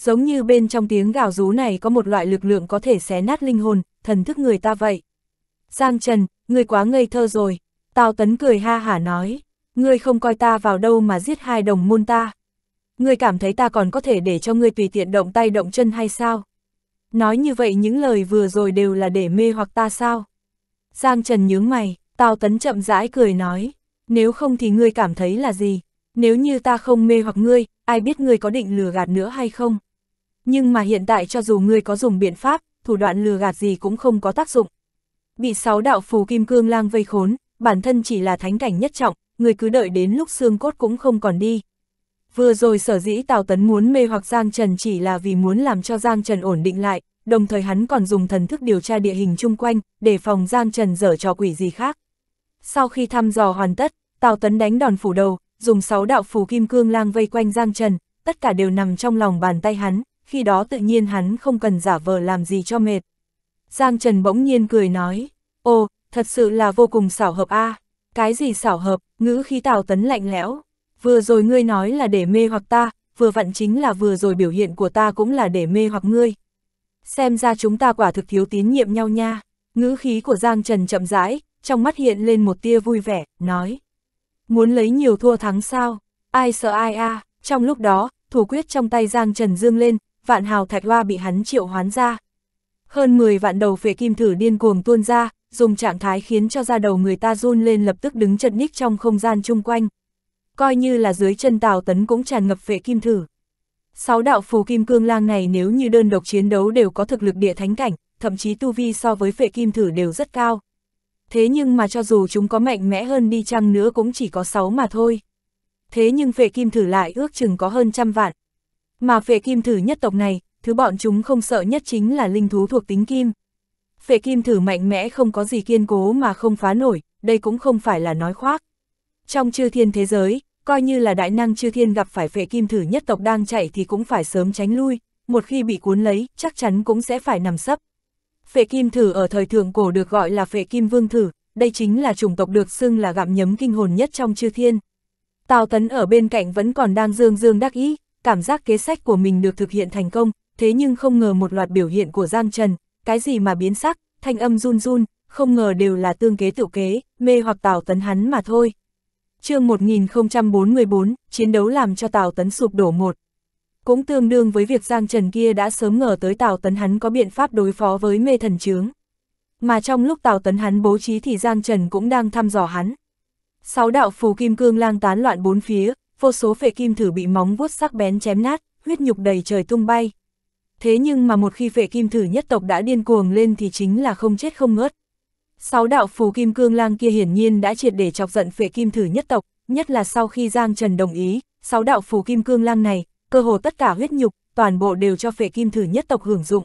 giống như bên trong tiếng gào rú này có một loại lực lượng có thể xé nát linh hồn, thần thức người ta vậy. Giang Trần, ngươi quá ngây thơ rồi, Tào Tấn cười ha hả nói, ngươi không coi ta vào đâu mà giết hai đồng môn ta. Ngươi cảm thấy ta còn có thể để cho ngươi tùy tiện động tay động chân hay sao? Nói như vậy những lời vừa rồi đều là để mê hoặc ta sao? Giang Trần nhướng mày, Tào Tấn chậm rãi cười nói, nếu không thì ngươi cảm thấy là gì? Nếu như ta không mê hoặc ngươi, ai biết ngươi có định lừa gạt nữa hay không? Nhưng mà hiện tại cho dù ngươi có dùng biện pháp, thủ đoạn lừa gạt gì cũng không có tác dụng. Bị sáu đạo phù kim cương lang vây khốn, bản thân chỉ là thánh cảnh nhất trọng, người cứ đợi đến lúc xương cốt cũng không còn đi. Vừa rồi sở dĩ Tào Tấn muốn mê hoặc Giang Trần chỉ là vì muốn làm cho Giang Trần ổn định lại, đồng thời hắn còn dùng thần thức điều tra địa hình chung quanh, để phòng Giang Trần dở trò quỷ gì khác. Sau khi thăm dò hoàn tất, Tào Tấn đánh đòn phủ đầu, dùng sáu đạo phù kim cương lang vây quanh Giang Trần, tất cả đều nằm trong lòng bàn tay hắn, khi đó tự nhiên hắn không cần giả vờ làm gì cho mệt. Giang Trần bỗng nhiên cười nói, ồ, thật sự là vô cùng xảo hợp a cái gì xảo hợp, ngữ khí Tào Tấn lạnh lẽo, vừa rồi ngươi nói là để mê hoặc ta, vừa vặn chính là vừa rồi biểu hiện của ta cũng là để mê hoặc ngươi. Xem ra chúng ta quả thực thiếu tín nhiệm nhau nha, ngữ khí của Giang Trần chậm rãi, trong mắt hiện lên một tia vui vẻ, nói. Muốn lấy nhiều thua thắng sao, ai sợ ai a trong lúc đó, thủ quyết trong tay Giang Trần dương lên, vạn hào thạch Loa bị hắn triệu hoán ra. Hơn 10 vạn đầu phệ kim thử điên cuồng tuôn ra, dùng trạng thái khiến cho da đầu người ta run lên lập tức đứng chật ních trong không gian chung quanh. Coi như là dưới chân Tào Tấn cũng tràn ngập phệ kim thử. Sáu đạo phù kim cương lang này nếu như đơn độc chiến đấu đều có thực lực địa thánh cảnh, thậm chí tu vi so với phệ kim thử đều rất cao. Thế nhưng mà cho dù chúng có mạnh mẽ hơn đi chăng nữa cũng chỉ có sáu mà thôi. Thế nhưng phệ kim thử lại ước chừng có hơn trăm vạn, mà phệ kim thử nhất tộc này, thứ bọn chúng không sợ nhất chính là linh thú thuộc tính kim. Phệ kim thử mạnh mẽ không có gì kiên cố mà không phá nổi, đây cũng không phải là nói khoác. Trong chư thiên thế giới, coi như là đại năng chư thiên gặp phải phệ kim thử nhất tộc đang chạy thì cũng phải sớm tránh lui, một khi bị cuốn lấy, chắc chắn cũng sẽ phải nằm sấp. Phệ kim thử ở thời thượng cổ được gọi là phệ kim vương thử, đây chính là chủng tộc được xưng là gặm nhấm kinh hồn nhất trong chư thiên. Tào Tấn ở bên cạnh vẫn còn đang dương dương đắc ý, cảm giác kế sách của mình được thực hiện thành công, thế nhưng không ngờ một loạt biểu hiện của Giang Trần, cái gì mà biến sắc, thanh âm run run, không ngờ đều là tương kế tiểu kế, mê hoặc Tào Tấn hắn mà thôi. chương 1044, chiến đấu làm cho Tào Tấn sụp đổ một. Cũng tương đương với việc Giang Trần kia đã sớm ngờ tới Tào Tấn hắn có biện pháp đối phó với mê thần chướng. Mà trong lúc Tào Tấn hắn bố trí thì Giang Trần cũng đang thăm dò hắn. Sáu đạo phù kim cương lang tán loạn bốn phía, vô số phệ kim thử bị móng vuốt sắc bén chém nát, huyết nhục đầy trời tung bay. Thế nhưng mà một khi phệ kim thử nhất tộc đã điên cuồng lên thì chính là không chết không ngớt. Sáu đạo phù kim cương lang kia hiển nhiên đã triệt để chọc giận phệ kim thử nhất tộc, nhất là sau khi Giang Trần đồng ý, sáu đạo phù kim cương lang này, cơ hồ tất cả huyết nhục, toàn bộ đều cho phệ kim thử nhất tộc hưởng dụng.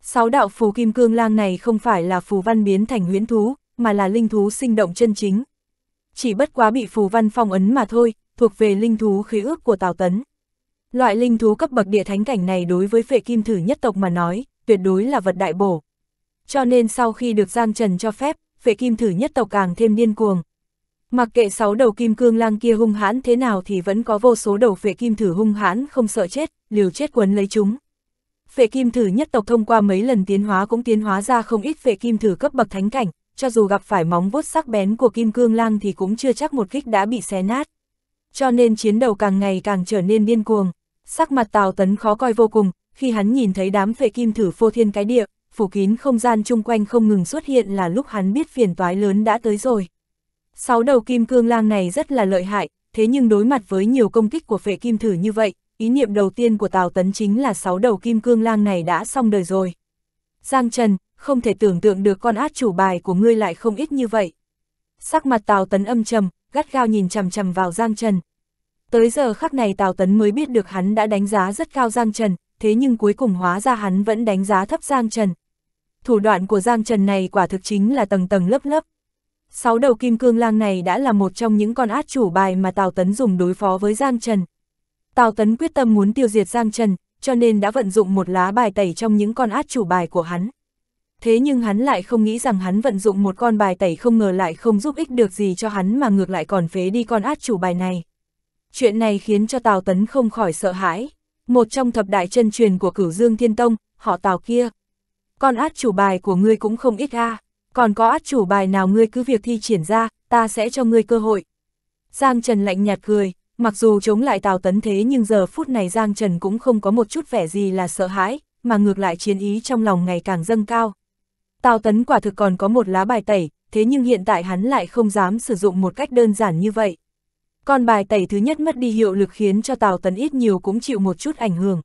Sáu đạo phù kim cương lang này không phải là phù văn biến thành huyễn thú, mà là linh thú sinh động chân chính. Chỉ bất quá bị phù văn phong ấn mà thôi, thuộc về linh thú khí ước của Tào Tấn. Loại linh thú cấp bậc địa thánh cảnh này đối với phệ kim thử nhất tộc mà nói, tuyệt đối là vật đại bổ. Cho nên sau khi được Giang Trần cho phép, phệ kim thử nhất tộc càng thêm điên cuồng. Mặc kệ sáu đầu kim cương lang kia hung hãn thế nào thì vẫn có vô số đầu phệ kim thử hung hãn không sợ chết, liều chết quấn lấy chúng. Phệ kim thử nhất tộc thông qua mấy lần tiến hóa cũng tiến hóa ra không ít phệ kim thử cấp bậc thánh cảnh, cho dù gặp phải móng vuốt sắc bén của kim cương lang thì cũng chưa chắc một kích đã bị xé nát cho nên chiến đầu càng ngày càng trở nên điên cuồng. Sắc mặt Tào Tấn khó coi vô cùng, khi hắn nhìn thấy đám phệ kim thử phô thiên cái địa, phủ kín không gian chung quanh không ngừng xuất hiện là lúc hắn biết phiền toái lớn đã tới rồi. Sáu đầu kim cương lang này rất là lợi hại, thế nhưng đối mặt với nhiều công kích của phệ kim thử như vậy, ý niệm đầu tiên của Tào Tấn chính là sáu đầu kim cương lang này đã xong đời rồi. Giang Trần, không thể tưởng tượng được con át chủ bài của ngươi lại không ít như vậy. Sắc mặt Tào Tấn âm trầm, gắt gao nhìn chằm chằm vào Giang Trần. Tới giờ khắc này Tào Tấn mới biết được hắn đã đánh giá rất cao Giang Trần, thế nhưng cuối cùng hóa ra hắn vẫn đánh giá thấp Giang Trần. Thủ đoạn của Giang Trần này quả thực chính là tầng tầng lớp lớp. Sáu đầu kim cương lang này đã là một trong những con át chủ bài mà Tào Tấn dùng đối phó với Giang Trần. Tào Tấn quyết tâm muốn tiêu diệt Giang Trần, cho nên đã vận dụng một lá bài tẩy trong những con át chủ bài của hắn thế nhưng hắn lại không nghĩ rằng hắn vận dụng một con bài tẩy không ngờ lại không giúp ích được gì cho hắn mà ngược lại còn phế đi con át chủ bài này. Chuyện này khiến cho Tào Tấn không khỏi sợ hãi. Một trong thập đại chân truyền của cửu Dương Thiên Tông, họ Tào kia. Con át chủ bài của ngươi cũng không ít a còn có át chủ bài nào ngươi cứ việc thi triển ra, ta sẽ cho ngươi cơ hội. Giang Trần lạnh nhạt cười, mặc dù chống lại Tào Tấn thế nhưng giờ phút này Giang Trần cũng không có một chút vẻ gì là sợ hãi, mà ngược lại chiến ý trong lòng ngày càng dâng cao. Tào Tấn quả thực còn có một lá bài tẩy, thế nhưng hiện tại hắn lại không dám sử dụng một cách đơn giản như vậy. Con bài tẩy thứ nhất mất đi hiệu lực khiến cho Tào Tấn ít nhiều cũng chịu một chút ảnh hưởng.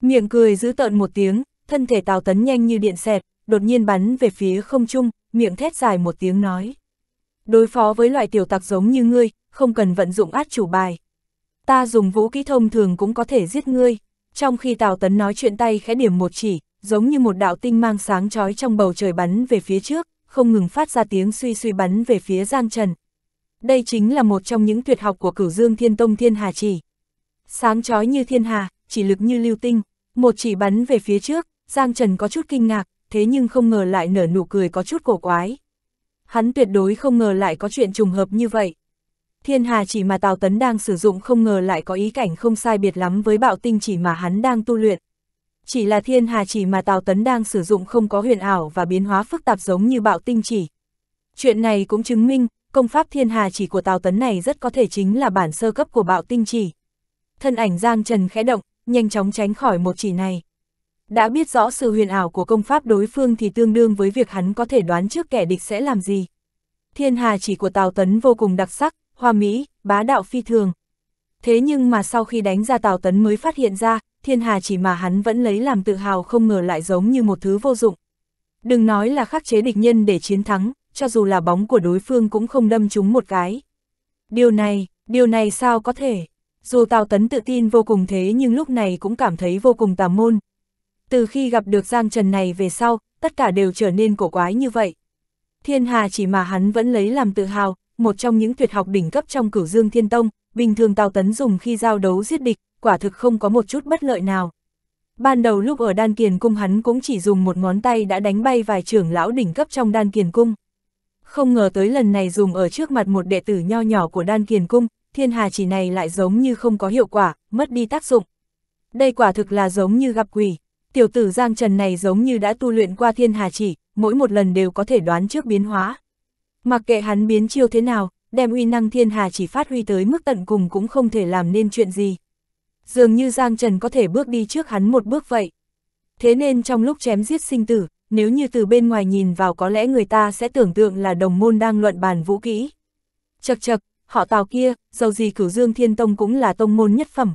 Miệng cười giữ tợn một tiếng, thân thể Tào Tấn nhanh như điện xẹt, đột nhiên bắn về phía không trung, miệng thét dài một tiếng nói. Đối phó với loại tiểu tặc giống như ngươi, không cần vận dụng át chủ bài. Ta dùng vũ kỹ thông thường cũng có thể giết ngươi. Trong khi Tào Tấn nói chuyện tay khẽ điểm một chỉ, giống như một đạo tinh mang sáng chói trong bầu trời bắn về phía trước, không ngừng phát ra tiếng suy suy bắn về phía Giang Trần. Đây chính là một trong những tuyệt học của cửu dương thiên tông thiên hà chỉ. Sáng chói như thiên hà, chỉ lực như lưu tinh, một chỉ bắn về phía trước, Giang Trần có chút kinh ngạc, thế nhưng không ngờ lại nở nụ cười có chút cổ quái. Hắn tuyệt đối không ngờ lại có chuyện trùng hợp như vậy. Thiên hà chỉ mà Tào Tấn đang sử dụng không ngờ lại có ý cảnh không sai biệt lắm với bạo tinh chỉ mà hắn đang tu luyện chỉ là thiên hà chỉ mà Tào Tấn đang sử dụng không có huyền ảo và biến hóa phức tạp giống như bạo tinh chỉ. Chuyện này cũng chứng minh, công pháp thiên hà chỉ của Tào Tấn này rất có thể chính là bản sơ cấp của bạo tinh chỉ. Thân ảnh Giang Trần khẽ động, nhanh chóng tránh khỏi một chỉ này. Đã biết rõ sự huyền ảo của công pháp đối phương thì tương đương với việc hắn có thể đoán trước kẻ địch sẽ làm gì. Thiên hà chỉ của Tào Tấn vô cùng đặc sắc, hoa mỹ, bá đạo phi thường. Thế nhưng mà sau khi đánh ra Tào Tấn mới phát hiện ra, thiên hà chỉ mà hắn vẫn lấy làm tự hào không ngờ lại giống như một thứ vô dụng. Đừng nói là khắc chế địch nhân để chiến thắng, cho dù là bóng của đối phương cũng không đâm chúng một cái. Điều này, điều này sao có thể? Dù Tào Tấn tự tin vô cùng thế nhưng lúc này cũng cảm thấy vô cùng tà môn. Từ khi gặp được Giang Trần này về sau, tất cả đều trở nên cổ quái như vậy. Thiên Hà chỉ mà hắn vẫn lấy làm tự hào, một trong những tuyệt học đỉnh cấp trong cửu dương thiên tông, bình thường Tào Tấn dùng khi giao đấu giết địch, quả thực không có một chút bất lợi nào. Ban đầu lúc ở đan kiền cung hắn cũng chỉ dùng một ngón tay đã đánh bay vài trưởng lão đỉnh cấp trong đan kiền cung. Không ngờ tới lần này dùng ở trước mặt một đệ tử nho nhỏ của đan kiền cung, thiên hà chỉ này lại giống như không có hiệu quả, mất đi tác dụng. Đây quả thực là giống như gặp quỷ, tiểu tử Giang Trần này giống như đã tu luyện qua thiên hà chỉ, mỗi một lần đều có thể đoán trước biến hóa. Mặc kệ hắn biến chiêu thế nào, đem uy năng thiên hà chỉ phát huy tới mức tận cùng cũng không thể làm nên chuyện gì dường như Giang Trần có thể bước đi trước hắn một bước vậy. Thế nên trong lúc chém giết sinh tử, nếu như từ bên ngoài nhìn vào có lẽ người ta sẽ tưởng tượng là đồng môn đang luận bàn vũ kỹ. Chật chật, họ tào kia, dầu gì cửu dương thiên tông cũng là tông môn nhất phẩm.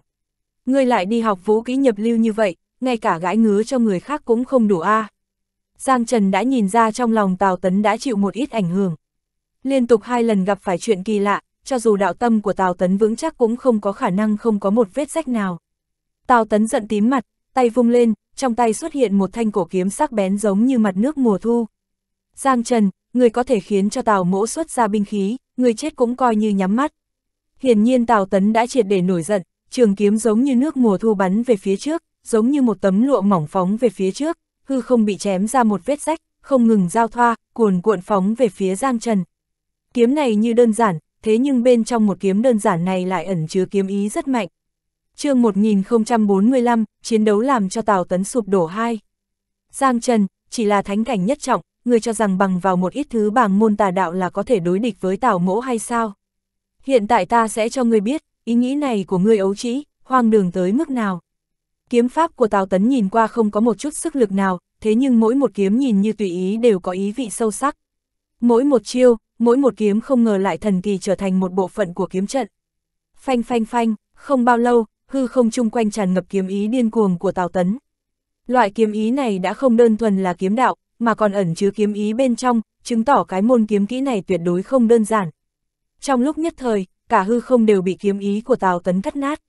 Ngươi lại đi học vũ kỹ nhập lưu như vậy, ngay cả gãi ngứa cho người khác cũng không đủ a. À. Giang Trần đã nhìn ra trong lòng Tào Tấn đã chịu một ít ảnh hưởng. Liên tục hai lần gặp phải chuyện kỳ lạ, cho dù đạo tâm của Tào Tấn vững chắc cũng không có khả năng không có một vết rách nào. Tào Tấn giận tím mặt, tay vung lên, trong tay xuất hiện một thanh cổ kiếm sắc bén giống như mặt nước mùa thu. Giang Trần, người có thể khiến cho Tào mỗ xuất ra binh khí, người chết cũng coi như nhắm mắt. Hiển nhiên Tào Tấn đã triệt để nổi giận, trường kiếm giống như nước mùa thu bắn về phía trước, giống như một tấm lụa mỏng phóng về phía trước, hư không bị chém ra một vết rách, không ngừng giao thoa, cuồn cuộn phóng về phía Giang Trần. Kiếm này như đơn giản, thế nhưng bên trong một kiếm đơn giản này lại ẩn chứa kiếm ý rất mạnh. chương 1045, chiến đấu làm cho Tào Tấn sụp đổ hai. Giang Trần, chỉ là thánh cảnh nhất trọng, người cho rằng bằng vào một ít thứ bằng môn tà đạo là có thể đối địch với Tào mỗ hay sao? Hiện tại ta sẽ cho ngươi biết, ý nghĩ này của ngươi ấu trĩ, hoang đường tới mức nào. Kiếm pháp của Tào Tấn nhìn qua không có một chút sức lực nào, thế nhưng mỗi một kiếm nhìn như tùy ý đều có ý vị sâu sắc. Mỗi một chiêu, mỗi một kiếm không ngờ lại thần kỳ trở thành một bộ phận của kiếm trận. Phanh phanh phanh, không bao lâu, hư không chung quanh tràn ngập kiếm ý điên cuồng của Tào Tấn. Loại kiếm ý này đã không đơn thuần là kiếm đạo, mà còn ẩn chứa kiếm ý bên trong, chứng tỏ cái môn kiếm kỹ này tuyệt đối không đơn giản. Trong lúc nhất thời, cả hư không đều bị kiếm ý của Tào Tấn cắt nát.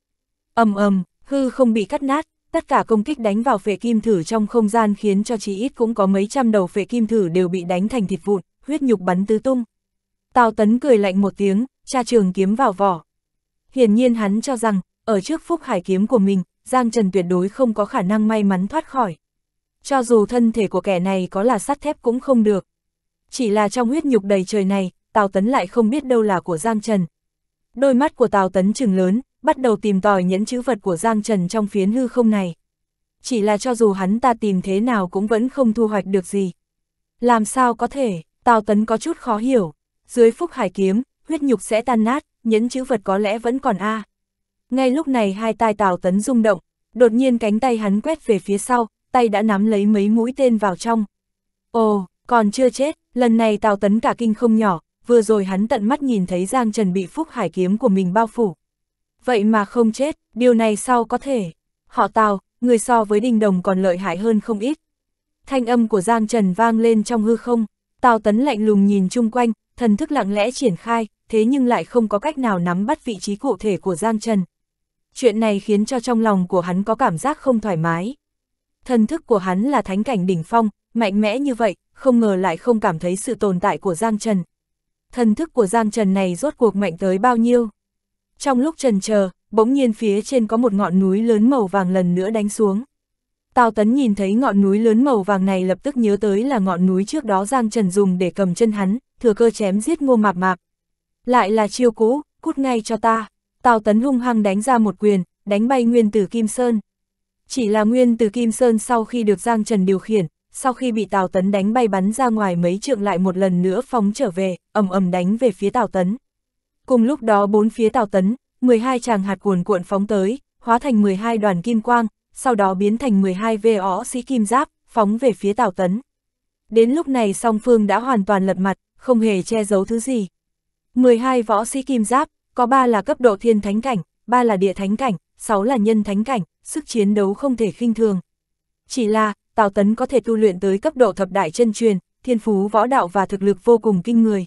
ầm ầm, hư không bị cắt nát, tất cả công kích đánh vào phệ kim thử trong không gian khiến cho chỉ ít cũng có mấy trăm đầu phệ kim thử đều bị đánh thành thịt vụn, huyết nhục bắn tứ tung. Tào Tấn cười lạnh một tiếng, tra trường kiếm vào vỏ. Hiển nhiên hắn cho rằng, ở trước phúc hải kiếm của mình, Giang Trần tuyệt đối không có khả năng may mắn thoát khỏi. Cho dù thân thể của kẻ này có là sắt thép cũng không được. Chỉ là trong huyết nhục đầy trời này, Tào Tấn lại không biết đâu là của Giang Trần. Đôi mắt của Tào Tấn trừng lớn, bắt đầu tìm tòi những chữ vật của Giang Trần trong phiến hư không này. Chỉ là cho dù hắn ta tìm thế nào cũng vẫn không thu hoạch được gì. Làm sao có thể, Tào Tấn có chút khó hiểu dưới phúc hải kiếm, huyết nhục sẽ tan nát, nhẫn chữ vật có lẽ vẫn còn a. À. Ngay lúc này hai tai Tào Tấn rung động, đột nhiên cánh tay hắn quét về phía sau, tay đã nắm lấy mấy mũi tên vào trong. Ồ, còn chưa chết, lần này Tào Tấn cả kinh không nhỏ, vừa rồi hắn tận mắt nhìn thấy Giang Trần bị phúc hải kiếm của mình bao phủ. Vậy mà không chết, điều này sao có thể? Họ Tào, người so với đình Đồng còn lợi hại hơn không ít. Thanh âm của Giang Trần vang lên trong hư không, Tào Tấn lạnh lùng nhìn chung quanh, thần thức lặng lẽ triển khai, thế nhưng lại không có cách nào nắm bắt vị trí cụ thể của Giang Trần. Chuyện này khiến cho trong lòng của hắn có cảm giác không thoải mái. Thần thức của hắn là thánh cảnh đỉnh phong, mạnh mẽ như vậy, không ngờ lại không cảm thấy sự tồn tại của Giang Trần. Thần thức của Giang Trần này rốt cuộc mạnh tới bao nhiêu? Trong lúc trần chờ, bỗng nhiên phía trên có một ngọn núi lớn màu vàng lần nữa đánh xuống. Tào Tấn nhìn thấy ngọn núi lớn màu vàng này lập tức nhớ tới là ngọn núi trước đó Giang Trần dùng để cầm chân hắn, thừa cơ chém giết ngô mạp mạp. Lại là chiêu cũ, cút ngay cho ta. Tào Tấn hung hăng đánh ra một quyền, đánh bay Nguyên Tử Kim Sơn. Chỉ là Nguyên Tử Kim Sơn sau khi được Giang Trần điều khiển, sau khi bị Tào Tấn đánh bay bắn ra ngoài mấy trượng lại một lần nữa phóng trở về, ầm ầm đánh về phía Tào Tấn. Cùng lúc đó bốn phía Tào Tấn, 12 chàng hạt cuồn cuộn phóng tới, hóa thành 12 đoàn kim quang, sau đó biến thành 12 vê ó sĩ kim giáp, phóng về phía Tào Tấn. Đến lúc này song phương đã hoàn toàn lật mặt, không hề che giấu thứ gì. 12 võ sĩ kim giáp, có 3 là cấp độ thiên thánh cảnh, 3 là địa thánh cảnh, 6 là nhân thánh cảnh, sức chiến đấu không thể khinh thường. Chỉ là, Tào Tấn có thể tu luyện tới cấp độ thập đại chân truyền, thiên phú võ đạo và thực lực vô cùng kinh người.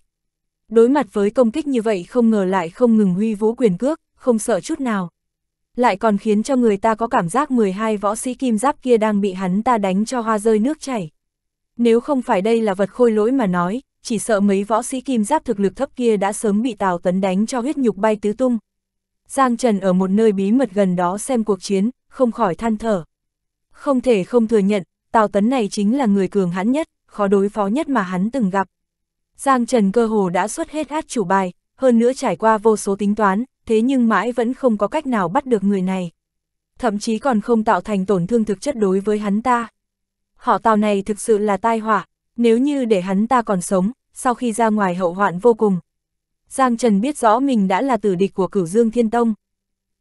Đối mặt với công kích như vậy không ngờ lại không ngừng huy vũ quyền cước, không sợ chút nào. Lại còn khiến cho người ta có cảm giác 12 võ sĩ kim giáp kia đang bị hắn ta đánh cho hoa rơi nước chảy. Nếu không phải đây là vật khôi lỗi mà nói, chỉ sợ mấy võ sĩ kim giáp thực lực thấp kia đã sớm bị Tào Tấn đánh cho huyết nhục bay tứ tung. Giang Trần ở một nơi bí mật gần đó xem cuộc chiến, không khỏi than thở. Không thể không thừa nhận, Tào Tấn này chính là người cường hãn nhất, khó đối phó nhất mà hắn từng gặp. Giang Trần cơ hồ đã xuất hết át chủ bài, hơn nữa trải qua vô số tính toán, thế nhưng mãi vẫn không có cách nào bắt được người này. Thậm chí còn không tạo thành tổn thương thực chất đối với hắn ta. Họ Tào này thực sự là tai họa, nếu như để hắn ta còn sống, sau khi ra ngoài hậu hoạn vô cùng. Giang Trần biết rõ mình đã là tử địch của cửu Dương Thiên Tông.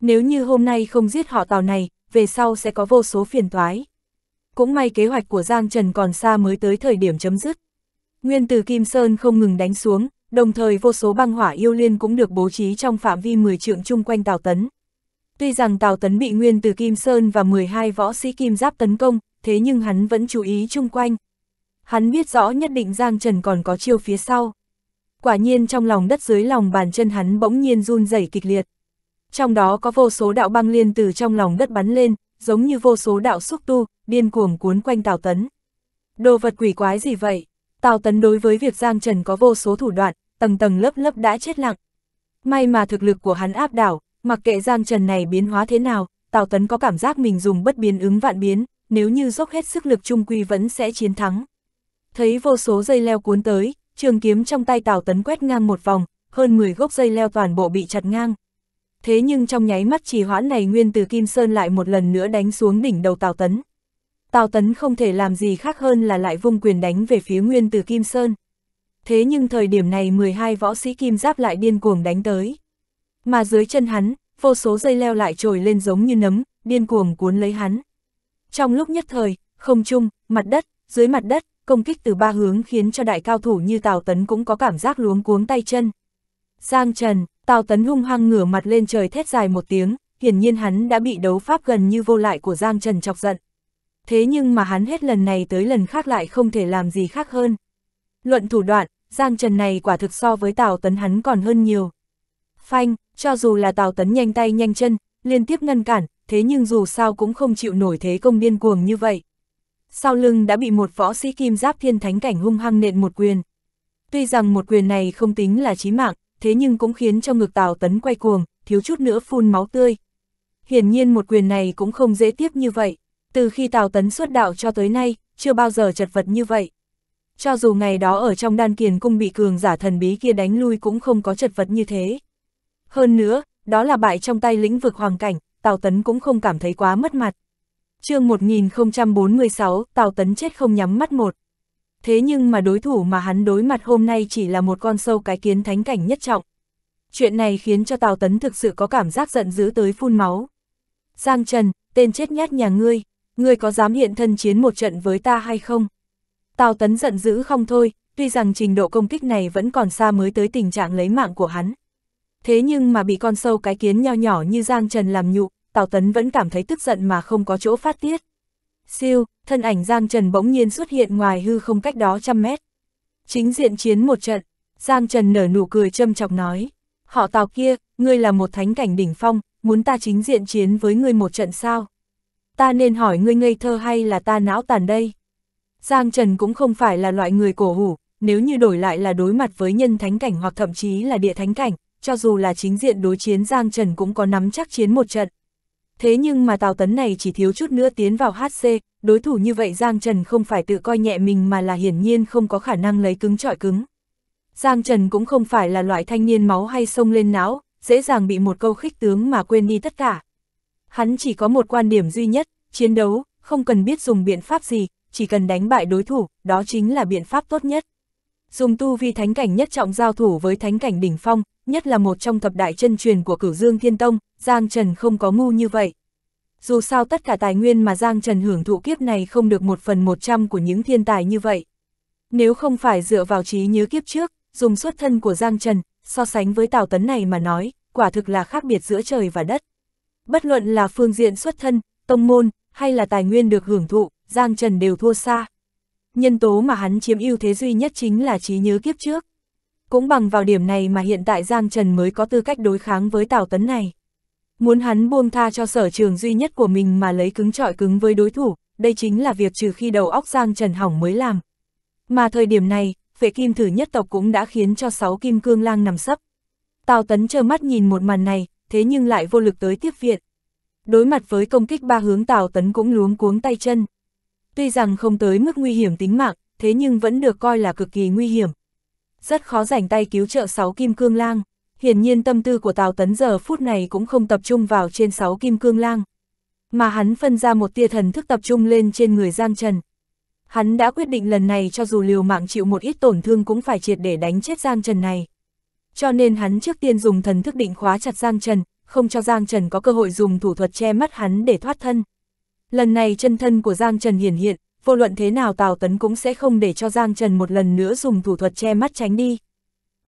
Nếu như hôm nay không giết họ tàu này, về sau sẽ có vô số phiền toái. Cũng may kế hoạch của Giang Trần còn xa mới tới thời điểm chấm dứt. Nguyên từ Kim Sơn không ngừng đánh xuống, đồng thời vô số băng hỏa yêu liên cũng được bố trí trong phạm vi 10 trượng chung quanh Tào Tấn. Tuy rằng Tào Tấn bị Nguyên từ Kim Sơn và 12 võ sĩ Kim Giáp tấn công, thế nhưng hắn vẫn chú ý chung quanh, Hắn biết rõ nhất định Giang Trần còn có chiêu phía sau. Quả nhiên trong lòng đất dưới lòng bàn chân hắn bỗng nhiên run rẩy kịch liệt. Trong đó có vô số đạo băng liên từ trong lòng đất bắn lên, giống như vô số đạo xúc tu, điên cuồng cuốn quanh Tào Tấn. Đồ vật quỷ quái gì vậy? Tào Tấn đối với việc Giang Trần có vô số thủ đoạn, tầng tầng lớp lớp đã chết lặng. May mà thực lực của hắn áp đảo, mặc kệ Giang Trần này biến hóa thế nào, Tào Tấn có cảm giác mình dùng bất biến ứng vạn biến, nếu như dốc hết sức lực trung quy vẫn sẽ chiến thắng. Thấy vô số dây leo cuốn tới, trường kiếm trong tay Tào Tấn quét ngang một vòng, hơn 10 gốc dây leo toàn bộ bị chặt ngang. Thế nhưng trong nháy mắt trì hoãn này Nguyên Từ Kim Sơn lại một lần nữa đánh xuống đỉnh đầu Tào Tấn. Tào Tấn không thể làm gì khác hơn là lại vung quyền đánh về phía Nguyên Từ Kim Sơn. Thế nhưng thời điểm này 12 võ sĩ kim giáp lại điên cuồng đánh tới. Mà dưới chân hắn, vô số dây leo lại trồi lên giống như nấm, điên cuồng cuốn lấy hắn. Trong lúc nhất thời, không trung, mặt đất, dưới mặt đất, công kích từ ba hướng khiến cho đại cao thủ như Tào Tấn cũng có cảm giác luống cuống tay chân. Giang Trần, Tào Tấn hung hăng ngửa mặt lên trời thét dài một tiếng, hiển nhiên hắn đã bị đấu pháp gần như vô lại của Giang Trần chọc giận. Thế nhưng mà hắn hết lần này tới lần khác lại không thể làm gì khác hơn. Luận thủ đoạn, Giang Trần này quả thực so với Tào Tấn hắn còn hơn nhiều. Phanh, cho dù là Tào Tấn nhanh tay nhanh chân, liên tiếp ngăn cản, thế nhưng dù sao cũng không chịu nổi thế công điên cuồng như vậy sau lưng đã bị một võ sĩ kim giáp thiên thánh cảnh hung hăng nện một quyền. Tuy rằng một quyền này không tính là chí mạng, thế nhưng cũng khiến cho ngực Tào Tấn quay cuồng, thiếu chút nữa phun máu tươi. Hiển nhiên một quyền này cũng không dễ tiếp như vậy, từ khi Tào Tấn xuất đạo cho tới nay, chưa bao giờ chật vật như vậy. Cho dù ngày đó ở trong đan kiền cung bị cường giả thần bí kia đánh lui cũng không có chật vật như thế. Hơn nữa, đó là bại trong tay lĩnh vực hoàng cảnh, Tào Tấn cũng không cảm thấy quá mất mặt chương 1046, Tào Tấn chết không nhắm mắt một. Thế nhưng mà đối thủ mà hắn đối mặt hôm nay chỉ là một con sâu cái kiến thánh cảnh nhất trọng. Chuyện này khiến cho Tào Tấn thực sự có cảm giác giận dữ tới phun máu. Giang Trần, tên chết nhát nhà ngươi, ngươi có dám hiện thân chiến một trận với ta hay không? Tào Tấn giận dữ không thôi, tuy rằng trình độ công kích này vẫn còn xa mới tới tình trạng lấy mạng của hắn. Thế nhưng mà bị con sâu cái kiến nho nhỏ như Giang Trần làm nhục, Tào Tấn vẫn cảm thấy tức giận mà không có chỗ phát tiết. Siêu, thân ảnh Giang Trần bỗng nhiên xuất hiện ngoài hư không cách đó trăm mét. Chính diện chiến một trận, Giang Trần nở nụ cười châm chọc nói. Họ Tào kia, ngươi là một thánh cảnh đỉnh phong, muốn ta chính diện chiến với ngươi một trận sao? Ta nên hỏi ngươi ngây thơ hay là ta não tàn đây? Giang Trần cũng không phải là loại người cổ hủ, nếu như đổi lại là đối mặt với nhân thánh cảnh hoặc thậm chí là địa thánh cảnh, cho dù là chính diện đối chiến Giang Trần cũng có nắm chắc chiến một trận thế nhưng mà Tào Tấn này chỉ thiếu chút nữa tiến vào HC, đối thủ như vậy Giang Trần không phải tự coi nhẹ mình mà là hiển nhiên không có khả năng lấy cứng trọi cứng. Giang Trần cũng không phải là loại thanh niên máu hay sông lên não, dễ dàng bị một câu khích tướng mà quên đi tất cả. Hắn chỉ có một quan điểm duy nhất, chiến đấu, không cần biết dùng biện pháp gì, chỉ cần đánh bại đối thủ, đó chính là biện pháp tốt nhất dùng tu vi thánh cảnh nhất trọng giao thủ với thánh cảnh đỉnh phong, nhất là một trong thập đại chân truyền của cửu dương thiên tông, Giang Trần không có ngu như vậy. Dù sao tất cả tài nguyên mà Giang Trần hưởng thụ kiếp này không được một phần một trăm của những thiên tài như vậy. Nếu không phải dựa vào trí nhớ kiếp trước, dùng xuất thân của Giang Trần, so sánh với Tào Tấn này mà nói, quả thực là khác biệt giữa trời và đất. Bất luận là phương diện xuất thân, tông môn, hay là tài nguyên được hưởng thụ, Giang Trần đều thua xa nhân tố mà hắn chiếm ưu thế duy nhất chính là trí nhớ kiếp trước. Cũng bằng vào điểm này mà hiện tại Giang Trần mới có tư cách đối kháng với Tào Tấn này. Muốn hắn buông tha cho sở trường duy nhất của mình mà lấy cứng trọi cứng với đối thủ, đây chính là việc trừ khi đầu óc Giang Trần hỏng mới làm. Mà thời điểm này, vệ kim thử nhất tộc cũng đã khiến cho sáu kim cương lang nằm sấp. Tào Tấn trơ mắt nhìn một màn này, thế nhưng lại vô lực tới tiếp viện. Đối mặt với công kích ba hướng Tào Tấn cũng luống cuống tay chân. Tuy rằng không tới mức nguy hiểm tính mạng, thế nhưng vẫn được coi là cực kỳ nguy hiểm. Rất khó rảnh tay cứu trợ 6 kim cương lang, hiển nhiên tâm tư của Tào Tấn giờ phút này cũng không tập trung vào trên 6 kim cương lang, mà hắn phân ra một tia thần thức tập trung lên trên người Giang Trần. Hắn đã quyết định lần này cho dù liều mạng chịu một ít tổn thương cũng phải triệt để đánh chết Giang Trần này. Cho nên hắn trước tiên dùng thần thức định khóa chặt Giang Trần, không cho Giang Trần có cơ hội dùng thủ thuật che mắt hắn để thoát thân. Lần này chân thân của Giang Trần hiển hiện, vô luận thế nào Tào Tấn cũng sẽ không để cho Giang Trần một lần nữa dùng thủ thuật che mắt tránh đi.